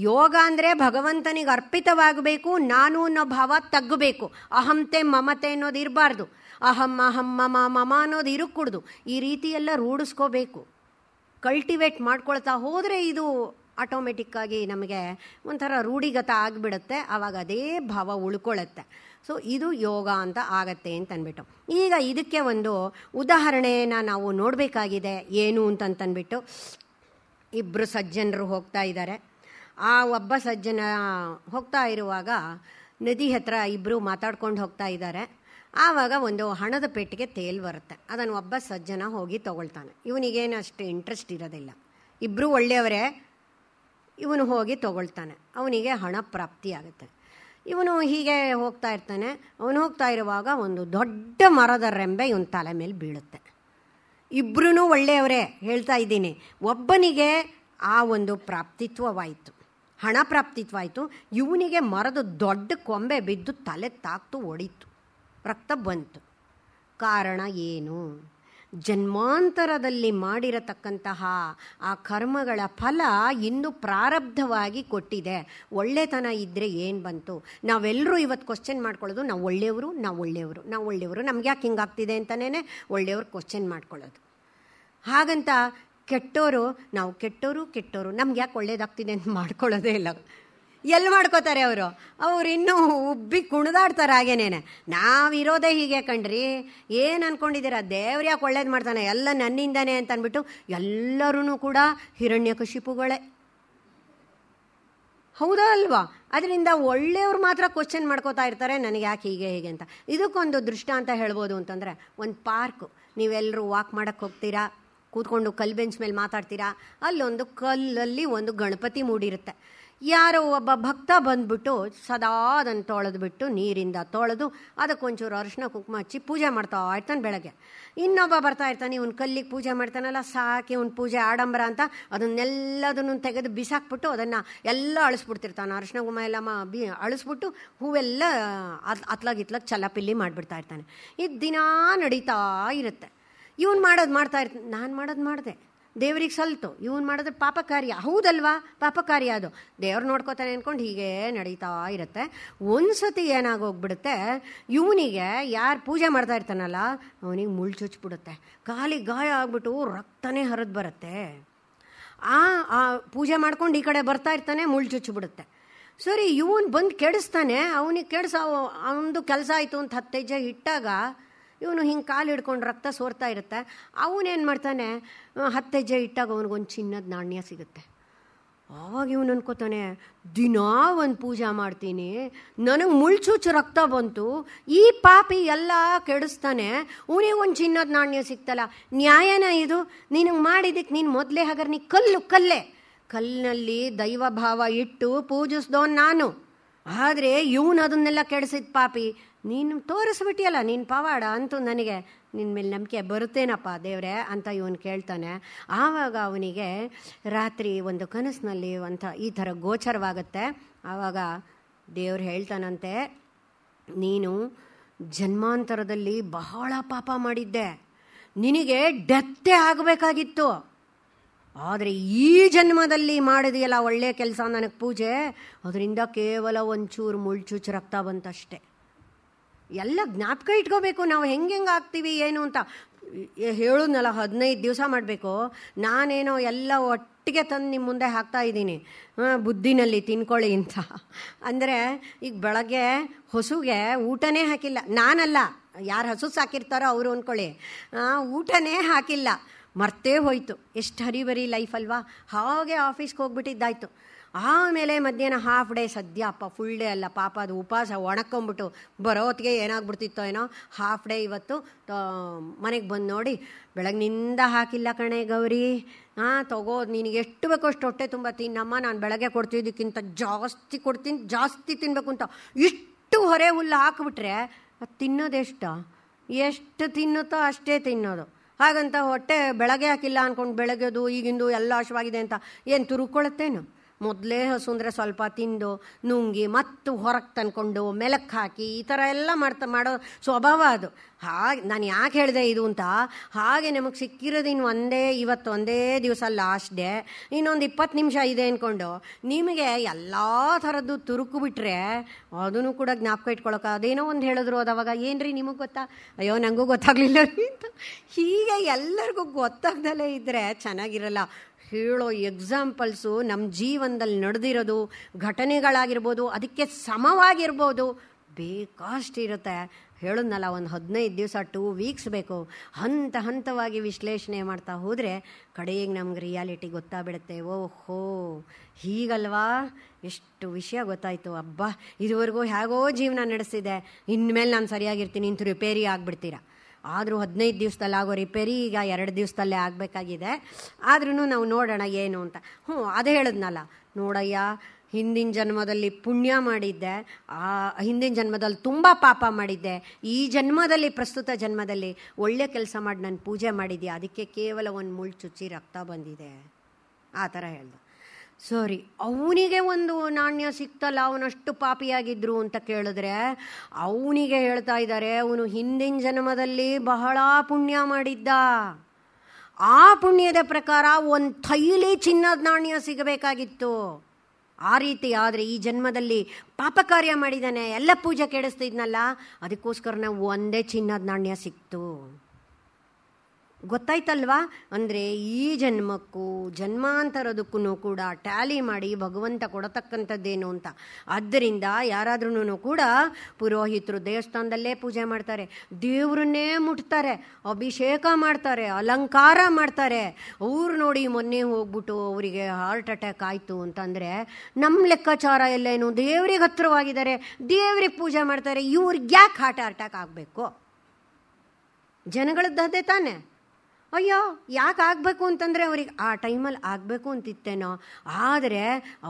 Speaker 1: ಯೋಗ ಅಂದರೆ ಭಗವಂತನಿಗೆ ಅರ್ಪಿತವಾಗಬೇಕು ನಾನು ಅನ್ನೋ ಭಾವ ತಗ್ಗಬೇಕು ಅಹಂತೆ ಮಮತೆ ಅನ್ನೋದು ಇರಬಾರ್ದು ಅಹಂ ಅಹಂ ಮಮ ಮಮ ಅನ್ನೋದು ಇರಕ್ಕೂಡ್ದು ಈ ರೀತಿಯೆಲ್ಲ ರೂಢಿಸ್ಕೋಬೇಕು ಕಲ್ಟಿವೇಟ್ ಮಾಡ್ಕೊಳ್ತಾ ಹೋದರೆ ಇದು ಆಟೋಮೆಟಿಕ್ಕಾಗಿ ನಮಗೆ ಒಂಥರ ರೂಢಿಗತ ಆಗಿಬಿಡುತ್ತೆ ಆವಾಗ ಅದೇ ಭಾವ ಉಳ್ಕೊಳ್ಳುತ್ತೆ ಸೊ ಇದು ಯೋಗ ಅಂತ ಆಗತ್ತೆ ಅಂತನ್ಬಿಟ್ಟು ಈಗ ಇದಕ್ಕೆ ಒಂದು ಉದಾಹರಣೆಯನ್ನು ನಾವು ನೋಡಬೇಕಾಗಿದೆ ಏನು ಅಂತಂತನ್ಬಿಟ್ಟು ಇಬ್ಬರು ಸಜ್ಜನರು ಹೋಗ್ತಾ ಇದ್ದಾರೆ ಆ ಒಬ್ಬ ಸಜ್ಜನ ಹೋಗ್ತಾ ಇರುವಾಗ ನದಿ ಹತ್ರ ಇಬ್ಬರು ಮಾತಾಡ್ಕೊಂಡು ಹೋಗ್ತಾ ಇದ್ದಾರೆ ಆವಾಗ ಒಂದು ಹಣದ ಪೆಟ್ಟಿಗೆ ತೇಲ್ ಬರುತ್ತೆ ಅದನ್ನು ಒಬ್ಬ ಸಜ್ಜನ ಹೋಗಿ ತಗೊಳ್ತಾನೆ ಇವನಿಗೇನು ಅಷ್ಟು ಇಂಟ್ರೆಸ್ಟ್ ಇರೋದಿಲ್ಲ ಇಬ್ಬರು ಒಳ್ಳೆಯವರೇ ಇವನು ಹೋಗಿ ತೊಗೊಳ್ತಾನೆ ಅವನಿಗೆ ಹಣ ಪ್ರಾಪ್ತಿ ಆಗುತ್ತೆ ಇವನು ಹೀಗೆ ಹೋಗ್ತಾ ಇರ್ತಾನೆ ಅವನು ಹೋಗ್ತಾ ಇರುವಾಗ ಒಂದು ದೊಡ್ಡ ಮರದ ರೆಂಬೆ ಇವನ ತಲೆ ಮೇಲೆ ಬೀಳುತ್ತೆ ಇಬ್ಬರೂ ಒಳ್ಳೆಯವರೇ ಹೇಳ್ತಾ ಇದ್ದೀನಿ ಒಬ್ಬನಿಗೆ ಆ ಒಂದು ಪ್ರಾಪ್ತಿತ್ವವಾಯಿತು ಹಣ ಪ್ರಾಪ್ತಿತ್ವ ಆಯಿತು ಇವನಿಗೆ ಮರದ ದೊಡ್ಡ ಕೊಂಬೆ ಬಿದ್ದು ತಲೆ ತಾಕ್ತು ಒಡೀತು ರಕ್ತ ಬಂತು ಕಾರಣ ಏನು ಜನ್ಮಾಂತರದಲ್ಲಿ ಮಾಡಿರತಕ್ಕಂತಹ ಆ ಕರ್ಮಗಳ ಫಲ ಇನ್ನೂ ಪ್ರಾರಬ್ಧವಾಗಿ ಕೊಟ್ಟಿದೆ ಒಳ್ಳೆತನ ಇದ್ದರೆ ಏನು ಬಂತು ನಾವೆಲ್ಲರೂ ಇವತ್ತು ಕ್ವಶನ್ ಮಾಡ್ಕೊಳ್ಳೋದು ನಾವು ಒಳ್ಳೆಯವರು ನಾವು ಒಳ್ಳೆಯವರು ನಾವು ಒಳ್ಳೆಯವರು ನಮ್ಗೆ ಯಾಕೆ ಹಿಂಗಾಗ್ತಿದೆ ಅಂತಲೇ ಒಳ್ಳೆಯವ್ರು ಕ್ವಶನ್ ಮಾಡ್ಕೊಳ್ಳೋದು ಹಾಗಂತ ಕೆಟ್ಟೋರು ನಾವು ಕೆಟ್ಟೋರು ಕೆಟ್ಟೋರು ನಮ್ಗೆ ಯಾಕೆ ಒಳ್ಳೇದಾಗ್ತಿದೆ ಅಂತ ಮಾಡ್ಕೊಳ್ಳೋದೇ ಇಲ್ಲ ಎಲ್ಲಿ ಮಾಡ್ಕೋತಾರೆ ಅವರು ಅವ್ರು ಇನ್ನೂ ಉಬ್ಬಿ ಕುಣಿದಾಡ್ತಾರೆ ಹಾಗೇನೇನೆ ಇರೋದೇ ಹೀಗೆ ಕಣ್ರಿ ಏನು ಅನ್ಕೊಂಡಿದ್ದೀರಾ ದೇವ್ರ ಯಾಕೆ ಒಳ್ಳೇದು ಮಾಡ್ತಾನೆ ಎಲ್ಲ ನನ್ನಿಂದನೇ ಅಂತ ಅಂದ್ಬಿಟ್ಟು ಎಲ್ಲರೂ ಕೂಡ ಹಿರಣ್ಯ ಕಶಿಪುಗಳೇ ಹೌದಾ ಅಲ್ವಾ ಅದರಿಂದ ಒಳ್ಳೆಯವ್ರು ಮಾತ್ರ ಕ್ವಶನ್ ಮಾಡ್ಕೋತಾ ಇರ್ತಾರೆ ನನಗೆ ಯಾಕೆ ಹೀಗೆ ಹೀಗೆ ಅಂತ ಇದಕ್ಕೊಂದು ದೃಷ್ಟ ಅಂತ ಹೇಳ್ಬೋದು ಅಂತಂದರೆ ಒಂದು ಪಾರ್ಕು ನೀವೆಲ್ಲರೂ ವಾಕ್ ಮಾಡೋಕ್ಕೆ ಹೋಗ್ತೀರಾ ಕೂತ್ಕೊಂಡು ಕಲ್ಲು ಬೆಂಚ್ ಮೇಲೆ ಮಾತಾಡ್ತೀರಾ ಅಲ್ಲೊಂದು ಕಲ್ಲಲ್ಲಿ ಒಂದು ಗಣಪತಿ ಮೂಡಿರುತ್ತೆ ಯಾರೋ ಒಬ್ಬ ಭಕ್ತ ಬಂದ್ಬಿಟ್ಟು ಸದಾ ಅದನ್ನು ತೊಳೆದ್ಬಿಟ್ಟು ನೀರಿಂದ ತೊಳೆದು ಅದಕ್ಕೊಂಚೂರು ಅರಿಶಿನ ಕುಂಕುಮ ಹಚ್ಚಿ ಪೂಜೆ ಮಾಡ್ತಾ ಇರ್ತಾನೆ ಬೆಳಗ್ಗೆ ಇನ್ನೊಬ್ಬ ಬರ್ತಾ ಇರ್ತಾನೆ ಇವ್ನ ಕಲ್ಲಿಗೆ ಪೂಜೆ ಮಾಡ್ತಾನಲ್ಲ ಸಾಕಿ ಇವ್ನ ಪೂಜೆ ಆಡಂಬರ ಅಂತ ಅದನ್ನೆಲ್ಲದನ್ನು ತೆಗೆದು ಬಿಸಾಕ್ಬಿಟ್ಟು ಅದನ್ನು ಎಲ್ಲ ಅಳಿಸ್ಬಿಡ್ತಿರ್ತಾನೆ ಅರಿಶಿನ ಕುಂಕುಮ ಎಲ್ಲ ಬಿ ಅಳಿಸ್ಬಿಟ್ಟು ಹೂವೆಲ್ಲ ಅತ್ ಅತ್ಲಾಗಿತ್ಲಾಗ ಚಲಪಿಲ್ಲಿ ಮಾಡಿಬಿಡ್ತಾ ಇರ್ತಾನೆ ಇದು ದಿನಾ ನಡೀತಾ ಇರುತ್ತೆ ಇವನು ಮಾಡೋದು ಮಾಡ್ತಾ ಇರ್ತಾನೆ ನಾನು ಮಾಡೋದು ಮಾಡಿದೆ ದೇವರಿಗೆ ಸಲ್ತು ಇವನು ಮಾಡಿದ್ರೆ ಪಾಪ ಕಾರ್ಯ ಹೌದಲ್ವಾ ಪಾಪ ಕಾರ್ಯ ಅದು ದೇವ್ರು ನೋಡ್ಕೋತಾನೆ ಅಂದ್ಕೊಂಡು ಹೀಗೆ ನಡೀತಾ ಇರುತ್ತೆ ಒಂದು ಸತಿ ಏನಾಗೋಗ್ಬಿಡುತ್ತೆ ಇವನಿಗೆ ಯಾರು ಪೂಜೆ ಮಾಡ್ತಾ ಇರ್ತಾನಲ್ಲ ಅವನಿಗೆ ಮುಳ್ಳು ಖಾಲಿ ಕಾಲಿಗೆ ಗಾಯ ಆಗ್ಬಿಟ್ಟು ರಕ್ತನೇ ಹರಿದು ಬರುತ್ತೆ ಆ ಆ ಪೂಜೆ ಮಾಡ್ಕೊಂಡು ಈ ಕಡೆ ಬರ್ತಾ ಇರ್ತಾನೆ ಮುಳ್ಳು ಸರಿ ಇವನು ಬಂದು ಕೆಡಿಸ್ತಾನೆ ಅವನಿಗೆ ಕೆಡಿಸ ಅವನದು ಕೆಲಸ ಆಯಿತು ಅಂತ ಹತ್ತು ಇಟ್ಟಾಗ ಇವನು ಹಿಂಗೆ ಕಾಲು ಹಿಡ್ಕೊಂಡು ರಕ್ತ ಸೋರ್ತಾ ಇರುತ್ತೆ ಅವನೇನು ಮಾಡ್ತಾನೆ ಹತ್ತೆಜ್ಜೆ ಇಟ್ಟಾಗ ಇಟ್ಟಾಗ ಒಂದು ಚಿನ್ನದ ನಾಣ್ಯ ಸಿಗುತ್ತೆ ಆವಾಗ ಇವನು ಅನ್ಕೋತಾನೆ ದಿನಾ ಒಂದು ಪೂಜೆ ಮಾಡ್ತೀನಿ ನನಗೆ ಮುಳ್ಚುಚ್ಚು ರಕ್ತ ಬಂತು ಈ ಪಾಪಿ ಎಲ್ಲ ಕೆಡಿಸ್ತಾನೆ ಅವನಿಗೆ ಒಂದು ಚಿನ್ನದ ನಾಣ್ಯ ಸಿಗ್ತಲ್ಲ ನ್ಯಾಯನ ಇದು ನಿನಗೆ ಮಾಡಿದ್ದಕ್ಕೆ ನೀನು ಮೊದಲೇ ಹಾಗಾದ್ರೆ ನೀ ಕಲ್ಲು ಕಲ್ಲೇ ಕಲ್ಲಿನಲ್ಲಿ ದೈವ ಭಾವ ಇಟ್ಟು ಪೂಜಿಸ್ದವನು ನಾನು ಆದರೆ ಇವನು ಅದನ್ನೆಲ್ಲ ಕೆಡಿಸಿದ ಪಾಪಿ ನೀನು ತೋರಿಸ್ಬಿಟ್ಟಿಯಲ್ಲ ನೀನು ಪವಾಡ ಅಂತೂ ನನಗೆ ನಿನ್ನ ಮೇಲೆ ನಂಬಿಕೆ ಬರುತ್ತೇನಪ್ಪ ದೇವರೇ ಅಂತ ಇವನು ಕೇಳ್ತಾನೆ ಆವಾಗ ಅವನಿಗೆ ರಾತ್ರಿ ಒಂದು ಕನಸಿನಲ್ಲಿ ಅಂತ ಈ ಥರ ಗೋಚರವಾಗುತ್ತೆ ಆವಾಗ ದೇವ್ರು ಹೇಳ್ತಾನಂತೆ ನೀನು ಜನ್ಮಾಂತರದಲ್ಲಿ ಬಹಳ ಪಾಪ ಮಾಡಿದ್ದೆ ನಿನಗೆ ಡೆತ್ತೇ ಆಗಬೇಕಾಗಿತ್ತು ಆದರೆ ಈ ಜನ್ಮದಲ್ಲಿ ಮಾಡಿದೆಯಲ್ಲ ಒಳ್ಳೆಯ ಕೆಲಸ ನನಗೆ ಪೂಜೆ ಅದರಿಂದ ಕೇವಲ ಒಂಚೂರು ಮುಳ್ಚೂಚು ರಕ್ತ ಬಂತಷ್ಟೆ ಎಲ್ಲ ಜ್ಞಾಪಕ ಇಟ್ಕೋಬೇಕು ನಾವು ಹೆಂಗೆ ಹೆಂಗೆ ಆಗ್ತೀವಿ ಏನು ಅಂತ ಹೇಳೋದ್ನಲ್ಲ ಹದಿನೈದು ದಿವಸ ಮಾಡಬೇಕು ನಾನೇನೋ ಎಲ್ಲ ಒಟ್ಟಿಗೆ ತಂದು ನಿಮ್ಮ ಮುಂದೆ ಹಾಕ್ತಾ ಇದ್ದೀನಿ ಬುದ್ಧಿನಲ್ಲಿ ತಿನ್ಕೊಳ್ಳಿ ಅಂತ ಅಂದರೆ ಈಗ ಬೆಳಗ್ಗೆ ಹೊಸುಗೆ ಊಟನೇ ಹಾಕಿಲ್ಲ ನಾನಲ್ಲ ಯಾರು ಹಸು ಸಾಕಿರ್ತಾರೋ ಅವರು ಅಂದ್ಕೊಳ್ಳಿ ಊಟನೇ ಹಾಕಿಲ್ಲ ಮರ್ತೇ ಹೋಯಿತು ಎಷ್ಟು ಹರಿಬರಿ ಲೈಫ್ ಅಲ್ವಾ ಹಾಗೆ ಆಫೀಸ್ಗೆ ಹೋಗ್ಬಿಟ್ಟಿದ್ದಾಯಿತು ಆಮೇಲೆ ಮಧ್ಯಾಹ್ನ ಹಾಫ್ ಡೇ ಸದ್ಯ ಅಪ್ಪ ಫುಲ್ ಡೇ ಅಲ್ಲ ಪಾಪ ಅದು ಉಪವಾಸ ಒಣಕೊಂಬಿಟ್ಟು ಬರೋ ಹೊತ್ತಿಗೆ ಏನಾಗ್ಬಿಡ್ತಿತ್ತೋ ಏನೋ ಹಾಫ್ ಡೇ ಇವತ್ತು ಮನೆಗೆ ಬಂದು ನೋಡಿ ನಿಂದ ಹಾಕಿಲ್ಲ ಕಣೆ ಗೌರಿ ಹಾಂ ತಗೋ ನಿನಗೆ ಎಷ್ಟು ಬೇಕೋ ಅಷ್ಟು ಹೊಟ್ಟೆ ತುಂಬ ತಿನ್ನಮ್ಮ ನಾನು ಬೆಳಗ್ಗೆ ಕೊಡ್ತಿದ್ದಕ್ಕಿಂತ ಜಾಸ್ತಿ ಕೊಡ್ತೀನಿ ಜಾಸ್ತಿ ತಿನ್ನಬೇಕು ಅಂತ ಇಷ್ಟು ಹೊರೆ ಹುಲ್ಲು ಹಾಕಿಬಿಟ್ರೆ ಅದು ತಿನ್ನೋದೆಷ್ಟ ಎಷ್ಟು ತಿನ್ನುತ್ತೋ ಅಷ್ಟೇ ತಿನ್ನೋದು ಹಾಗಂತ ಹೊಟ್ಟೆ ಬೆಳಗ್ಗೆ ಹಾಕಿಲ್ಲ ಅಂದ್ಕೊಂಡು ಬೆಳಗ್ಗೆದು ಈಗಿಂದು ಎಲ್ಲ ಹಶವಾಗಿದೆ ಅಂತ ಏನು ತುರುಕೊಳ್ಳುತ್ತೇನು ಮೊದಲೇ ಹಸು ಅಂದರೆ ಸ್ವಲ್ಪ ತಿಂದು ನುಂಗಿ ಮತ್ತು ಹೊರಗೆ ತಂದ್ಕೊಂಡು ಮೆಲಕ್ಕೆ ಹಾಕಿ ಈ ಥರ ಎಲ್ಲ ಮಾಡ್ತಾ ಮಾಡೋ ಸ್ವಭಾವ ಅದು ಹಾಗೆ ನಾನು ಯಾಕೆ ಹೇಳಿದೆ ಇದು ಅಂತ ಹಾಗೆ ನಮಗೆ ಸಿಕ್ಕಿರೋದು ಇನ್ನು ಒಂದೇ ಇವತ್ತು ಒಂದೇ ದಿವಸ ಲಾಸ್ಟ್ ಡೇ ಇನ್ನೊಂದು ಇಪ್ಪತ್ತು ನಿಮಿಷ ಇದೆ ಅಂದ್ಕೊಂಡು ನಿಮಗೆ ಎಲ್ಲ ಥರದ್ದು ತುರುಕು ಬಿಟ್ಟರೆ ಅದನ್ನು ಕೂಡ ಜ್ಞಾಪಕ ಇಟ್ಕೊಳಕ್ಕೆ ಅದೇನೋ ಒಂದು ಹೇಳಿದ್ರು ಅವಾಗ ಏನು ರೀ ನಿಮಗೆ ಗೊತ್ತಾ ಅಯ್ಯೋ ನನಗೂ ಗೊತ್ತಾಗಲಿಲ್ಲ ಅಂತ ಹೀಗೆ ಎಲ್ಲರಿಗೂ ಗೊತ್ತಾಗ್ದಲೇ ಇದ್ದರೆ ಚೆನ್ನಾಗಿರಲ್ಲ ಹೇಳೋ ಎಕ್ಸಾಂಪಲ್ಸು ನಮ್ಮ ಜೀವನದಲ್ಲಿ ನಡೆದಿರೋದು ಘಟನೆಗಳಾಗಿರ್ಬೋದು ಅದಕ್ಕೆ ಸಮವಾಗಿರ್ಬೋದು ಬೇಕಷ್ಟಿರುತ್ತೆ ಹೇಳೋದ್ನಲ್ಲ ಒಂದು ಹದಿನೈದು ದಿವಸ ಟೂ ವೀಕ್ಸ್ ಬೇಕು ಹಂತ ಹಂತವಾಗಿ ವಿಶ್ಲೇಷಣೆ ಮಾಡ್ತಾ ಹೋದರೆ ಕಡೆಗೆ ನಮ್ಗೆ ರಿಯಾಲಿಟಿ ಗೊತ್ತಾಗ್ಬಿಡುತ್ತೆ ಓಹೋ ಹೀಗಲ್ವಾ ಎಷ್ಟು ವಿಷಯ ಗೊತ್ತಾಯಿತು ಅಬ್ಬಾ ಇದುವರೆಗೂ ಹೇಗೋ ಜೀವನ ನಡೆಸಿದೆ ಇನ್ಮೇಲೆ ನಾನು ಸರಿಯಾಗಿರ್ತೀನಿ ಇಂಥ ರಿಪೇರಿ ಆಗಿಬಿಡ್ತೀರಾ ಆದರೂ ಹದಿನೈದು ದಿವಸದಲ್ಲಿ ಆಗೋ ರಿಪೇರಿ ಈಗ ಎರಡು ದಿವಸದಲ್ಲೇ ಆಗಬೇಕಾಗಿದೆ ಆದ್ರೂ ನಾವು ನೋಡೋಣ ಏನು ಅಂತ ಹ್ಞೂ ಅದೇ ಹೇಳಿದ್ನಲ್ಲ ನೋಡಯ್ಯ ಹಿಂದಿನ ಜನ್ಮದಲ್ಲಿ ಪುಣ್ಯ ಮಾಡಿದ್ದೆ ಆ ಹಿಂದಿನ ಜನ್ಮದಲ್ಲಿ ತುಂಬ ಪಾಪ ಮಾಡಿದ್ದೆ ಈ ಜನ್ಮದಲ್ಲಿ ಪ್ರಸ್ತುತ ಜನ್ಮದಲ್ಲಿ ಒಳ್ಳೆ ಕೆಲಸ ಮಾಡಿ ನಾನು ಪೂಜೆ ಮಾಡಿದ್ದೆ ಅದಕ್ಕೆ ಕೇವಲ ಒಂದು ಮುಳ್ಳು ಚುಚ್ಚಿ ರಕ್ತ ಬಂದಿದೆ ಆ ಥರ ಹೇಳ್ದೆ ಸಾರಿ ಅವನಿಗೆ ಒಂದು ನಾಣ್ಯ ಸಿಕ್ತಲ್ಲ ಅವನಷ್ಟು ಪಾಪಿಯಾಗಿದ್ರು ಅಂತ ಕೇಳಿದ್ರೆ ಅವನಿಗೆ ಹೇಳ್ತಾ ಇದ್ದಾರೆ ಅವನು ಹಿಂದಿನ ಜನ್ಮದಲ್ಲಿ ಬಹಳ ಪುಣ್ಯ ಮಾಡಿದ್ದ ಆ ಪುಣ್ಯದ ಪ್ರಕಾರ ಒಂದು ಥೈಲಿ ಚಿನ್ನದ ನಾಣ್ಯ ಸಿಗಬೇಕಾಗಿತ್ತು ಆ ರೀತಿ ಆದರೆ ಈ ಜನ್ಮದಲ್ಲಿ ಪಾಪ ಕಾರ್ಯ ಮಾಡಿದ್ದಾನೆ ಎಲ್ಲ ಪೂಜೆ ಕೆಡಿಸ್ತಿದ್ನಲ್ಲ ಅದಕ್ಕೋಸ್ಕರ ನಾವು ಒಂದೇ ಚಿನ್ನದ ನಾಣ್ಯ ಸಿಕ್ತು ಗೊತ್ತಾಯ್ತಲ್ವಾ ಅಂದರೆ ಈ ಜನ್ಮಕ್ಕೂ ಜನ್ಮಾಂತರದಕ್ಕೂ ಕೂಡ ಟ್ಯಾಲಿ ಮಾಡಿ ಭಗವಂತ ಕೊಡತಕ್ಕಂಥದ್ದೇನು ಅಂತ ಆದ್ದರಿಂದ ಯಾರಾದ್ರೂ ಕೂಡ ಪುರೋಹಿತರು ದೇವಸ್ಥಾನದಲ್ಲೇ ಪೂಜೆ ಮಾಡ್ತಾರೆ ದೇವ್ರನ್ನೇ ಮುಟ್ತಾರೆ ಅಭಿಷೇಕ ಮಾಡ್ತಾರೆ ಅಲಂಕಾರ ಮಾಡ್ತಾರೆ ಅವ್ರು ನೋಡಿ ಮೊನ್ನೆ ಹೋಗ್ಬಿಟ್ಟು ಅವರಿಗೆ ಹಾರ್ಟ್ ಅಟ್ಯಾಕ್ ಆಯಿತು ಅಂತಂದರೆ ನಮ್ಮ ಲೆಕ್ಕಾಚಾರ ಎಲ್ಲೇನು ದೇವ್ರಿಗೆ ಹತ್ರವಾಗಿದ್ದಾರೆ ದೇವ್ರಿಗೆ ಪೂಜೆ ಮಾಡ್ತಾರೆ ಇವ್ರಿಗೆ ಯಾಕೆ ಹಾರ್ಟ್ ಅಟ್ಯಾಕ್ ಆಗಬೇಕು ಜನಗಳದ್ದು ಅದೇ ತಾನೇ ಅಯ್ಯೋ ಯಾಕೆ ಆಗಬೇಕು ಅಂತಂದರೆ ಅವ್ರಿಗೆ ಆ ಟೈಮಲ್ಲಿ ಆಗಬೇಕು ಅಂತಿತ್ತೇನೋ ಆದರೆ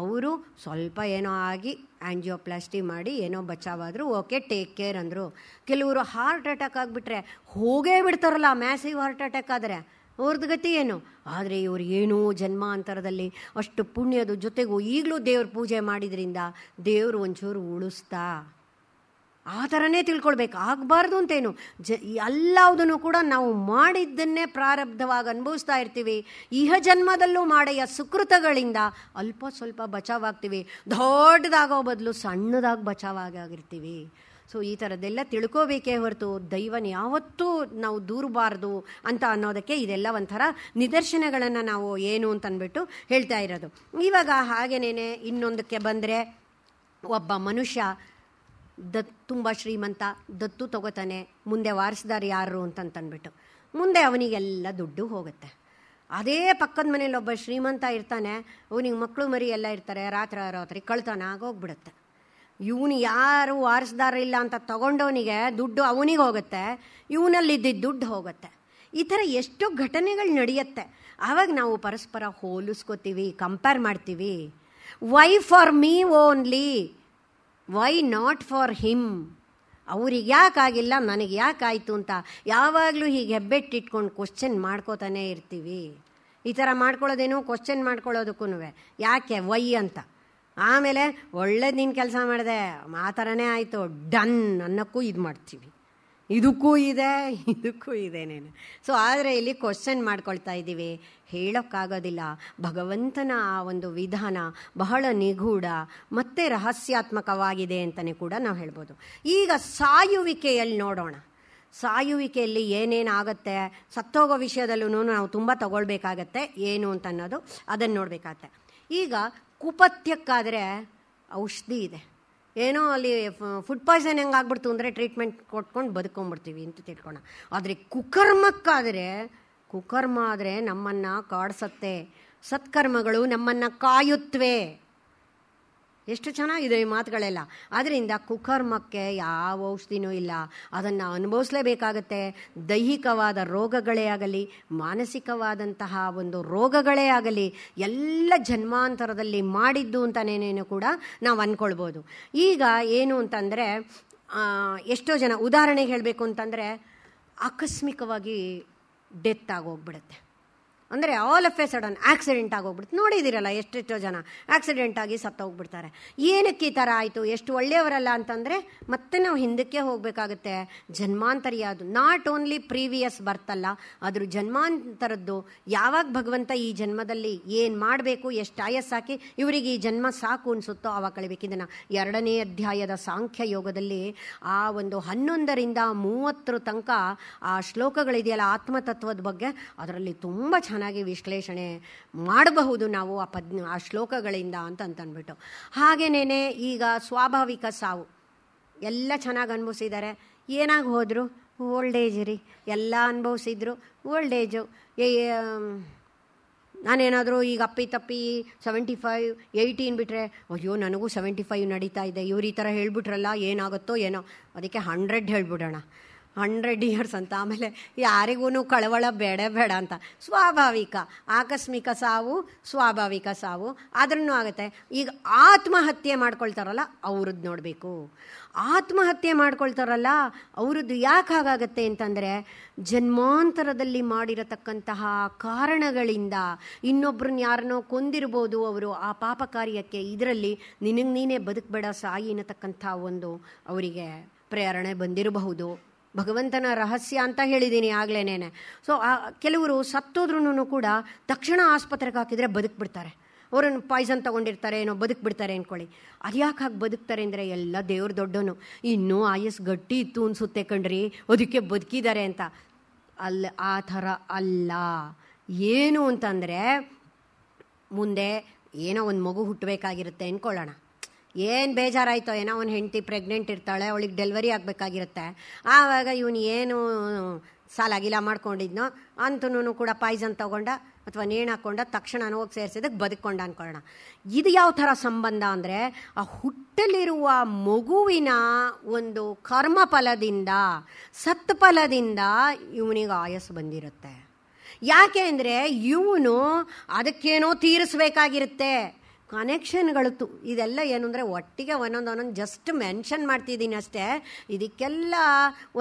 Speaker 1: ಅವರು ಸ್ವಲ್ಪ ಏನೋ ಆಗಿ ಆ್ಯಂಜಿಯೋಪ್ಲಾಸ್ಟಿ ಮಾಡಿ ಏನೋ ಬಚಾವಾದರು ಓಕೆ ಟೇಕ್ ಕೇರ್ ಅಂದರು ಕೆಲವರು ಹಾರ್ಟ್ ಅಟ್ಯಾಕ್ ಆಗಿಬಿಟ್ರೆ ಹೋಗೇ ಬಿಡ್ತಾರಲ್ಲ ಮ್ಯಾಸಿವ್ ಹಾರ್ಟ್ ಅಟ್ಯಾಕ್ ಆದರೆ ಅವ್ರದ್ದು ಗತಿ ಏನು ಆದರೆ ಇವರು ಏನೋ ಜನ್ಮಾಂತರದಲ್ಲಿ ಅಷ್ಟು ಪುಣ್ಯದ ಜೊತೆಗೂ ಈಗಲೂ ದೇವ್ರ ಪೂಜೆ ಮಾಡಿದ್ರಿಂದ ದೇವರು ಒಂಚೂರು ಉಳಿಸ್ತಾ ಆ ಥರನೇ ತಿಳ್ಕೊಳ್ಬೇಕು ಆಗಬಾರ್ದು ಅಂತೇನು ಜ ಎಲ್ಲವುದನ್ನು ಕೂಡ ನಾವು ಮಾಡಿದ್ದನ್ನೇ ಪ್ರಾರಬ್ಧವಾಗಿ ಅನುಭವಿಸ್ತಾ ಇರ್ತೀವಿ ಇಹ ಜನ್ಮದಲ್ಲೂ ಮಾಡೆಯ ಸುಕೃತಗಳಿಂದ ಅಲ್ಪ ಸ್ವಲ್ಪ ಬಚಾವಾಗ್ತೀವಿ ದೊಡ್ಡದಾಗೋ ಬದಲು ಸಣ್ಣದಾಗಿ ಆಗಿರ್ತೀವಿ ಸೊ ಈ ಥರದ್ದೆಲ್ಲ ತಿಳ್ಕೋಬೇಕೇ ಹೊರತು ದೈವನ ಯಾವತ್ತೂ ನಾವು ದೂರಬಾರ್ದು ಅಂತ ಅನ್ನೋದಕ್ಕೆ ಇದೆಲ್ಲ ಒಂಥರ ನಿದರ್ಶನಗಳನ್ನು ನಾವು ಏನು ಅಂತನ್ಬಿಟ್ಟು ಹೇಳ್ತಾ ಇರೋದು ಇವಾಗ ಹಾಗೇನೇನೆ ಇನ್ನೊಂದಕ್ಕೆ ಬಂದರೆ ಒಬ್ಬ ಮನುಷ್ಯ ದತ್ ತುಂಬ ಶ್ರೀಮಂತ ದತ್ತು ತಗೋತಾನೆ ಮುಂದೆ ವಾರಿಸಿದಾರ ಯಾರು ಅಂತಂತಂದ್ಬಿಟ್ಟು ಮುಂದೆ ಅವನಿಗೆಲ್ಲ ದುಡ್ಡು ಹೋಗುತ್ತೆ ಅದೇ ಪಕ್ಕದ ಮನೇಲಿ ಒಬ್ಬ ಶ್ರೀಮಂತ ಇರ್ತಾನೆ ಅವನಿಗೆ ಮಕ್ಕಳು ಮರಿ ಎಲ್ಲ ಇರ್ತಾರೆ ರಾತ್ರಿ ರಾತ್ರಿ ಕಳ್ತಾನ ಆಗೋಗ್ಬಿಡುತ್ತೆ ಇವನು ಯಾರು ವಾರಸ್ದಾರ ಇಲ್ಲ ಅಂತ ತಗೊಂಡವನಿಗೆ ದುಡ್ಡು ಅವನಿಗೆ ಹೋಗುತ್ತೆ ಇವನಲ್ಲಿದ್ದಿದ್ದ ದುಡ್ಡು ಹೋಗುತ್ತೆ ಈ ಥರ ಎಷ್ಟೋ ಘಟನೆಗಳು ನಡೆಯುತ್ತೆ ಆವಾಗ ನಾವು ಪರಸ್ಪರ ಹೋಲಿಸ್ಕೋತೀವಿ ಕಂಪೇರ್ ಮಾಡ್ತೀವಿ why for me only why not for him ಅವ್ರಿಗೆ ಯಾಕಾಗಿಲ್ಲ ನನಗೆ ಯಾಕಾಯಿತು ಅಂತ ಯಾವಾಗಲೂ ಹೀಗೆ ಹೆಬ್ಬೆಟ್ಟಿಟ್ಕೊಂಡು ಕ್ವಶನ್ ಮಾಡ್ಕೋತಾನೇ ಇರ್ತೀವಿ ಈ ಥರ ಮಾಡ್ಕೊಳ್ಳೋದೇನು ಕ್ವಶನ್ ಮಾಡ್ಕೊಳ್ಳೋದಕ್ಕೂ ಯಾಕೆ ವೈ ಅಂತ ಆಮೇಲೆ ಒಳ್ಳೇದು ನೀನು ಕೆಲಸ ಮಾಡಿದೆ ಆ ಥರನೇ ಆಯಿತು ಡನ್ ಅನ್ನೋಕ್ಕೂ ಇದು ಮಾಡ್ತೀವಿ ಇದಕ್ಕೂ ಇದೆ ಇದಕ್ಕೂ ಇದೆ ನೀನು ಸೊ ಆದರೆ ಇಲ್ಲಿ ಕ್ವಶನ್ ಮಾಡ್ಕೊಳ್ತಾ ಇದ್ದೀವಿ ಹೇಳೋಕ್ಕಾಗೋದಿಲ್ಲ ಭಗವಂತನ ಆ ಒಂದು ವಿಧಾನ ಬಹಳ ನಿಗೂಢ ಮತ್ತೆ ರಹಸ್ಯಾತ್ಮಕವಾಗಿದೆ ಅಂತಲೇ ಕೂಡ ನಾವು ಹೇಳ್ಬೋದು ಈಗ ಸಾಯುವಿಕೆಯಲ್ಲಿ ನೋಡೋಣ ಸಾಯುವಿಕೆಯಲ್ಲಿ ಏನೇನಾಗುತ್ತೆ ಸತ್ತೋಗೋ ವಿಷಯದಲ್ಲೂ ನಾವು ತುಂಬ ತಗೊಳ್ಬೇಕಾಗತ್ತೆ ಏನು ಅಂತ ಅನ್ನೋದು ಅದನ್ನು ನೋಡಬೇಕಾಗತ್ತೆ ಈಗ ಕುಪತ್ಯಕ್ಕಾದರೆ ಔಷಧಿ ಇದೆ ಏನೋ ಅಲ್ಲಿ ಫುಡ್ ಪಾಯ್ಸನ್ ಹೆಂಗೆ ಆಗ್ಬಿಡ್ತು ಅಂದರೆ ಟ್ರೀಟ್ಮೆಂಟ್ ಕೊಟ್ಕೊಂಡು ಬದುಕೊಂಡ್ಬಿಡ್ತೀವಿ ಅಂತ ತಿಳ್ಕೊಳ ಆದರೆ ಕುಕರ್ಮಕ್ಕಾದರೆ ಕುಕರ್ಮ ಆದರೆ ನಮ್ಮನ್ನು ಕಾಡಿಸತ್ತೆ ಸತ್ಕರ್ಮಗಳು ನಮ್ಮನ್ನು ಕಾಯುತ್ತವೆ ಎಷ್ಟು ಚೆನ್ನಾಗಿದೆ ಈ ಮಾತುಗಳೆಲ್ಲ ಆದ್ದರಿಂದ ಕುಕರ್ಮಕ್ಕೆ ಯಾವ ಔಷಧಿನೂ ಇಲ್ಲ ಅದನ್ನು ಅನುಭವಿಸಲೇಬೇಕಾಗತ್ತೆ ದೈಹಿಕವಾದ ರೋಗಗಳೇ ಆಗಲಿ ಮಾನಸಿಕವಾದಂತಹ ಒಂದು ರೋಗಗಳೇ ಆಗಲಿ ಎಲ್ಲ ಜನ್ಮಾಂತರದಲ್ಲಿ ಮಾಡಿದ್ದು ಅಂತನೇನೇನು ಕೂಡ ನಾವು ಅಂದ್ಕೊಳ್ಬೋದು ಈಗ ಏನು ಅಂತಂದರೆ ಎಷ್ಟೋ ಜನ ಉದಾಹರಣೆಗೆ ಹೇಳಬೇಕು ಅಂತಂದರೆ ಆಕಸ್ಮಿಕವಾಗಿ ಡೆತ್ ಆಗೋಗ್ಬಿಡುತ್ತೆ ಅಂದರೆ all of a sudden accident ಆಗೋಗ್ಬಿಡ್ತು ನೋಡಿದ್ದೀರಲ್ಲ ಎಷ್ಟೆಷ್ಟೋ ಜನ ಆಕ್ಸಿಡೆಂಟ್ ಆಗಿ ಸತ್ತೋಗ್ಬಿಡ್ತಾರೆ ಏನಕ್ಕೆ ಈ ಥರ ಆಯಿತು ಎಷ್ಟು ಒಳ್ಳೆಯವರಲ್ಲ ಅಂತಂದರೆ ಮತ್ತೆ ನಾವು ಹಿಂದಕ್ಕೆ ಹೋಗಬೇಕಾಗುತ್ತೆ ಜನ್ಮಾಂತರಿಯ ಅದು ನಾಟ್ ಓನ್ಲಿ ಪ್ರೀವಿಯಸ್ ಬರ್ತಲ್ಲ ಅದ್ರ ಜನ್ಮಾಂತರದ್ದು ಯಾವಾಗ ಭಗವಂತ ಈ ಜನ್ಮದಲ್ಲಿ ಏನು ಮಾಡಬೇಕು ಎಷ್ಟು ಸಾಕಿ ಇವರಿಗೆ ಈ ಜನ್ಮ ಸಾಕು ಅನಿಸುತ್ತೋ ಆವಾಗ ಕಳಿಬೇಕು ಇದನ್ನು ಎರಡನೇ ಅಧ್ಯಾಯದ ಸಾಂಖ್ಯ ಯೋಗದಲ್ಲಿ ಆ ಒಂದು ಹನ್ನೊಂದರಿಂದ ಮೂವತ್ತರ ತನಕ ಆ ಶ್ಲೋಕಗಳಿದೆಯಲ್ಲ ಆತ್ಮತತ್ವದ ಬಗ್ಗೆ ಅದರಲ್ಲಿ ತುಂಬ ಚೆನ್ನಾಗಿ ಚೆನ್ನಾಗಿ ವಿಶ್ಲೇಷಣೆ ಮಾಡಬಹುದು ನಾವು ಆ ಪದ್ ಆ ಶ್ಲೋಕಗಳಿಂದ ಅಂತ ಅಂತಂದ್ಬಿಟ್ಟು ಹಾಗೇನೇ ಈಗ ಸ್ವಾಭಾವಿಕ ಸಾವು ಎಲ್ಲ ಚೆನ್ನಾಗಿ ಅನುಭವಿಸಿದ್ದಾರೆ ಏನಾಗಿ ಹೋದರು ಓಲ್ಡ್ ಏಜ್ ರೀ ಎಲ್ಲ ಅನುಭವಿಸಿದ್ರು ಓಲ್ಡ್ ಏಜು ನಾನೇನಾದರೂ ಈಗ ಅಪ್ಪಿ ತಪ್ಪಿ ಸೆವೆಂಟಿ ಫೈವ್ ಏಯ್ಟೀನ್ ಬಿಟ್ಟರೆ ಅಯ್ಯೋ ನನಗೂ ಸೆವೆಂಟಿ ಫೈವ್ ನಡೀತಾ ಇದೆ ಇವ್ರು ಈ ಥರ ಹೇಳ್ಬಿಟ್ರಲ್ಲ ಏನಾಗುತ್ತೋ ಏನೋ ಅದಕ್ಕೆ ಹಂಡ್ರೆಡ್ ಹೇಳ್ಬಿಡೋಣ ಹಂಡ್ರೆಡ್ ಇಯರ್ಸ್ ಅಂತ ಆಮೇಲೆ ಯಾರಿಗೂ ಕಳವಳ ಬೇಡ ಬೇಡ ಅಂತ ಸ್ವಾಭಾವಿಕ ಆಕಸ್ಮಿಕ ಸಾವು ಸ್ವಾಭಾವಿಕ ಸಾವು ಆದ್ರೂ ಆಗುತ್ತೆ ಈಗ ಆತ್ಮಹತ್ಯೆ ಮಾಡ್ಕೊಳ್ತಾರಲ್ಲ ಅವ್ರದ್ದು ನೋಡಬೇಕು ಆತ್ಮಹತ್ಯೆ ಮಾಡ್ಕೊಳ್ತಾರಲ್ಲ ಅವ್ರದ್ದು ಯಾಕೆ ಹಾಗಾಗತ್ತೆ ಅಂತಂದರೆ ಜನ್ಮಾಂತರದಲ್ಲಿ ಮಾಡಿರತಕ್ಕಂತಹ ಕಾರಣಗಳಿಂದ ಇನ್ನೊಬ್ರನ್ನ ಯಾರನ್ನೋ ಕೊಂದಿರ್ಬೋದು ಅವರು ಆ ಪಾಪ ಕಾರ್ಯಕ್ಕೆ ಇದರಲ್ಲಿ ನಿನಗೆ ನೀನೇ ಬದುಕಬೇಡ ಸಾಯಿ ಅನ್ನತಕ್ಕಂಥ ಒಂದು ಅವರಿಗೆ ಪ್ರೇರಣೆ ಬಂದಿರಬಹುದು ಭಗವಂತನ ರಹಸ್ಯ ಅಂತ ಹೇಳಿದ್ದೀನಿ ಆಗ್ಲೇನೇನೆ ಸೊ ಆ ಕೆಲವರು ಸತ್ತೋದ್ರೂ ಕೂಡ ತಕ್ಷಣ ಆಸ್ಪತ್ರೆಗೆ ಹಾಕಿದರೆ ಬದುಕ್ಬಿಡ್ತಾರೆ ಅವರನ್ನು ಪಾಯ್ಸನ್ ತೊಗೊಂಡಿರ್ತಾರೆ ಏನೋ ಬದುಕ್ಬಿಡ್ತಾರೆ ಅಂದ್ಕೊಳ್ಳಿ ಅದು ಯಾಕೆ ಹಾಕಿ ಬದುಕ್ತಾರೆ ಅಂದರೆ ಎಲ್ಲ ದೇವ್ರ ದೊಡ್ಡನು ಇನ್ನೂ ಆಯಸ್ ಗಟ್ಟಿ ಇತ್ತು ಅನಿಸುತ್ತೆ ಕಣ್ರಿ ಅದಕ್ಕೆ ಬದುಕಿದ್ದಾರೆ ಅಂತ ಅಲ್ಲಿ ಆ ಥರ ಅಲ್ಲ ಏನು ಅಂತಂದರೆ ಮುಂದೆ ಏನೋ ಒಂದು ಮಗು ಹುಟ್ಟಬೇಕಾಗಿರುತ್ತೆ ಅಂದ್ಕೊಳ್ಳೋಣ ಏನು ಬೇಜಾರಾಯಿತೋ ಏನೋ ಅವನ ಹೆಂಡತಿ ಪ್ರೆಗ್ನೆಂಟ್ ಇರ್ತಾಳೆ ಅವಳಿಗೆ ಡೆಲಿವರಿ ಆಗಬೇಕಾಗಿರುತ್ತೆ ಆವಾಗ ಇವನು ಏನು ಸಾಲಾಗಿಲ ಮಾಡ್ಕೊಂಡಿದ್ನೋ ಅಂತೂ ಕೂಡ ಪಾಯ್ಸನ್ ತೊಗೊಂಡ ಅಥವಾ ನೇಣು ಹಾಕ್ಕೊಂಡ ತಕ್ಷಣ ಹೋಗಿ ಸೇರಿಸಿದಕ್ಕೆ ಬದುಕೊಂಡು ಅಂದ್ಕೊಳ್ಳೋಣ ಇದು ಯಾವ ಥರ ಸಂಬಂಧ ಅಂದರೆ ಆ ಹುಟ್ಟಲಿರುವ ಮಗುವಿನ ಒಂದು ಕರ್ಮಫಲದಿಂದ ಸತ್ಫಲದಿಂದ ಇವನಿಗೆ ಆಯಸ್ಸು ಬಂದಿರುತ್ತೆ ಯಾಕೆ ಅಂದರೆ ಇವನು ಅದಕ್ಕೇನೋ ತೀರಿಸಬೇಕಾಗಿರುತ್ತೆ ಕನೆಕ್ಷನ್ಗಳು ಇದೆಲ್ಲ ಏನು ಅಂದರೆ ಒಟ್ಟಿಗೆ ಒಂದೊಂದು ಒಂದೊಂದು ಜಸ್ಟ್ ಮೆನ್ಷನ್ ಮಾಡ್ತಿದ್ದೀನಿ ಅಷ್ಟೇ ಇದಕ್ಕೆಲ್ಲ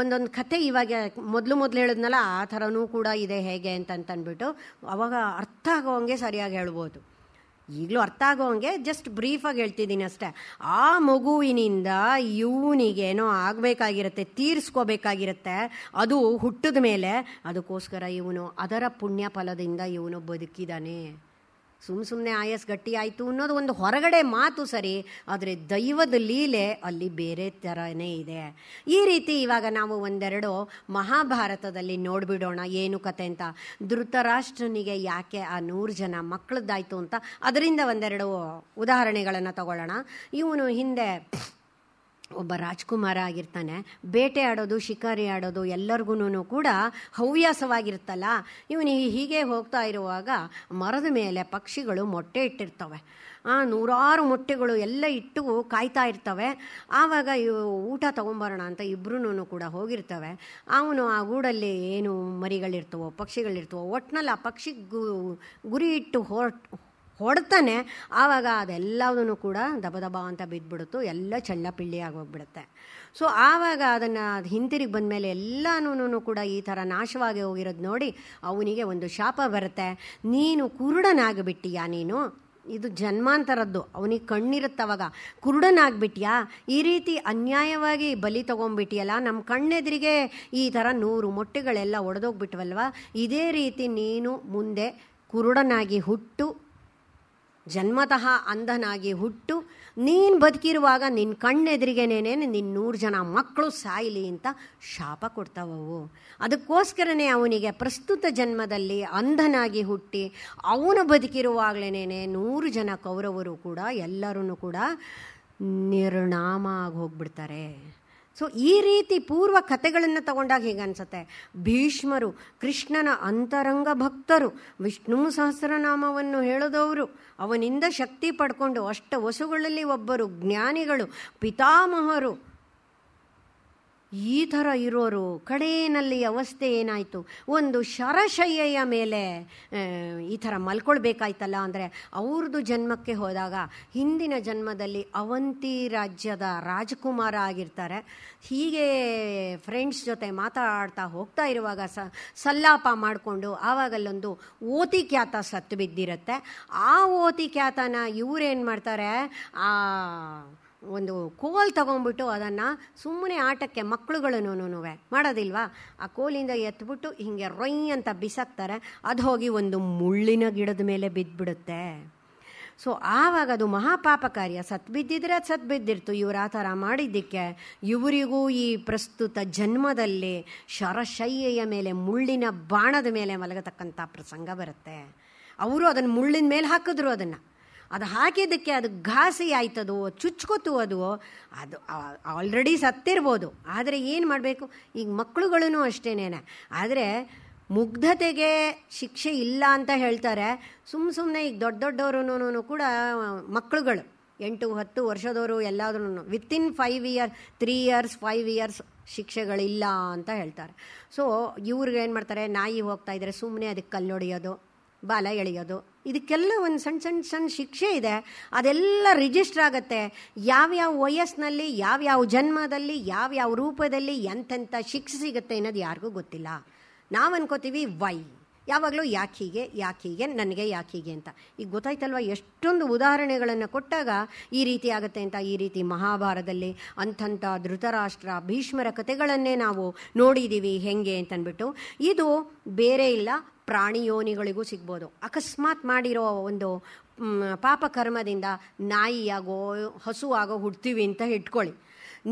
Speaker 1: ಒಂದೊಂದು ಕತೆ ಇವಾಗ ಮೊದಲು ಮೊದಲು ಹೇಳಿದ್ನಲ್ಲ ಆ ಥರನೂ ಕೂಡ ಇದೆ ಹೇಗೆ ಅಂತಂದ್ಬಿಟ್ಟು ಅವಾಗ ಅರ್ಥ ಆಗೋವಂಗೆ ಸರಿಯಾಗಿ ಹೇಳ್ಬೋದು ಈಗಲೂ ಅರ್ಥ ಆಗೋವಂಗೆ ಜಸ್ಟ್ ಬ್ರೀಫಾಗಿ ಹೇಳ್ತಿದ್ದೀನಿ ಅಷ್ಟೇ ಆ ಮಗುವಿನಿಂದ ಇವನಿಗೇನೋ ಆಗಬೇಕಾಗಿರುತ್ತೆ ತೀರಿಸ್ಕೋಬೇಕಾಗಿರುತ್ತೆ ಅದು ಹುಟ್ಟಿದ ಮೇಲೆ ಅದಕ್ಕೋಸ್ಕರ ಇವನು ಅದರ ಪುಣ್ಯ ಫಲದಿಂದ ಇವನು ಬದುಕಿದಾನೆ ಸುಮ್ಮ ಸುಮ್ಮನೆ ಆಯಸ್ ಗಟ್ಟಿ ಆಯಿತು ಅನ್ನೋದು ಒಂದು ಹೊರಗಡೆ ಮಾತು ಸರಿ ಆದರೆ ದೈವದ ಲೀಲೆ ಅಲ್ಲಿ ಬೇರೆ ಥರನೇ ಇದೆ ಈ ರೀತಿ ಇವಾಗ ನಾವು ಒಂದೆರಡು ಮಹಾಭಾರತದಲ್ಲಿ ನೋಡಿಬಿಡೋಣ ಏನು ಕತೆ ಅಂತ ಧೃತರಾಷ್ಟ್ರನಿಗೆ ಯಾಕೆ ಆ ನೂರು ಜನ ಮಕ್ಕಳದ್ದಾಯಿತು ಅಂತ ಅದರಿಂದ ಒಂದೆರಡು ಉದಾಹರಣೆಗಳನ್ನು ತಗೊಳ್ಳೋಣ ಇವನು ಹಿಂದೆ ಒಬ್ಬ ರಾಜ್ಕುಮಾರ ಆಗಿರ್ತಾನೆ ಬೇಟೆ ಆಡೋದು ಶಿಕಾರಿ ಆಡೋದು ಎಲ್ಲರಿಗೂ ಕೂಡ ಹವ್ಯಾಸವಾಗಿರುತ್ತಲ್ಲ ಇವನು ಹೀಗೆ ಹೋಗ್ತಾ ಇರುವಾಗ ಮರದ ಮೇಲೆ ಪಕ್ಷಿಗಳು ಮೊಟ್ಟೆ ಇಟ್ಟಿರ್ತವೆ ಆ ನೂರಾರು ಮೊಟ್ಟೆಗಳು ಎಲ್ಲ ಇಟ್ಟು ಕಾಯ್ತಾ ಇರ್ತವೆ ಆವಾಗ ಇವು ಊಟ ತೊಗೊಂಬರೋಣ ಅಂತ ಇಬ್ಬರೂ ಕೂಡ ಹೋಗಿರ್ತವೆ ಅವನು ಆ ಗೂಡಲ್ಲಿ ಏನು ಮರಿಗಳಿರ್ತವೋ ಪಕ್ಷಿಗಳಿರ್ತವೋ ಒಟ್ಟಿನಲ್ಲಿ ಆ ಪಕ್ಷಿ ಗು ಗುರಿ ಇಟ್ಟು ಹೊರಟು ಹೊಡ್ತಾನೆ ಆವಾಗ ಅದೆಲ್ಲದೂ ಕೂಡ ದಬ ದಬ ಅಂತ ಬಿದ್ದುಬಿಡುತ್ತು ಎಲ್ಲ ಚಳ್ಳಪಿಳ್ಳಿ ಆಗೋಗ್ಬಿಡುತ್ತೆ ಸೊ ಆವಾಗ ಅದನ್ನು ಹಿಂತಿರುಗಿ ಬಂದಮೇಲೆ ಎಲ್ಲನೂ ಕೂಡ ಈ ಥರ ನಾಶವಾಗಿ ಹೋಗಿರೋದು ನೋಡಿ ಅವನಿಗೆ ಒಂದು ಶಾಪ ಬರುತ್ತೆ ನೀನು ಕುರುಡನಾಗಿಬಿಟ್ಟಿಯಾ ನೀನು ಇದು ಜನ್ಮಾಂತರದ್ದು ಅವನಿಗೆ ಕಣ್ಣಿರುತ್ತವಾಗ ಕುರುಡನಾಗ್ಬಿಟ್ಯಾ ಈ ರೀತಿ ಅನ್ಯಾಯವಾಗಿ ಬಲಿ ತೊಗೊಂಡ್ಬಿಟ್ಟಿಯಲ್ಲ ನಮ್ಮ ಕಣ್ಣೆದುರಿಗೆ ಈ ಥರ ನೂರು ಮೊಟ್ಟೆಗಳೆಲ್ಲ ಒಡೆದೋಗ್ಬಿಟ್ವಲ್ವ ಇದೇ ರೀತಿ ನೀನು ಮುಂದೆ ಕುರುಡನಾಗಿ ಹುಟ್ಟು ಜನ್ಮತಃ ಅಂಧನಾಗಿ ಹುಟ್ಟು ನೀನು ಬದುಕಿರುವಾಗ ನಿನ್ನ ಕಣ್ಣೆದುರಿಗೆನೇನೆ ನಿನ್ನ ನೂರು ಜನ ಮಕ್ಕಳು ಸಾಯಲಿ ಅಂತ ಶಾಪ ಕೊಡ್ತಾವವು ಅದಕ್ಕೋಸ್ಕರನೇ ಅವನಿಗೆ ಪ್ರಸ್ತುತ ಜನ್ಮದಲ್ಲಿ ಅಂಧನಾಗಿ ಹುಟ್ಟಿ ಅವನು ಬದುಕಿರುವಾಗಲೇ ನೂರು ಜನ ಕೌರವರು ಕೂಡ ಎಲ್ಲರೂ ಕೂಡ ನಿರ್ಣಾಮ ಆಗಿ ಹೋಗ್ಬಿಡ್ತಾರೆ ಸೊ ಈ ರೀತಿ ಪೂರ್ವ ಕಥೆಗಳನ್ನು ತಗೊಂಡಾಗ ಹೀಗೆ ಅನಿಸುತ್ತೆ ಭೀಷ್ಮರು ಕೃಷ್ಣನ ಅಂತರಂಗ ಭಕ್ತರು ವಿಷ್ಣು ಸಹಸ್ರನಾಮವನ್ನು ಹೇಳದವರು ಅವನಿಂದ ಶಕ್ತಿ ಪಡ್ಕೊಂಡು ಅಷ್ಟ ವಸುಗಳಲ್ಲಿ ಒಬ್ಬರು ಜ್ಞಾನಿಗಳು ಪಿತಾಮಹರು ಈ ಥರ ಇರೋರು ಕಡೇನಲ್ಲಿ ಅವಸ್ಥೆ ಏನಾಯಿತು ಒಂದು ಶರಶಯ್ಯಯ ಮೇಲೆ ಈ ಥರ ಮಲ್ಕೊಳ್ಬೇಕಾಯ್ತಲ್ಲ ಅಂದರೆ ಅವ್ರದ್ದು ಜನ್ಮಕ್ಕೆ ಹೋದಾಗ ಹಿಂದಿನ ಜನ್ಮದಲ್ಲಿ ಅವಂತಿ ರಾಜ್ಯದ ರಾಜಕುಮಾರ ಆಗಿರ್ತಾರೆ ಹೀಗೆ ಫ್ರೆಂಡ್ಸ್ ಜೊತೆ ಮಾತಾಡ್ತಾ ಹೋಗ್ತಾ ಇರುವಾಗ ಸ ಸಲ್ಲಾಪ ಮಾಡಿಕೊಂಡು ಆವಾಗಲ್ಲೊಂದು ಓತಿ ಖ್ಯಾತ ಸತ್ತು ಬಿದ್ದಿರುತ್ತೆ ಆ ಓತಿ ಖ್ಯಾತನ ಇವರೇನು ಮಾಡ್ತಾರೆ ಆ ಒಂದು ಕೋಲ್ ತಗೊಂಡ್ಬಿಟ್ಟು ಅದನ್ನು ಸುಮ್ಮನೆ ಆಟಕ್ಕೆ ಮಕ್ಕಳುಗಳನ್ನೂ ಮಾಡೋದಿಲ್ವಾ ಆ ಕೋಲಿಂದ ಎತ್ಬಿಟ್ಟು ಹೀಗೆ ರೊಯ್ ಅಂತ ಬಿಸಾಕ್ತಾರೆ ಅದು ಹೋಗಿ ಒಂದು ಮುಳ್ಳಿನ ಗಿಡದ ಮೇಲೆ ಬಿದ್ದುಬಿಡುತ್ತೆ ಸೊ ಆವಾಗ ಅದು ಮಹಾಪಾಪ ಕಾರ್ಯ ಸತ್ ಬಿದ್ದಿದ್ರೆ ಅದು ಸತ್ ಬಿದ್ದಿರ್ತು ಇವರು ಆ ಥರ ಮಾಡಿದ್ದಕ್ಕೆ ಇವರಿಗೂ ಈ ಪ್ರಸ್ತುತ ಜನ್ಮದಲ್ಲಿ ಶರಶಯ್ಯೆಯ ಮೇಲೆ ಮುಳ್ಳಿನ ಬಾಣದ ಮೇಲೆ ಮಲಗತಕ್ಕಂಥ ಪ್ರಸಂಗ ಬರುತ್ತೆ ಅವರು ಅದನ್ನು ಮುಳ್ಳಿನ ಮೇಲೆ ಹಾಕಿದ್ರು ಅದನ್ನು ಅದು ಹಾಕಿದ್ದಕ್ಕೆ ಅದು ಘಾಸಿ ಆಯ್ತದೋ ಚುಚ್ಕೊತು ಅದು ಅದು ಆಲ್ರೆಡಿ ಸತ್ತಿರ್ಬೋದು ಆದರೆ ಏನು ಮಾಡಬೇಕು ಈಗ ಮಕ್ಕಳುಗಳೂ ಅಷ್ಟೇನೇನೆ ಆದರೆ ಮುಗ್ಧತೆಗೆ ಶಿಕ್ಷೆ ಇಲ್ಲ ಅಂತ ಹೇಳ್ತಾರೆ ಸುಮ್ಮ ಸುಮ್ಮನೆ ಈಗ ದೊಡ್ಡ ದೊಡ್ಡವರು ಕೂಡ ಮಕ್ಕಳುಗಳು ಎಂಟು ಹತ್ತು ವರ್ಷದವರು ಎಲ್ಲಾದ್ರೂ within five year three years five years ಶಿಕ್ಷೆಗಳಿಲ್ಲ ಅಂತ ಹೇಳ್ತಾರೆ ಸೊ ಇವ್ರಿಗೆ ಏನು ಮಾಡ್ತಾರೆ ನಾಯಿ ಹೋಗ್ತಾ ಇದ್ದರೆ ಸುಮ್ಮನೆ ಅದಕ್ಕೆ ಕಲ್ಲೊಡೆಯೋದು ಬಾಲ ಎಳೆಯೋದು ಇದಕ್ಕೆಲ್ಲ ಒಂದು ಸಣ್ಣ ಸಣ್ಣ ಸಣ್ಣ ಶಿಕ್ಷೆ ಇದೆ ಅದೆಲ್ಲ ರಿಜಿಸ್ಟರ್ ಆಗುತ್ತೆ ಯಾವ್ಯಾವ ವಯಸ್ಸಿನಲ್ಲಿ ಯಾವ್ಯಾವ ಜನ್ಮದಲ್ಲಿ ಯಾವ್ಯಾವ ರೂಪದಲ್ಲಿ ಎಂತೆಂಥ ಶಿಕ್ಷೆ ಸಿಗುತ್ತೆ ಅನ್ನೋದು ಯಾರಿಗೂ ಗೊತ್ತಿಲ್ಲ ನಾವು ಅನ್ಕೋತೀವಿ ವೈ ಯಾವಾಗಲೂ ಯಾಕೀಗೆ ಯಾಕೀಗೆ ನನಗೆ ಯಾಕೀಗೆ ಅಂತ ಈಗ ಗೊತ್ತಾಯ್ತಲ್ವ ಎಷ್ಟೊಂದು ಉದಾಹರಣೆಗಳನ್ನು ಕೊಟ್ಟಾಗ ಈ ರೀತಿ ಆಗುತ್ತೆ ಅಂತ ಈ ರೀತಿ ಮಹಾಭಾರತದಲ್ಲಿ ಅಂಥಂಥ ಧೃತರಾಷ್ಟ್ರ ಭೀಷ್ಮರ ಕಥೆಗಳನ್ನೇ ನಾವು ನೋಡಿದ್ದೀವಿ ಹೆಂಗೆ ಅಂತಂದ್ಬಿಟ್ಟು ಇದು ಬೇರೆ ಇಲ್ಲ ಪ್ರಾಣಿಯೋನಿಗಳಿಗೂ ಸಿಗ್ಬೋದು ಅಕಸ್ಮಾತ್ ಮಾಡಿರೋ ಒಂದು ಪಾಪಕರ್ಮದಿಂದ ನಾಯಿಯಾಗೋ ಹಸುವಾಗೋ ಹುಡ್ತೀವಿ ಅಂತ ಇಟ್ಕೊಳ್ಳಿ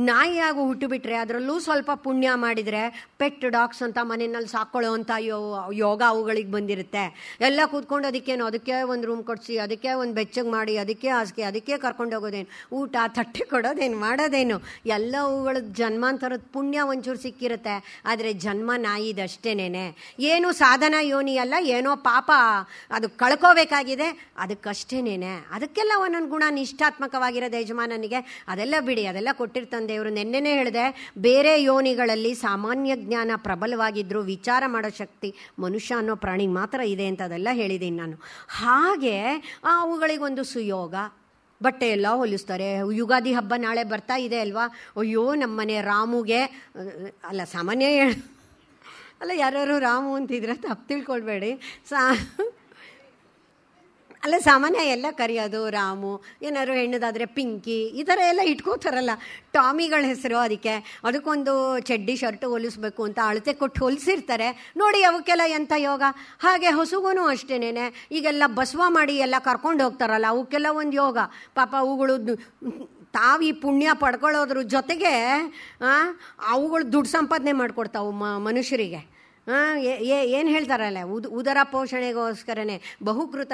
Speaker 1: ನಾಯಿಯಾಗು ಹುಟ್ಟುಬಿಟ್ರೆ ಅದರಲ್ಲೂ ಸ್ವಲ್ಪ ಪುಣ್ಯ ಮಾಡಿದರೆ ಪೆಟ್ ಡಾಗ್ಸ್ ಅಂತ ಮನೆಯಲ್ಲಿ ಸಾಕೊಳ್ಳೋ ಅಂಥ ಯೋ ಯೋಗ ಅವುಗಳಿಗೆ ಬಂದಿರುತ್ತೆ ಎಲ್ಲ ಕೂತ್ಕೊಂಡು ಅದಕ್ಕೇನು ಅದಕ್ಕೆ ಒಂದು ರೂಮ್ ಕೊಡಿಸಿ ಅದಕ್ಕೆ ಒಂದು ಬೆಚ್ಚಗೆ ಮಾಡಿ ಅದಕ್ಕೆ ಹಾಸಿಗೆ ಅದಕ್ಕೆ ಹೋಗೋದೇನು ಊಟ ತಟ್ಟೆ ಕೊಡೋದೇನು ಮಾಡೋದೇನು ಎಲ್ಲ ಅವುಗಳ ಜನ್ಮಾಂತರದ ಪುಣ್ಯ ಒಂಚೂರು ಸಿಕ್ಕಿರುತ್ತೆ ಆದರೆ ಜನ್ಮ ನಾಯಿದಷ್ಟೇನೇನೆ ಏನು ಸಾಧನ ಯೋನಿ ಅಲ್ಲ ಏನೋ ಪಾಪ ಅದು ಕಳ್ಕೋಬೇಕಾಗಿದೆ ಅದಕ್ಕಷ್ಟೇನೇನೆ ಅದಕ್ಕೆಲ್ಲ ಒಂದೊಂದು ಗುಣ ನಿಷ್ಠಾತ್ಮಕವಾಗಿರೋದು ಯಜಮಾನನಿಗೆ ಅದೆಲ್ಲ ಬಿಡಿ ಅದೆಲ್ಲ ಕೊಟ್ಟಿರ್ತಾರೆ ತಂದೆಯವರು ನೆನ್ನೆನೇ ಹೇಳಿದೆ ಬೇರೆ ಯೋನಿಗಳಲ್ಲಿ ಸಾಮಾನ್ಯ ಜ್ಞಾನ ಪ್ರಬಲವಾಗಿದ್ದರೂ ವಿಚಾರ ಮಾಡೋ ಶಕ್ತಿ ಮನುಷ್ಯ ಅನ್ನೋ ಪ್ರಾಣಿ ಮಾತ್ರ ಇದೆ ಅಂತ ಅದೆಲ್ಲ ಹೇಳಿದ್ದೀನಿ ನಾನು ಹಾಗೆ ಅವುಗಳಿಗೊಂದು ಸುಯೋಗ ಬಟ್ಟೆ ಎಲ್ಲ ಹೋಲಿಸ್ತಾರೆ ಯುಗಾದಿ ಹಬ್ಬ ನಾಳೆ ಬರ್ತಾ ಇದೆ ಅಲ್ವಾ ಅಯ್ಯೋ ನಮ್ಮನೆ ರಾಮುಗೆ ಅಲ್ಲ ಸಾಮಾನ್ಯ ಅಲ್ಲ ಯಾರ್ಯಾರು ರಾಮು ಅಂತಿದ್ರೆ ತಪ್ಪು ತಿಳ್ಕೊಳ್ಬೇಡಿ ಸಾ ಅಲ್ಲ ಸಾಮಾನ್ಯ ಎಲ್ಲ ಕರೆಯೋದು ರಾಮು ಏನಾದ್ರು ಹೆಣ್ಣದಾದರೆ ಪಿಂಕಿ ಈ ಥರ ಎಲ್ಲ ಇಟ್ಕೋತಾರಲ್ಲ ಟಾಮಿಗಳ ಹೆಸರು ಅದಕ್ಕೆ ಅದಕ್ಕೊಂದು ಚಡ್ಡಿ ಶರ್ಟ್ ಹೊಲಿಸ್ಬೇಕು ಅಂತ ಅಳತೆ ಕೊಟ್ಟು ಹೊಲಿಸಿರ್ತಾರೆ ನೋಡಿ ಅವಕ್ಕೆಲ್ಲ ಎಂಥ ಯೋಗ ಹಾಗೆ ಹಸುಗೂ ಅಷ್ಟೇನೆ ಈಗೆಲ್ಲ ಬಸವ ಮಾಡಿ ಎಲ್ಲ ಕರ್ಕೊಂಡು ಹೋಗ್ತಾರಲ್ಲ ಅವಕ್ಕೆಲ್ಲ ಒಂದು ಯೋಗ ಪಾಪ ಅವುಗಳು ತಾವು ಈ ಪುಣ್ಯ ಪಡ್ಕೊಳ್ಳೋದ್ರ ಜೊತೆಗೆ ಅವುಗಳು ದುಡ್ಡು ಸಂಪಾದನೆ ಮ ಮನುಷ್ಯರಿಗೆ ಏನು ಹೇಳ್ತಾರಲ್ಲ ಉದ್ ಉದರ ಪೋಷಣೆಗೋಸ್ಕರನೇ ಬಹುಕೃತ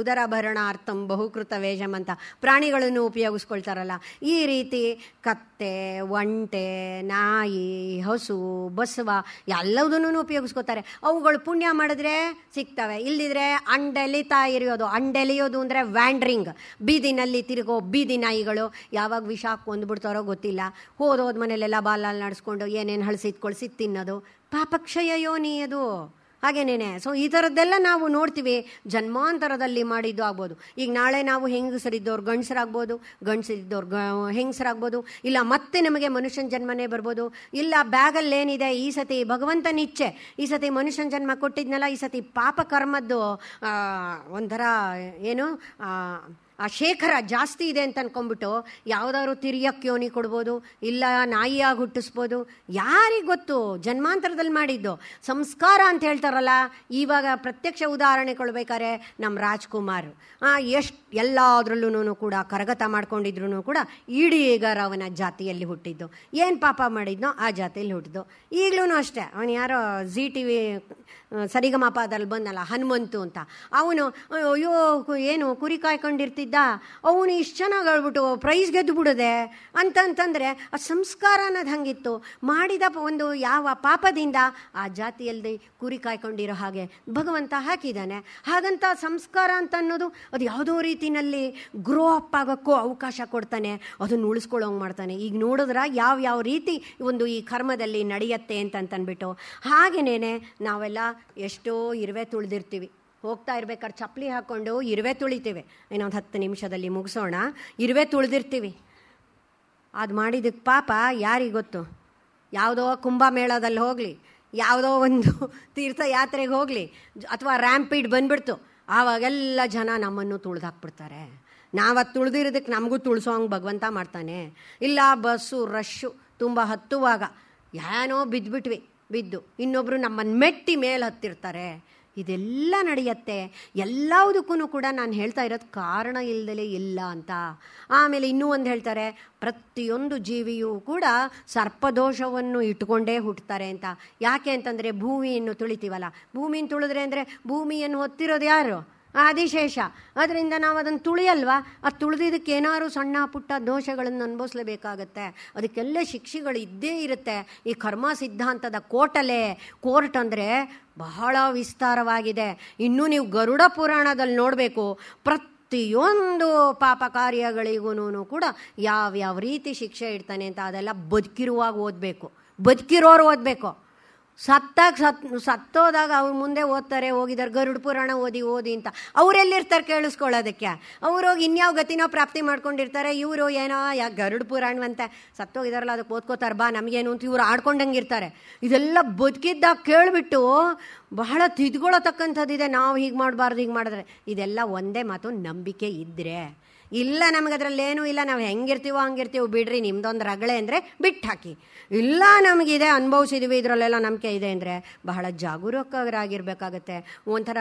Speaker 1: ಉದರ ಭರಣಾರ್ಥಂ ಬಹುಕೃತ ವೇಷಂ ಅಂತ ಪ್ರಾಣಿಗಳನ್ನು ಉಪಯೋಗಿಸ್ಕೊಳ್ತಾರಲ್ಲ ಈ ರೀತಿ ಕತ್ತೆ ಒಂಟೆ ನಾಯಿ ಹಸು ಬಸವ ಎಲ್ಲದನ್ನೂ ಉಪಯೋಗಿಸ್ಕೋತಾರೆ ಅವುಗಳು ಪುಣ್ಯ ಮಾಡಿದ್ರೆ ಸಿಗ್ತವೆ ಇಲ್ಲದಿದ್ರೆ ಅಂಡೆಲಿತಾ ಇರಿಯೋದು ಅಂಡೆಲಿಯೋದು ಅಂದರೆ ವ್ಯಾಂಡ್ರಿಂಗ್ ಬೀದಿನಲ್ಲಿ ತಿರುಗೋ ಬೀದಿ ನಾಯಿಗಳು ಯಾವಾಗ ವಿಷ ಕೊಂದ್ಬಿಡ್ತಾರೋ ಗೊತ್ತಿಲ್ಲ ಹೋದ ಮನೇಲೆಲ್ಲ ಬಾಲ ನಡೆಸ್ಕೊಂಡು ಏನೇನು ಹಳಸಿದ್ಕೊಳ್ಸಿ ತಿನ್ನೋದು ಪಾಪಕ್ಷಯ ಯೋನಿ ಅದು ಹಾಗೇನೇನೆ ಸೊ ಈ ಥರದ್ದೆಲ್ಲ ನಾವು ನೋಡ್ತೀವಿ ಜನ್ಮಾಂತರದಲ್ಲಿ ಮಾಡಿದ್ದು ಆಗ್ಬೋದು ಈಗ ನಾಳೆ ನಾವು ಹೆಂಗಸರಿದ್ದವ್ರು ಗಂಡಸರಾಗ್ಬೋದು ಗಂಡಸರಿದ್ದವ್ರು ಗ ಹೆಂಗಸರಾಗ್ಬೋದು ಇಲ್ಲ ಮತ್ತೆ ನಮಗೆ ಮನುಷ್ಯನ ಜನ್ಮನೇ ಬರ್ಬೋದು ಇಲ್ಲ ಬ್ಯಾಗಲ್ಲೇನಿದೆ ಈ ಸತಿ ಭಗವಂತನ ಇಚ್ಛೆ ಈ ಸತಿ ಮನುಷ್ಯನ ಜನ್ಮ ಕೊಟ್ಟಿದ್ನಲ್ಲ ಈ ಸತಿ ಪಾಪ ಕರ್ಮದ್ದು ಒಂಥರ ಏನು ಆ ಶೇಖರ ಜಾಸ್ತಿ ಇದೆ ಅಂತ ಅನ್ಕೊಂಡ್ಬಿಟ್ಟು ಯಾವುದಾದ್ರು ತಿರಿಯಕ್ಕೆ ಯೋನಿ ಕೊಡ್ಬೋದು ಇಲ್ಲ ನಾಯಿಯಾಗಿ ಹುಟ್ಟಿಸ್ಬೋದು ಯಾರಿಗೆ ಗೊತ್ತು ಜನ್ಮಾಂತರದಲ್ಲಿ ಮಾಡಿದ್ದು ಸಂಸ್ಕಾರ ಅಂತ ಹೇಳ್ತಾರಲ್ಲ ಇವಾಗ ಪ್ರತ್ಯಕ್ಷ ಉದಾಹರಣೆ ಕೊಡ್ಬೇಕಾರೆ ನಮ್ಮ ರಾಜ್ಕುಮಾರ್ ಎಷ್ಟು ಎಲ್ಲದರಲ್ಲೂ ಕೂಡ ಕರಗತ ಮಾಡ್ಕೊಂಡಿದ್ರು ಕೂಡ ಅವನ ಜಾತಿಯಲ್ಲಿ ಹುಟ್ಟಿದ್ದು ಏನು ಪಾಪ ಮಾಡಿದ್ನೋ ಆ ಜಾತಿಯಲ್ಲಿ ಹುಟ್ಟಿದ್ದು ಈಗಲೂ ಅಷ್ಟೇ ಅವನು ಯಾರೋ ಜಿ ಟಿ ವಿ ಸರಿಗಮಪದಲ್ಲಿ ಬಂದಲ್ಲ ಹನುಮಂತು ಅಂತ ಅವನು ಅಯ್ಯೋ ಏನು ಕುರಿ ಕಾಯ್ಕೊಂಡಿರ್ತಿದ್ದ ಅವನು ಇಷ್ಟು ಚೆನ್ನಾಗಿ ಹೇಳ್ಬಿಟ್ಟು ಪ್ರೈಸ್ ಗೆದ್ದು ಬಿಡದೆ ಅಂತಂತಂದರೆ ಆ ಸಂಸ್ಕಾರ ಅನ್ನೋದು ಹಂಗಿತ್ತು ಮಾಡಿದ ಒಂದು ಯಾವ ಪಾಪದಿಂದ ಆ ಜಾತಿಯಲ್ಲಿ ಕುರಿ ಕಾಯ್ಕೊಂಡಿರೋ ಹಾಗೆ ಭಗವಂತ ಹಾಕಿದ್ದಾನೆ ಹಾಗಂತ ಸಂಸ್ಕಾರ ಅಂತ ಅನ್ನೋದು ಅದು ಯಾವುದೋ ರೀತಿ ಜಗತ್ತಿನಲ್ಲಿ ಗ್ರೋ ಅಪ್ ಆಗೋಕ್ಕೂ ಅವಕಾಶ ಕೊಡ್ತಾನೆ ಅದನ್ನು ಉಳಿಸ್ಕೊಳ್ಳೋಂಗೆ ಮಾಡ್ತಾನೆ ಈಗ ನೋಡಿದ್ರೆ ಯಾವ ಯಾವ ರೀತಿ ಒಂದು ಈ ಕರ್ಮದಲ್ಲಿ ನಡೆಯುತ್ತೆ ಅಂತಂದ್ಬಿಟ್ಟು ಹಾಗೇನೇನೆ ನಾವೆಲ್ಲ ಎಷ್ಟೋ ಇರುವೆ ತುಳಿದಿರ್ತೀವಿ ಹೋಗ್ತಾ ಇರ್ಬೇಕಾದ್ರೆ ಚಪ್ಪಲಿ ಹಾಕ್ಕೊಂಡು ಇರುವೆ ತುಳಿತೀವಿ ಇನ್ನೊಂದು ಹತ್ತು ನಿಮಿಷದಲ್ಲಿ ಮುಗಿಸೋಣ ಇರುವೆ ತುಳಿದಿರ್ತೀವಿ ಅದು ಮಾಡಿದಕ್ಕೆ ಪಾಪ ಯಾರಿಗೆ ಗೊತ್ತು ಯಾವುದೋ ಕುಂಭಮೇಳದಲ್ಲಿ ಹೋಗಲಿ ಯಾವುದೋ ಒಂದು ತೀರ್ಥಯಾತ್ರೆಗೆ ಹೋಗಲಿ ಅಥವಾ ರ್ಯಾಂಪೀಡ್ ಬಂದ್ಬಿಡ್ತು ಆವಾಗೆಲ್ಲ ಜನ ನಮ್ಮನ್ನು ತುಳಿದಾಕ್ಬಿಡ್ತಾರೆ ನಾವತ್ತು ನಾವು ಅದು ತುಳ್ದಿರೋದಕ್ಕೆ ನಮಗೂ ಹಂಗೆ ಭಗವಂತ ಮಾಡ್ತಾನೆ ಇಲ್ಲ ಬಸ್ಸು ರಶ್ಶು ತುಂಬ ಹತ್ತುವಾಗ ಏನೋ ಬಿದ್ದುಬಿಟ್ವಿ ಬಿದ್ದು ಇನ್ನೊಬ್ಬರು ನಮ್ಮನ್ನು ಮೆಟ್ಟಿ ಮೇಲೆ ಹತ್ತಿರ್ತಾರೆ ಇದೆಲ್ಲ ನಡೆಯುತ್ತೆ ಎಲ್ಲದಕ್ಕೂ ಕೂಡ ನಾನು ಹೇಳ್ತಾ ಇರೋದು ಕಾರಣ ಇಲ್ಲದಲೇ ಇಲ್ಲ ಅಂತ ಆಮೇಲೆ ಇನ್ನೂ ಒಂದು ಹೇಳ್ತಾರೆ ಪ್ರತಿಯೊಂದು ಜೀವಿಯೂ ಕೂಡ ಸರ್ಪದೋಷವನ್ನು ಇಟ್ಕೊಂಡೇ ಹುಟ್ಟುತ್ತಾರೆ ಅಂತ ಯಾಕೆ ಅಂತಂದರೆ ಭೂಮಿಯನ್ನು ತುಳಿತೀವಲ್ಲ ಭೂಮಿಯನ್ನು ತುಳಿದ್ರೆ ಅಂದರೆ ಭೂಮಿಯನ್ನು ಹೊತ್ತಿರೋದು ಯಾರು ಆದಿಶೇಷ ಅದರಿಂದ ನಾವು ಅದನ್ನು ತುಳಿಯಲ್ವಾ ಅದು ತುಳಿದಿದ್ದಕ್ಕೆ ಏನಾದರೂ ಸಣ್ಣ ಪುಟ್ಟ ದೋಷಗಳನ್ನು ಅನುಭವಿಸಲೇಬೇಕಾಗತ್ತೆ ಅದಕ್ಕೆಲ್ಲ ಶಿಕ್ಷೆಗಳು ಇದ್ದೇ ಇರುತ್ತೆ ಈ ಕರ್ಮ ಸಿದ್ಧಾಂತದ ಕೋಟಲೆ ಕೋರ್ಟ್ ಅಂದರೆ ಬಹಳ ವಿಸ್ತಾರವಾಗಿದೆ ಇನ್ನೂ ನೀವು ಗರುಡ ಪುರಾಣದಲ್ಲಿ ನೋಡಬೇಕು ಪ್ರತಿಯೊಂದು ಪಾಪ ಕಾರ್ಯಗಳಿಗೂ ಕೂಡ ಯಾವ್ಯಾವ ರೀತಿ ಶಿಕ್ಷೆ ಇಡ್ತಾನೆ ಅಂತ ಅದೆಲ್ಲ ಬದುಕಿರುವಾಗ ಓದಬೇಕು ಬದುಕಿರೋರು ಓದಬೇಕು ಸತ್ತಾಗ ಸತ್ ಸತ್ತೋದಾಗ ಅವ್ರು ಮುಂದೆ ಓದ್ತಾರೆ ಹೋಗಿದ್ದಾರೆ ಗರುಡ್ ಪುರಾಣ ಓದಿ ಓದಿ ಅಂತ ಅವರೆಲ್ಲಿರ್ತಾರೆ ಕೇಳಿಸ್ಕೊಳ್ಳೋದಕ್ಕೆ ಅವ್ರು ಹೋಗಿ ಇನ್ಯಾವ ಗತಿನೋ ಪ್ರಾಪ್ತಿ ಮಾಡ್ಕೊಂಡಿರ್ತಾರೆ ಇವರು ಏನೋ ಯಾ ಗರುಡ್ ಪುರಾಣವಂತೆ ಸತ್ತೋಗಿದಾರಲ್ಲ ಅದಕ್ಕೆ ಓದ್ಕೋತಾರೆ ಬಾ ನಮಗೇನು ಅಂತ ಇವ್ರು ಆಡ್ಕೊಂಡಂಗೆ ಇರ್ತಾರೆ ಇದೆಲ್ಲ ಬದುಕಿದ್ದಾಗ ಕೇಳಿಬಿಟ್ಟು ಬಹಳ ತಿದ್ಕೊಳ್ಳತಕ್ಕಂಥದ್ದಿದೆ ನಾವು ಹೀಗೆ ಮಾಡಬಾರ್ದು ಹೀಗೆ ಮಾಡಿದ್ರೆ ಇದೆಲ್ಲ ಒಂದೇ ಮಾತು ನಂಬಿಕೆ ಇದ್ದರೆ ಇಲ್ಲ ನಮಗೆ ಅದರಲ್ಲೇನೂ ಇಲ್ಲ ನಾವು ಹೆಂಗಿರ್ತೀವೋ ಹಂಗಿರ್ತೀವೋ ಬಿಡ್ರಿ ನಿಮ್ದೊಂದು ರಗಳೆ ಅಂದರೆ ಬಿಟ್ಟು ಹಾಕಿ ಇಲ್ಲ ನಮಗಿದೆ ಅನುಭವಿಸಿದ್ವಿ ಇದರಲ್ಲೆಲ್ಲ ನಂಬಿಕೆ ಇದೆ ಅಂದರೆ ಬಹಳ ಜಾಗರೂಕರಾಗಿರ್ಬೇಕಾಗತ್ತೆ ಒಂಥರ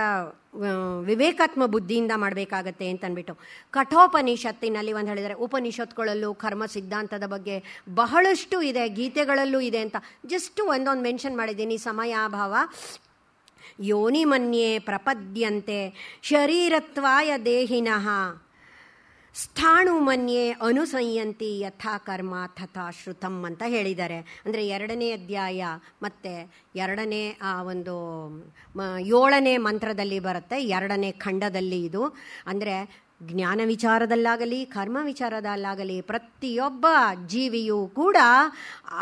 Speaker 1: ವಿವೇಕಾತ್ಮ ಬುದ್ಧಿಯಿಂದ ಮಾಡಬೇಕಾಗತ್ತೆ ಅಂತನ್ಬಿಟ್ಟು ಕಠೋಪನಿಷತ್ತಿನಲ್ಲಿ ಒಂದು ಹೇಳಿದರೆ ಉಪನಿಷತ್ಗಳಲ್ಲೂ ಕರ್ಮ ಸಿದ್ಧಾಂತದ ಬಗ್ಗೆ ಬಹಳಷ್ಟು ಇದೆ ಗೀತೆಗಳಲ್ಲೂ ಇದೆ ಅಂತ ಜಸ್ಟ್ ಒಂದೊಂದು ಮೆನ್ಷನ್ ಮಾಡಿದ್ದೀನಿ ಸಮಯಾಭಾವ ಯೋನಿಮನ್ಯೇ ಪ್ರಪದ್ಯಂತೆ ಶರೀರತ್ವಾಯ ದೇಹಿನಃ ಸ್ಥಾಣುಮನ್ಯೆ ಅನುಸಂಯಂತಿ ಯಥಾ ಕರ್ಮ ತಥಾ ಶ್ರುತಮ್ ಅಂತ ಹೇಳಿದ್ದಾರೆ ಅಂದರೆ ಎರಡನೇ ಅಧ್ಯಾಯ ಮತ್ತು ಎರಡನೇ ಆ ಒಂದು ಏಳನೇ ಮಂತ್ರದಲ್ಲಿ ಬರುತ್ತೆ ಎರಡನೇ ಖಂಡದಲ್ಲಿ ಇದು ಅಂದರೆ ಜ್ಞಾನ ವಿಚಾರದಲ್ಲಾಗಲಿ ಕರ್ಮ ವಿಚಾರದಲ್ಲಾಗಲಿ ಪ್ರತಿಯೊಬ್ಬ ಜೀವಿಯೂ ಕೂಡ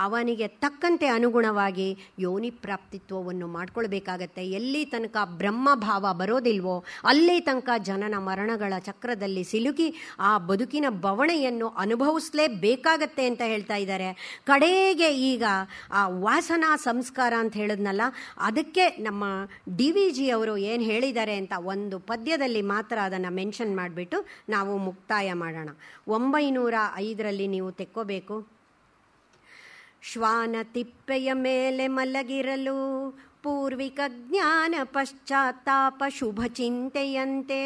Speaker 1: ಅವನಿಗೆ ತಕ್ಕಂತೆ ಅನುಗುಣವಾಗಿ ಯೋನಿ ಪ್ರಾಪ್ತಿತ್ವವನ್ನು ಮಾಡ್ಕೊಳ್ಬೇಕಾಗತ್ತೆ ಎಲ್ಲಿ ತನಕ ಬ್ರಹ್ಮಭಾವ ಬರೋದಿಲ್ವೋ ಅಲ್ಲಿ ತನಕ ಜನನ ಮರಣಗಳ ಚಕ್ರದಲ್ಲಿ ಸಿಲುಕಿ ಆ ಬದುಕಿನ ಬವಣೆಯನ್ನು ಅನುಭವಿಸಲೇಬೇಕಾಗತ್ತೆ ಅಂತ ಹೇಳ್ತಾ ಇದ್ದಾರೆ ಕಡೆಗೆ ಈಗ ಆ ವಾಸನಾ ಸಂಸ್ಕಾರ ಅಂತ ಹೇಳಿದ್ನಲ್ಲ ಅದಕ್ಕೆ ನಮ್ಮ ಡಿ ವಿ ಜಿ ಅವರು ಏನು ಹೇಳಿದ್ದಾರೆ ಅಂತ ಒಂದು ಪದ್ಯದಲ್ಲಿ ಮಾತ್ರ ಅದನ್ನು ಮೆನ್ಷನ್ ಮಾಡಿಬಿಟ್ಟು ಹೇಳಿಬಿಟ್ಟು ನಾವು ಮುಕ್ತಾಯ ಮಾಡೋಣ ಒಂಬೈನೂರ ಐದರಲ್ಲಿ ನೀವು ತೆಕ್ಕೋಬೇಕು ಶ್ವಾನ ತಿಪ್ಪೆಯ ಮೇಲೆ ಮಲಗಿರಲು ಪೂರ್ವಿಕ ಜ್ಞಾನ ಪಶ್ಚಾತ್ತಾಪ ಶುಭ ಚಿಂತೆಯಂತೆ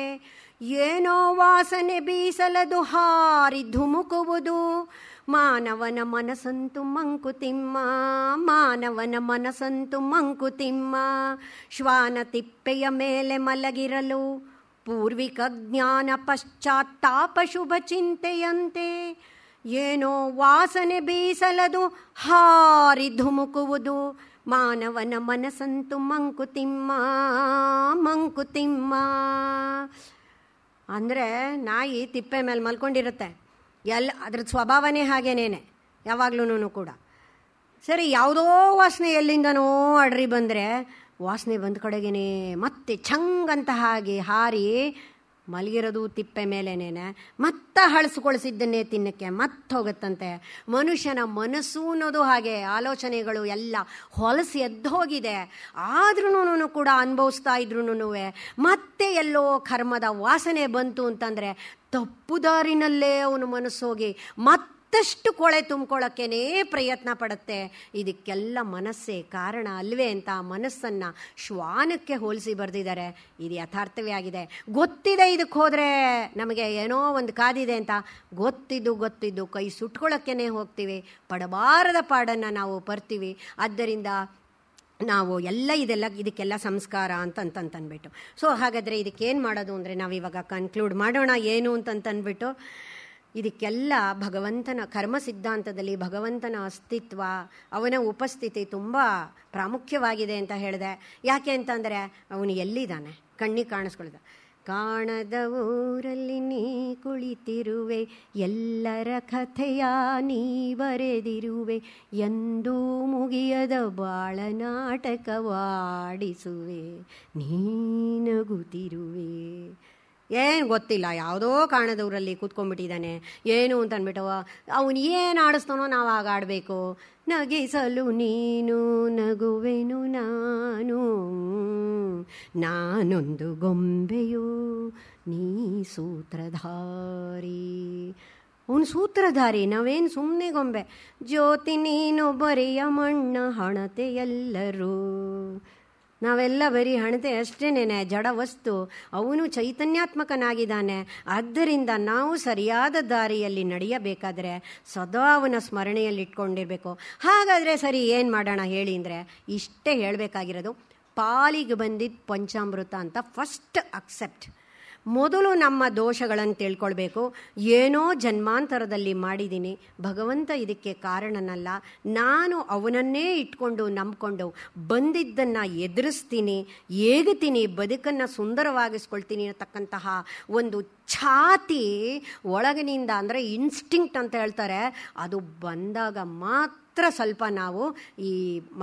Speaker 1: ಏನೋ ವಾಸನೆ ಬೀಸಲದು ಹಾರಿ ಧುಮುಕುವುದು ಮಾನವನ ಮನಸಂತು ಮಂಕುತಿಮ್ಮ ಮಾನವನ ಮನಸಂತು ಮಂಕುತಿಮ್ಮ ಶ್ವಾನ ತಿಪ್ಪೆಯ ಮೇಲೆ ಮಲಗಿರಲು ಪೂರ್ವಿಕ ಜ್ಞಾನ ಶುಭ ಚಿಂತೆಯಂತೆ ಏನೋ ವಾಸನೆ ಬೀಸಲದು ಹಾರಿ ಧುಮುಕುವುದು ಮಾನವನ ಮನಸಂತು ಮಂಕುತಿಮ್ಮ ಮಂಕುತಿಮ್ಮ ಅಂದರೆ ನಾಯಿ ತಿಪ್ಪೆ ಮೇಲೆ ಮಲ್ಕೊಂಡಿರುತ್ತೆ ಎಲ್ಲ ಅದ್ರ ಸ್ವಭಾವನೇ ಹಾಗೇನೇನೆ ಯಾವಾಗ್ಲೂ ಕೂಡ ಸರಿ ಯಾವುದೋ ವಾಸನೆ ಎಲ್ಲಿಂದನೋ ಅಡ್ರಿ ಬಂದರೆ ವಾಸನೆ ಬಂದ ಕಡೆಗೇನೆ ಮತ್ತೆ ಚಂಗಂತ ಹಾಗೆ ಹಾರಿ ಮಲಗಿರೋದು ತಿಪ್ಪೆ ಮೇಲೇನೆ ಮತ್ತೆ ಹಳಸ್ಕೊಳಿಸಿದ್ದನ್ನೇ ತಿನ್ನಕ್ಕೆ ಮತ್ತೆ ಹೋಗುತ್ತಂತೆ ಮನುಷ್ಯನ ಮನಸ್ಸು ಅನ್ನೋದು ಹಾಗೆ ಆಲೋಚನೆಗಳು ಎಲ್ಲ ಹೊಲಸು ಹೋಗಿದೆ ಆದ್ರೂ ಕೂಡ ಅನುಭವಿಸ್ತಾ ಇದ್ರೂ ಮತ್ತೆ ಎಲ್ಲೋ ಕರ್ಮದ ವಾಸನೆ ಬಂತು ಅಂತಂದರೆ ತಪ್ಪು ದಾರಿನಲ್ಲೇ ಅವನು ಮನಸ್ಸೋಗಿ ಹೋಗಿ ಮತ್ತೆ ಮತ್ತಷ್ಟು ಕೊಳೆ ತುಂಬ್ಕೊಳ್ಳೋಕ್ಕೇನೆ ಪ್ರಯತ್ನ ಪಡುತ್ತೆ ಇದಕ್ಕೆಲ್ಲ ಮನಸ್ಸೇ ಕಾರಣ ಅಲ್ವೇ ಅಂತ ಮನಸ್ಸನ್ನು ಶ್ವಾನಕ್ಕೆ ಹೋಲಿಸಿ ಬರೆದಿದ್ದಾರೆ ಇದು ಯಥಾರ್ಥವೇ ಆಗಿದೆ ಗೊತ್ತಿದೆ ಇದಕ್ಕೆ ಹೋದರೆ ನಮಗೆ ಏನೋ ಒಂದು ಕಾದಿದೆ ಅಂತ ಗೊತ್ತಿದ್ದು ಗೊತ್ತಿದ್ದು ಕೈ ಸುಟ್ಕೊಳ್ಳೋಕ್ಕೇ ಹೋಗ್ತೀವಿ ಪಡಬಾರದ ಪಾಡನ್ನು ನಾವು ಬರ್ತೀವಿ ಆದ್ದರಿಂದ ನಾವು ಎಲ್ಲ ಇದೆಲ್ಲ ಇದಕ್ಕೆಲ್ಲ ಸಂಸ್ಕಾರ ಅಂತಂತಂದ್ಬಿಟ್ಟು ಸೊ ಹಾಗಾದರೆ ಇದಕ್ಕೇನು ಮಾಡೋದು ಅಂದರೆ ನಾವು ಇವಾಗ ಕನ್ಕ್ಲೂಡ್ ಮಾಡೋಣ ಏನು ಅಂತಂತನ್ಬಿಟ್ಟು ಇದಕ್ಕೆಲ್ಲ ಭಗವಂತನ ಕರ್ಮ ಸಿದ್ಧಾಂತದಲ್ಲಿ ಭಗವಂತನ ಅಸ್ತಿತ್ವ ಅವನ ಉಪಸ್ಥಿತಿ ತುಂಬ ಪ್ರಾಮುಖ್ಯವಾಗಿದೆ ಅಂತ ಹೇಳಿದೆ ಯಾಕೆ ಅಂತಂದರೆ ಅವನು ಎಲ್ಲಿದ್ದಾನೆ ಕಣ್ಣಿಗೆ ಕಾಣಿಸ್ಕೊಳ್ದ ಕಾಣದ ಊರಲ್ಲಿ ನೀ ಕುಳಿತಿರುವೆ ಎಲ್ಲರ ಕಥೆಯ ನೀ ಬರೆದಿರುವೆ ಎಂದೂ ಮುಗಿಯದ ಬಾಳ ನಾಟಕವಾಡಿಸುವೆ ನೀನಗುತ್ತಿರುವೆ ಏನು ಗೊತ್ತಿಲ್ಲ ಯಾವುದೋ ಊರಲ್ಲಿ ಕೂತ್ಕೊಂಡ್ಬಿಟ್ಟಿದ್ದಾನೆ ಏನು ಅಂತ ಅವನು ಏನು ಆಡಿಸ್ತಾನೋ ನಾವು ಆಗ ಆಡಬೇಕು ನಗಿಸಲು ನೀನು ನಗುವೆನು ನಾನು ನಾನೊಂದು ಗೊಂಬೆಯು ನೀ ಸೂತ್ರಧಾರಿ ಅವನು ಸೂತ್ರಧಾರಿ ನಾವೇನು ಸುಮ್ಮನೆ ಗೊಂಬೆ ಜ್ಯೋತಿ ನೀನು ಬರೆಯ ಮಣ್ಣ ಹಣತೆ ಎಲ್ಲರೂ ನಾವೆಲ್ಲ ಬರೀ ಹಣತೆ ಅಷ್ಟೇನೆ ಜಡ ವಸ್ತು ಅವನು ಚೈತನ್ಯಾತ್ಮಕನಾಗಿದ್ದಾನೆ ಆದ್ದರಿಂದ ನಾವು ಸರಿಯಾದ ದಾರಿಯಲ್ಲಿ ನಡೆಯಬೇಕಾದರೆ ಸದಾ ಅವನ ಇಟ್ಕೊಂಡಿರಬೇಕು ಹಾಗಾದರೆ ಸರಿ ಏನು ಮಾಡೋಣ ಹೇಳಿ ಅಂದರೆ ಇಷ್ಟೇ ಹೇಳಬೇಕಾಗಿರೋದು ಪಾಲಿಗೆ ಬಂದಿದ್ದ ಪಂಚಾಮೃತ ಅಂತ ಫಸ್ಟ್ ಅಕ್ಸೆಪ್ಟ್ ಮೊದಲು ನಮ್ಮ ದೋಷಗಳನ್ನು ತಿಳ್ಕೊಳ್ಬೇಕು ಏನೋ ಜನ್ಮಾಂತರದಲ್ಲಿ ಮಾಡಿದ್ದೀನಿ ಭಗವಂತ ಇದಕ್ಕೆ ಕಾರಣನಲ್ಲ ನಾನು ಅವನನ್ನೇ ಇಟ್ಕೊಂಡು ನಂಬಿಕೊಂಡು ಬಂದಿದ್ದನ್ನು ಎದುರಿಸ್ತೀನಿ ಏಗುತ್ತೀನಿ ಬದುಕನ್ನು ಸುಂದರವಾಗಿಸ್ಕೊಳ್ತೀನಿ ಅನ್ನತಕ್ಕಂತಹ ಒಂದು ಛಾತಿ ಒಳಗಿನಿಂದ ಅಂದರೆ ಇನ್ಸ್ಟಿಂಕ್ಟ್ ಅಂತ ಹೇಳ್ತಾರೆ ಅದು ಬಂದಾಗ ಮಾತ್ರ ಸ್ವಲ್ಪ ನಾವು ಈ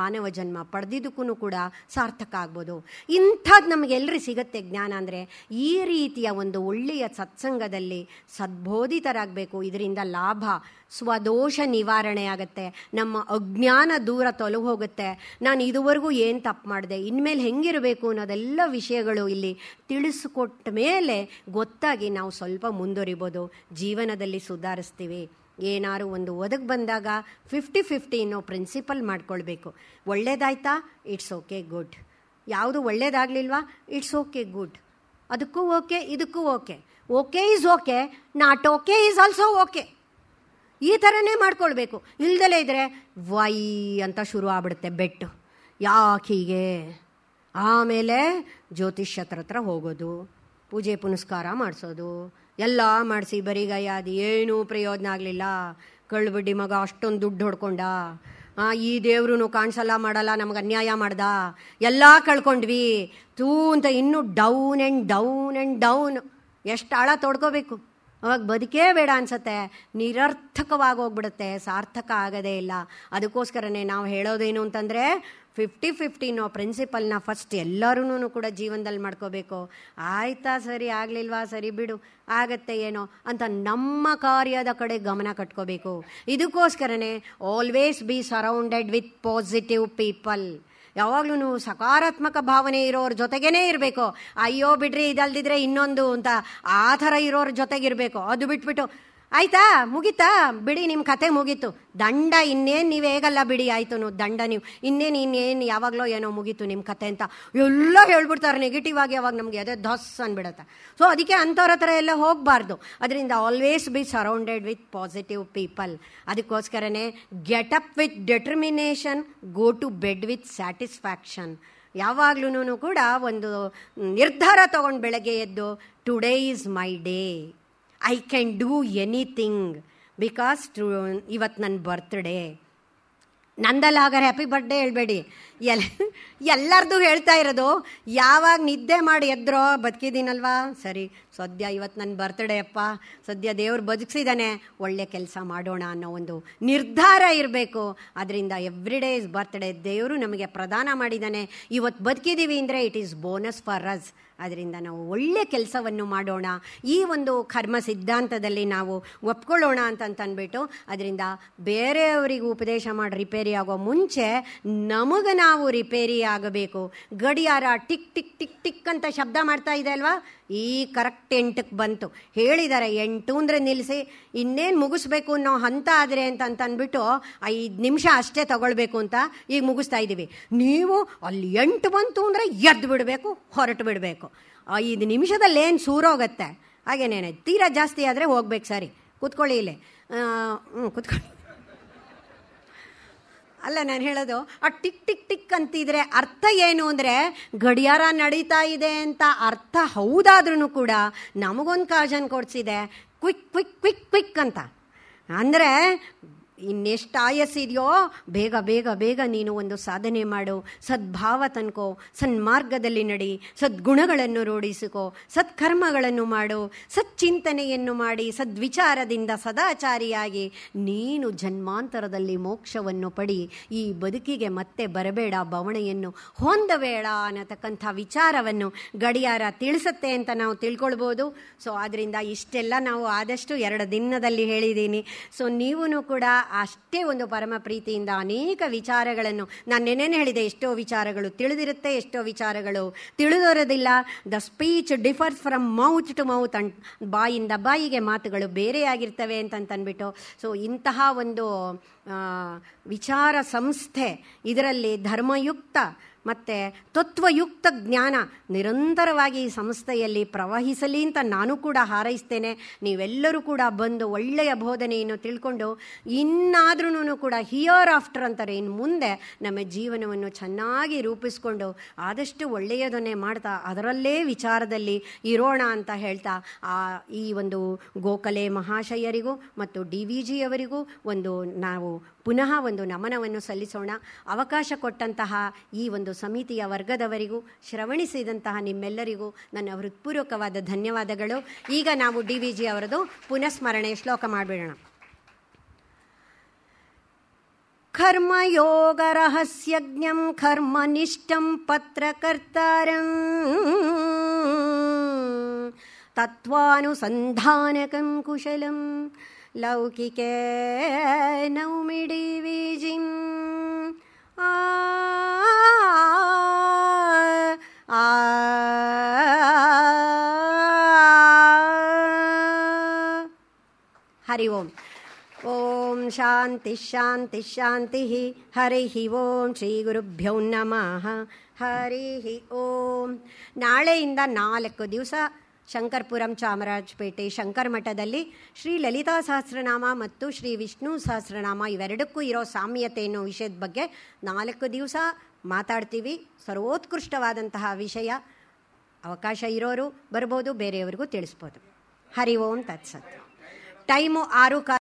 Speaker 1: ಮಾನವ ಜನ್ಮ ಪಡೆದಿದ್ದಕ್ಕೂ ಕೂಡ ಸಾರ್ಥಕ ಆಗ್ಬೋದು ಇಂಥದ್ದು ನಮಗೆಲ್ಲರಿ ಸಿಗುತ್ತೆ ಜ್ಞಾನ ಅಂದರೆ ಈ ರೀತಿಯ ಒಂದು ಒಳ್ಳೆಯ ಸತ್ಸಂಗದಲ್ಲಿ ಸದ್ಬೋಧಿತರಾಗಬೇಕು ಇದರಿಂದ ಲಾಭ ಸ್ವದೋಷ ನಿವಾರಣೆ ಆಗುತ್ತೆ ನಮ್ಮ ಅಜ್ಞಾನ ದೂರ ತೊಲಗು ಹೋಗುತ್ತೆ ನಾನು ಇದುವರೆಗೂ ಏನು ತಪ್ಪು ಮಾಡಿದೆ ಇನ್ಮೇಲೆ ಹೆಂಗಿರಬೇಕು ಅನ್ನೋದೆಲ್ಲ ವಿಷಯಗಳು ಇಲ್ಲಿ ತಿಳಿಸಿಕೊಟ್ಟ ಮೇಲೆ ಗೊತ್ತಾಗಿ ನಾವು ಸ್ವಲ್ಪ ಮುಂದುವರಿಬೋದು ಜೀವನದಲ್ಲಿ ಸುಧಾರಿಸ್ತೀವಿ ಏನಾರು ಒಂದು ಒದಗಿ ಬಂದಾಗ ಫಿಫ್ಟಿ ಫಿಫ್ಟಿ ಅನ್ನೋ ಪ್ರಿನ್ಸಿಪಲ್ ಮಾಡ್ಕೊಳ್ಬೇಕು ಒಳ್ಳೇದಾಯ್ತಾ ಇಟ್ಸ್ ಓಕೆ ಗುಡ್ ಯಾವುದು ಒಳ್ಳೇದಾಗಲಿಲ್ವಾ ಇಟ್ಸ್ ಓಕೆ ಗುಡ್ ಅದಕ್ಕೂ ಓಕೆ ಇದಕ್ಕೂ okay okay is okay not okay is also okay ಈ ಥರನೇ ಮಾಡ್ಕೊಳ್ಬೇಕು ಇಲ್ದಲೇ ಇದ್ದರೆ ವೈ ಅಂತ ಶುರು ಆಗ್ಬಿಡುತ್ತೆ ಬೆಟ್ಟು ಯಾಕೀಗೆ ಆಮೇಲೆ ಜ್ಯೋತಿಷ್ಯತ್ರ ಹತ್ರ ಹೋಗೋದು ಪೂಜೆ ಪುನಸ್ಕಾರ ಮಾಡಿಸೋದು ಎಲ್ಲ ಮಾಡಿಸಿ ಬರಿಗೈ ಅದು ಏನೂ ಪ್ರಯೋಜನ ಆಗಲಿಲ್ಲ ಕಳ್ಬಡ್ಡಿ ಮಗ ಅಷ್ಟೊಂದು ದುಡ್ಡು ಹೊಡ್ಕೊಂಡ ಈ ದೇವ್ರೂ ಕಾಣಿಸಲ್ಲ ಮಾಡಲ್ಲ ನಮಗೆ ಅನ್ಯಾಯ ಮಾಡ್ದ ಎಲ್ಲ ಕಳ್ಕೊಂಡ್ವಿ ತೂ ಅಂತ ಇನ್ನೂ down and down and down ಎಷ್ಟು ಆಳ ತೊಡ್ಕೋಬೇಕು ಅವಾಗ ಬದುಕೇ ಬೇಡ ಅನಿಸುತ್ತೆ ಹೋಗ್ಬಿಡುತ್ತೆ ಸಾರ್ಥಕ ಆಗೋದೇ ಇಲ್ಲ ಅದಕ್ಕೋಸ್ಕರನೇ ನಾವು ಹೇಳೋದೇನು ಅಂತಂದರೆ ಫಿಫ್ಟಿ ಫಿಫ್ಟಿ ಅನ್ನೋ ಪ್ರಿನ್ಸಿಪಲ್ನ ಫಸ್ಟ್ ಎಲ್ಲರೂ ಕೂಡ ಜೀವನದಲ್ಲಿ ಮಾಡ್ಕೋಬೇಕು ಆಯಿತಾ ಸರಿ ಆಗಲಿಲ್ವಾ ಸರಿ ಬಿಡು ಆಗತ್ತೆ ಏನೋ ಅಂತ ನಮ್ಮ ಕಾರ್ಯದ ಕಡೆ ಗಮನ ಕಟ್ಕೋಬೇಕು ಇದಕ್ಕೋಸ್ಕರನೇ always be surrounded with positive people ಯಾವಾಗಲೂ ಸಕಾರಾತ್ಮಕ ಭಾವನೆ ಇರೋರ ಜೊತೆಗೇ ಇರಬೇಕು ಅಯ್ಯೋ ಬಿಡ್ರಿ ಇದಲ್ದಿದ್ರೆ ಇನ್ನೊಂದು ಅಂತ ಆ ಥರ ಇರೋರ ಜೊತೆಗಿರಬೇಕು ಅದು ಬಿಟ್ಬಿಟ್ಟು ಆಯಿತಾ ಮುಗೀತಾ ಬಿಡಿ ನಿಮ್ಮ ಕತೆ ಮುಗೀತು ದಂಡ ಇನ್ನೇನು ನೀವು ಹೇಗಲ್ಲ ಬಿಡಿ ಆಯಿತು ದಂಡ ನೀವು ಇನ್ನೇನು ಇನ್ನೇನು ಯಾವಾಗಲೋ ಏನೋ ಮುಗೀತು ನಿಮ್ಮ ಕತೆ ಅಂತ ಎಲ್ಲ ಹೇಳ್ಬಿಡ್ತಾರೆ ನೆಗೆಟಿವ್ ಆಗಿ ಯಾವಾಗ ನಮಗೆ ಅದೇ ಧಸ್ ಅಂದ್ಬಿಡತ್ತೆ ಸೊ ಅದಕ್ಕೆ ಅಂಥವ್ರ ಹತ್ರ ಎಲ್ಲ ಹೋಗಬಾರ್ದು ಅದರಿಂದ always be surrounded with positive people ಅದಕ್ಕೋಸ್ಕರನೇ get up with determination go to bed with satisfaction ಯಾವಾಗ್ಲೂ ಕೂಡ ಒಂದು ನಿರ್ಧಾರ ತಗೊಂಡು ಬೆಳಗ್ಗೆ ಎದ್ದು today is my day I can do anything because to ಇವತ್ತು ನನ್ನ ಬರ್ತ್ಡೇ ನಂದಲ್ಲ ಹಾಗಾದ್ರೆ ಹ್ಯಾಪಿ ಬರ್ಡೇ ಹೇಳಬೇಡಿ ಎಲ್ ಎಲ್ಲರದ್ದು ಹೇಳ್ತಾ ಇರೋದು ಯಾವಾಗ ನಿದ್ದೆ ಮಾಡಿ ಎದ್ರೋ ಬದುಕಿದ್ದೀನಲ್ವಾ ಸರಿ ಸದ್ಯ ಇವತ್ತು ನನ್ನ ಬರ್ತ್ಡೇ ಅಪ್ಪ ಸದ್ಯ ದೇವ್ರು ಬದುಕಿಸಿದ್ದಾನೆ ಒಳ್ಳೆ ಕೆಲಸ ಮಾಡೋಣ ಅನ್ನೋ ಒಂದು ನಿರ್ಧಾರ ಇರಬೇಕು ಅದರಿಂದ ಎವ್ರಿ ಡೇ ಇಸ್ ಬರ್ತ್ಡೇ ದೇವರು ನಮಗೆ ಪ್ರದಾನ ಮಾಡಿದ್ದಾನೆ ಇವತ್ತು ಬದುಕಿದ್ದೀವಿ ಅಂದರೆ it is bonus for us ಅದರಿಂದ ನಾವು ಒಳ್ಳೆಯ ಕೆಲಸವನ್ನು ಮಾಡೋಣ ಈ ಒಂದು ಕರ್ಮ ಸಿದ್ಧಾಂತದಲ್ಲಿ ನಾವು ಒಪ್ಕೊಳ್ಳೋಣ ಅಂತಂತಂದ್ಬಿಟ್ಟು ಅದರಿಂದ ಬೇರೆಯವರಿಗೆ ಉಪದೇಶ ಮಾಡಿ ರಿಪೇರಿ ಆಗೋ ಮುಂಚೆ ನಮಗೆ ನಾವು ರಿಪೇರಿ ಆಗಬೇಕು ಗಡಿಯಾರ ಟಿಕ್ ಟಿಕ್ ಟಿಕ್ ಟಿಕ್ ಅಂತ ಶಬ್ದ ಮಾಡ್ತಾ ಇದೆ ಅಲ್ವಾ ಈ ಕರೆಕ್ಟ್ ಎಂಟಕ್ಕೆ ಬಂತು ಹೇಳಿದ್ದಾರೆ ಎಂಟು ಅಂದರೆ ನಿಲ್ಲಿಸಿ ಇನ್ನೇನು ಮುಗಿಸ್ಬೇಕು ಅನ್ನೋ ಹಂತ ಆದರೆ ಅಂತ ಅಂತ ಅಂದ್ಬಿಟ್ಟು ಐದು ನಿಮಿಷ ಅಷ್ಟೇ ತಗೊಳ್ಬೇಕು ಅಂತ ಈಗ ಮುಗಿಸ್ತಾ ಇದ್ದೀವಿ ನೀವು ಅಲ್ಲಿ ಎಂಟು ಬಂತು ಅಂದರೆ ಎದ್ದು ಬಿಡಬೇಕು ಹೊರಟು ಬಿಡಬೇಕು ಐದು ನಿಮಿಷದಲ್ಲಿ ಏನು ಸೂರೋಗುತ್ತೆ ಹಾಗೇನೇನೆ ತೀರಾ ಜಾಸ್ತಿ ಆದರೆ ಹೋಗ್ಬೇಕು ಸರಿ ಕೂತ್ಕೊಳ್ಳಿ ಇಲ್ಲೇ ಹ್ಞೂ ಕೂತ್ಕೊಳ್ಳಿ ಅಲ್ಲ ನಾನು ಹೇಳೋದು ಆ ಟಿಕ್ ಟಿಕ್ ಟಿಕ್ ಅಂತಿದ್ರೆ ಅರ್ಥ ಏನು ಅಂದರೆ ಗಡಿಯಾರ ನಡೀತಾ ಇದೆ ಅಂತ ಅರ್ಥ ಹೌದಾದ್ರೂ ಕೂಡ ನಮಗೊಂದು ಕಾಜನ್ ಕೊಡಿಸಿದೆ ಕ್ವಿಕ್ ಕ್ವಿಕ್ ಕ್ವಿಕ್ ಕ್ವಿಕ್ ಅಂತ ಅಂದರೆ ಇನ್ನೆಷ್ಟು ಆಯಸ್ಸಿದೆಯೋ ಬೇಗ ಬೇಗ ಬೇಗ ನೀನು ಒಂದು ಸಾಧನೆ ಮಾಡು ಸದ್ಭಾವ ತನ್ಕೋ ಸನ್ಮಾರ್ಗದಲ್ಲಿ ನಡಿ ಸದ್ಗುಣಗಳನ್ನು ರೂಢಿಸಿಕೋ ಸತ್ಕರ್ಮಗಳನ್ನು ಮಾಡು ಸಚ್ಚಿಂತನೆಯನ್ನು ಮಾಡಿ ಸದ್ವಿಚಾರದಿಂದ ಸದಾಚಾರಿಯಾಗಿ ನೀನು ಜನ್ಮಾಂತರದಲ್ಲಿ ಮೋಕ್ಷವನ್ನು ಪಡಿ ಈ ಬದುಕಿಗೆ ಮತ್ತೆ ಬರಬೇಡ ಬವಣೆಯನ್ನು ಹೊಂದಬೇಡ ಅನ್ನತಕ್ಕಂಥ ವಿಚಾರವನ್ನು ಗಡಿಯಾರ ತಿಳಿಸುತ್ತೆ ಅಂತ ನಾವು ತಿಳ್ಕೊಳ್ಬೋದು ಸೊ ಆದ್ದರಿಂದ ಇಷ್ಟೆಲ್ಲ ನಾವು ಆದಷ್ಟು ಎರಡು ದಿನದಲ್ಲಿ ಹೇಳಿದ್ದೀನಿ ಸೊ ನೀವು ಕೂಡ ಅಷ್ಟೇ ಒಂದು ಪರಮ ಪ್ರೀತಿಯಿಂದ ಅನೇಕ ವಿಚಾರಗಳನ್ನು ನಾನು ನೆನೆನೆ ಹೇಳಿದೆ ಎಷ್ಟೋ ವಿಚಾರಗಳು ತಿಳಿದಿರುತ್ತೆ ಎಷ್ಟೋ ವಿಚಾರಗಳು ತಿಳಿದಿರೋದಿಲ್ಲ the speech differs from mouth to mouth and ಬಾಯಿಂದ ಬಾಯಿಗೆ ಮಾತುಗಳು ಬೇರೆಯಾಗಿರ್ತವೆ ಅಂತಂತನ್ಬಿಟ್ಟು ಸೊ ಇಂತಹ ಒಂದು ವಿಚಾರ ಸಂಸ್ಥೆ ಇದರಲ್ಲಿ ಧರ್ಮಯುಕ್ತ ಮತ್ತು ತತ್ವಯುಕ್ತ ಜ್ಞಾನ ನಿರಂತರವಾಗಿ ಈ ಸಂಸ್ಥೆಯಲ್ಲಿ ಪ್ರವಹಿಸಲಿ ಅಂತ ನಾನು ಕೂಡ ಹಾರೈಸ್ತೇನೆ ನೀವೆಲ್ಲರೂ ಕೂಡ ಬಂದು ಒಳ್ಳೆಯ ಬೋಧನೆಯನ್ನು ತಿಳ್ಕೊಂಡು ಇನ್ನಾದ್ರೂ ಕೂಡ ಹಿಯರ್ ಆಫ್ಟರ್ ಅಂತಾರೆ ಇನ್ನು ಮುಂದೆ ನಮ್ಮ ಜೀವನವನ್ನು ಚೆನ್ನಾಗಿ ರೂಪಿಸ್ಕೊಂಡು ಆದಷ್ಟು ಒಳ್ಳೆಯದನ್ನೇ ಮಾಡ್ತಾ ಅದರಲ್ಲೇ ವಿಚಾರದಲ್ಲಿ ಇರೋಣ ಅಂತ ಹೇಳ್ತಾ ಆ ಈ ಒಂದು ಗೋಕಲೆ ಮಹಾಶಯರಿಗೂ ಮತ್ತು ಡಿ ವಿ ಜಿಯವರಿಗೂ ಒಂದು ನಾವು ಪುನಃ ಒಂದು ನಮನವನ್ನು ಸಲ್ಲಿಸೋಣ ಅವಕಾಶ ಕೊಟ್ಟಂತಹ ಈ ಒಂದು ಒಂದು ಸಮಿತಿಯ ವರ್ಗದವರಿಗೂ ಶ್ರವಣಿಸಿದಂತಹ ನಿಮ್ಮೆಲ್ಲರಿಗೂ ನನ್ನ ಹೃತ್ಪೂರ್ವಕವಾದ ಧನ್ಯವಾದಗಳು ಈಗ ನಾವು ಡಿ ವಿ ಜಿ ಅವರದು ಪುನಃಸ್ಮರಣೆ ಶ್ಲೋಕ ಮಾಡಿಬಿಡೋಣ ನಿಷ್ಠಂ ಪತ್ರಕರ್ತಾರಂ ತತ್ವಾನುಸಂಧಾನಕಂ ಕುಶಲಂ ಲೌಕಿಕೇ ನೌಮಿಡಿ ವಿಜಿಂ ஹரி ஓம் ஓம் சாந்தி ஷாந்தி ஷாந்தி ஹரி ஓம் ஸ்ரீ ಗುರುಭ್ಯೋ ನಮಃ ಹರಿ ಓಂ ನಾಳೆಯಿಂದ ನಾಲ್ಕು ದಿವಸ ಶಂಕರ್ಪುರಂ ಚಾಮರಾಜಪೇಟೆ ಶಂಕರ್ ಮಠದಲ್ಲಿ ಶ್ರೀ ಲಲಿತಾ ಸಹಸ್ರನಾಮ ಮತ್ತು ಶ್ರೀ ವಿಷ್ಣು ಸಹಸ್ರನಾಮ ಇವೆರಡಕ್ಕೂ ಇರೋ ಸಾಮ್ಯತೆ ಅನ್ನೋ ವಿಷಯದ ಬಗ್ಗೆ ನಾಲ್ಕು ದಿವಸ ಮಾತಾಡ್ತೀವಿ ಸರ್ವೋತ್ಕೃಷ್ಟವಾದಂತಹ ವಿಷಯ ಅವಕಾಶ ಇರೋರು ಬರ್ಬೋದು ಬೇರೆಯವ್ರಿಗೂ ತಿಳಿಸ್ಬೋದು ಹರಿ ಓಂ ತತ್ಸತ್ ಟೈಮು ಆರು ಕಾ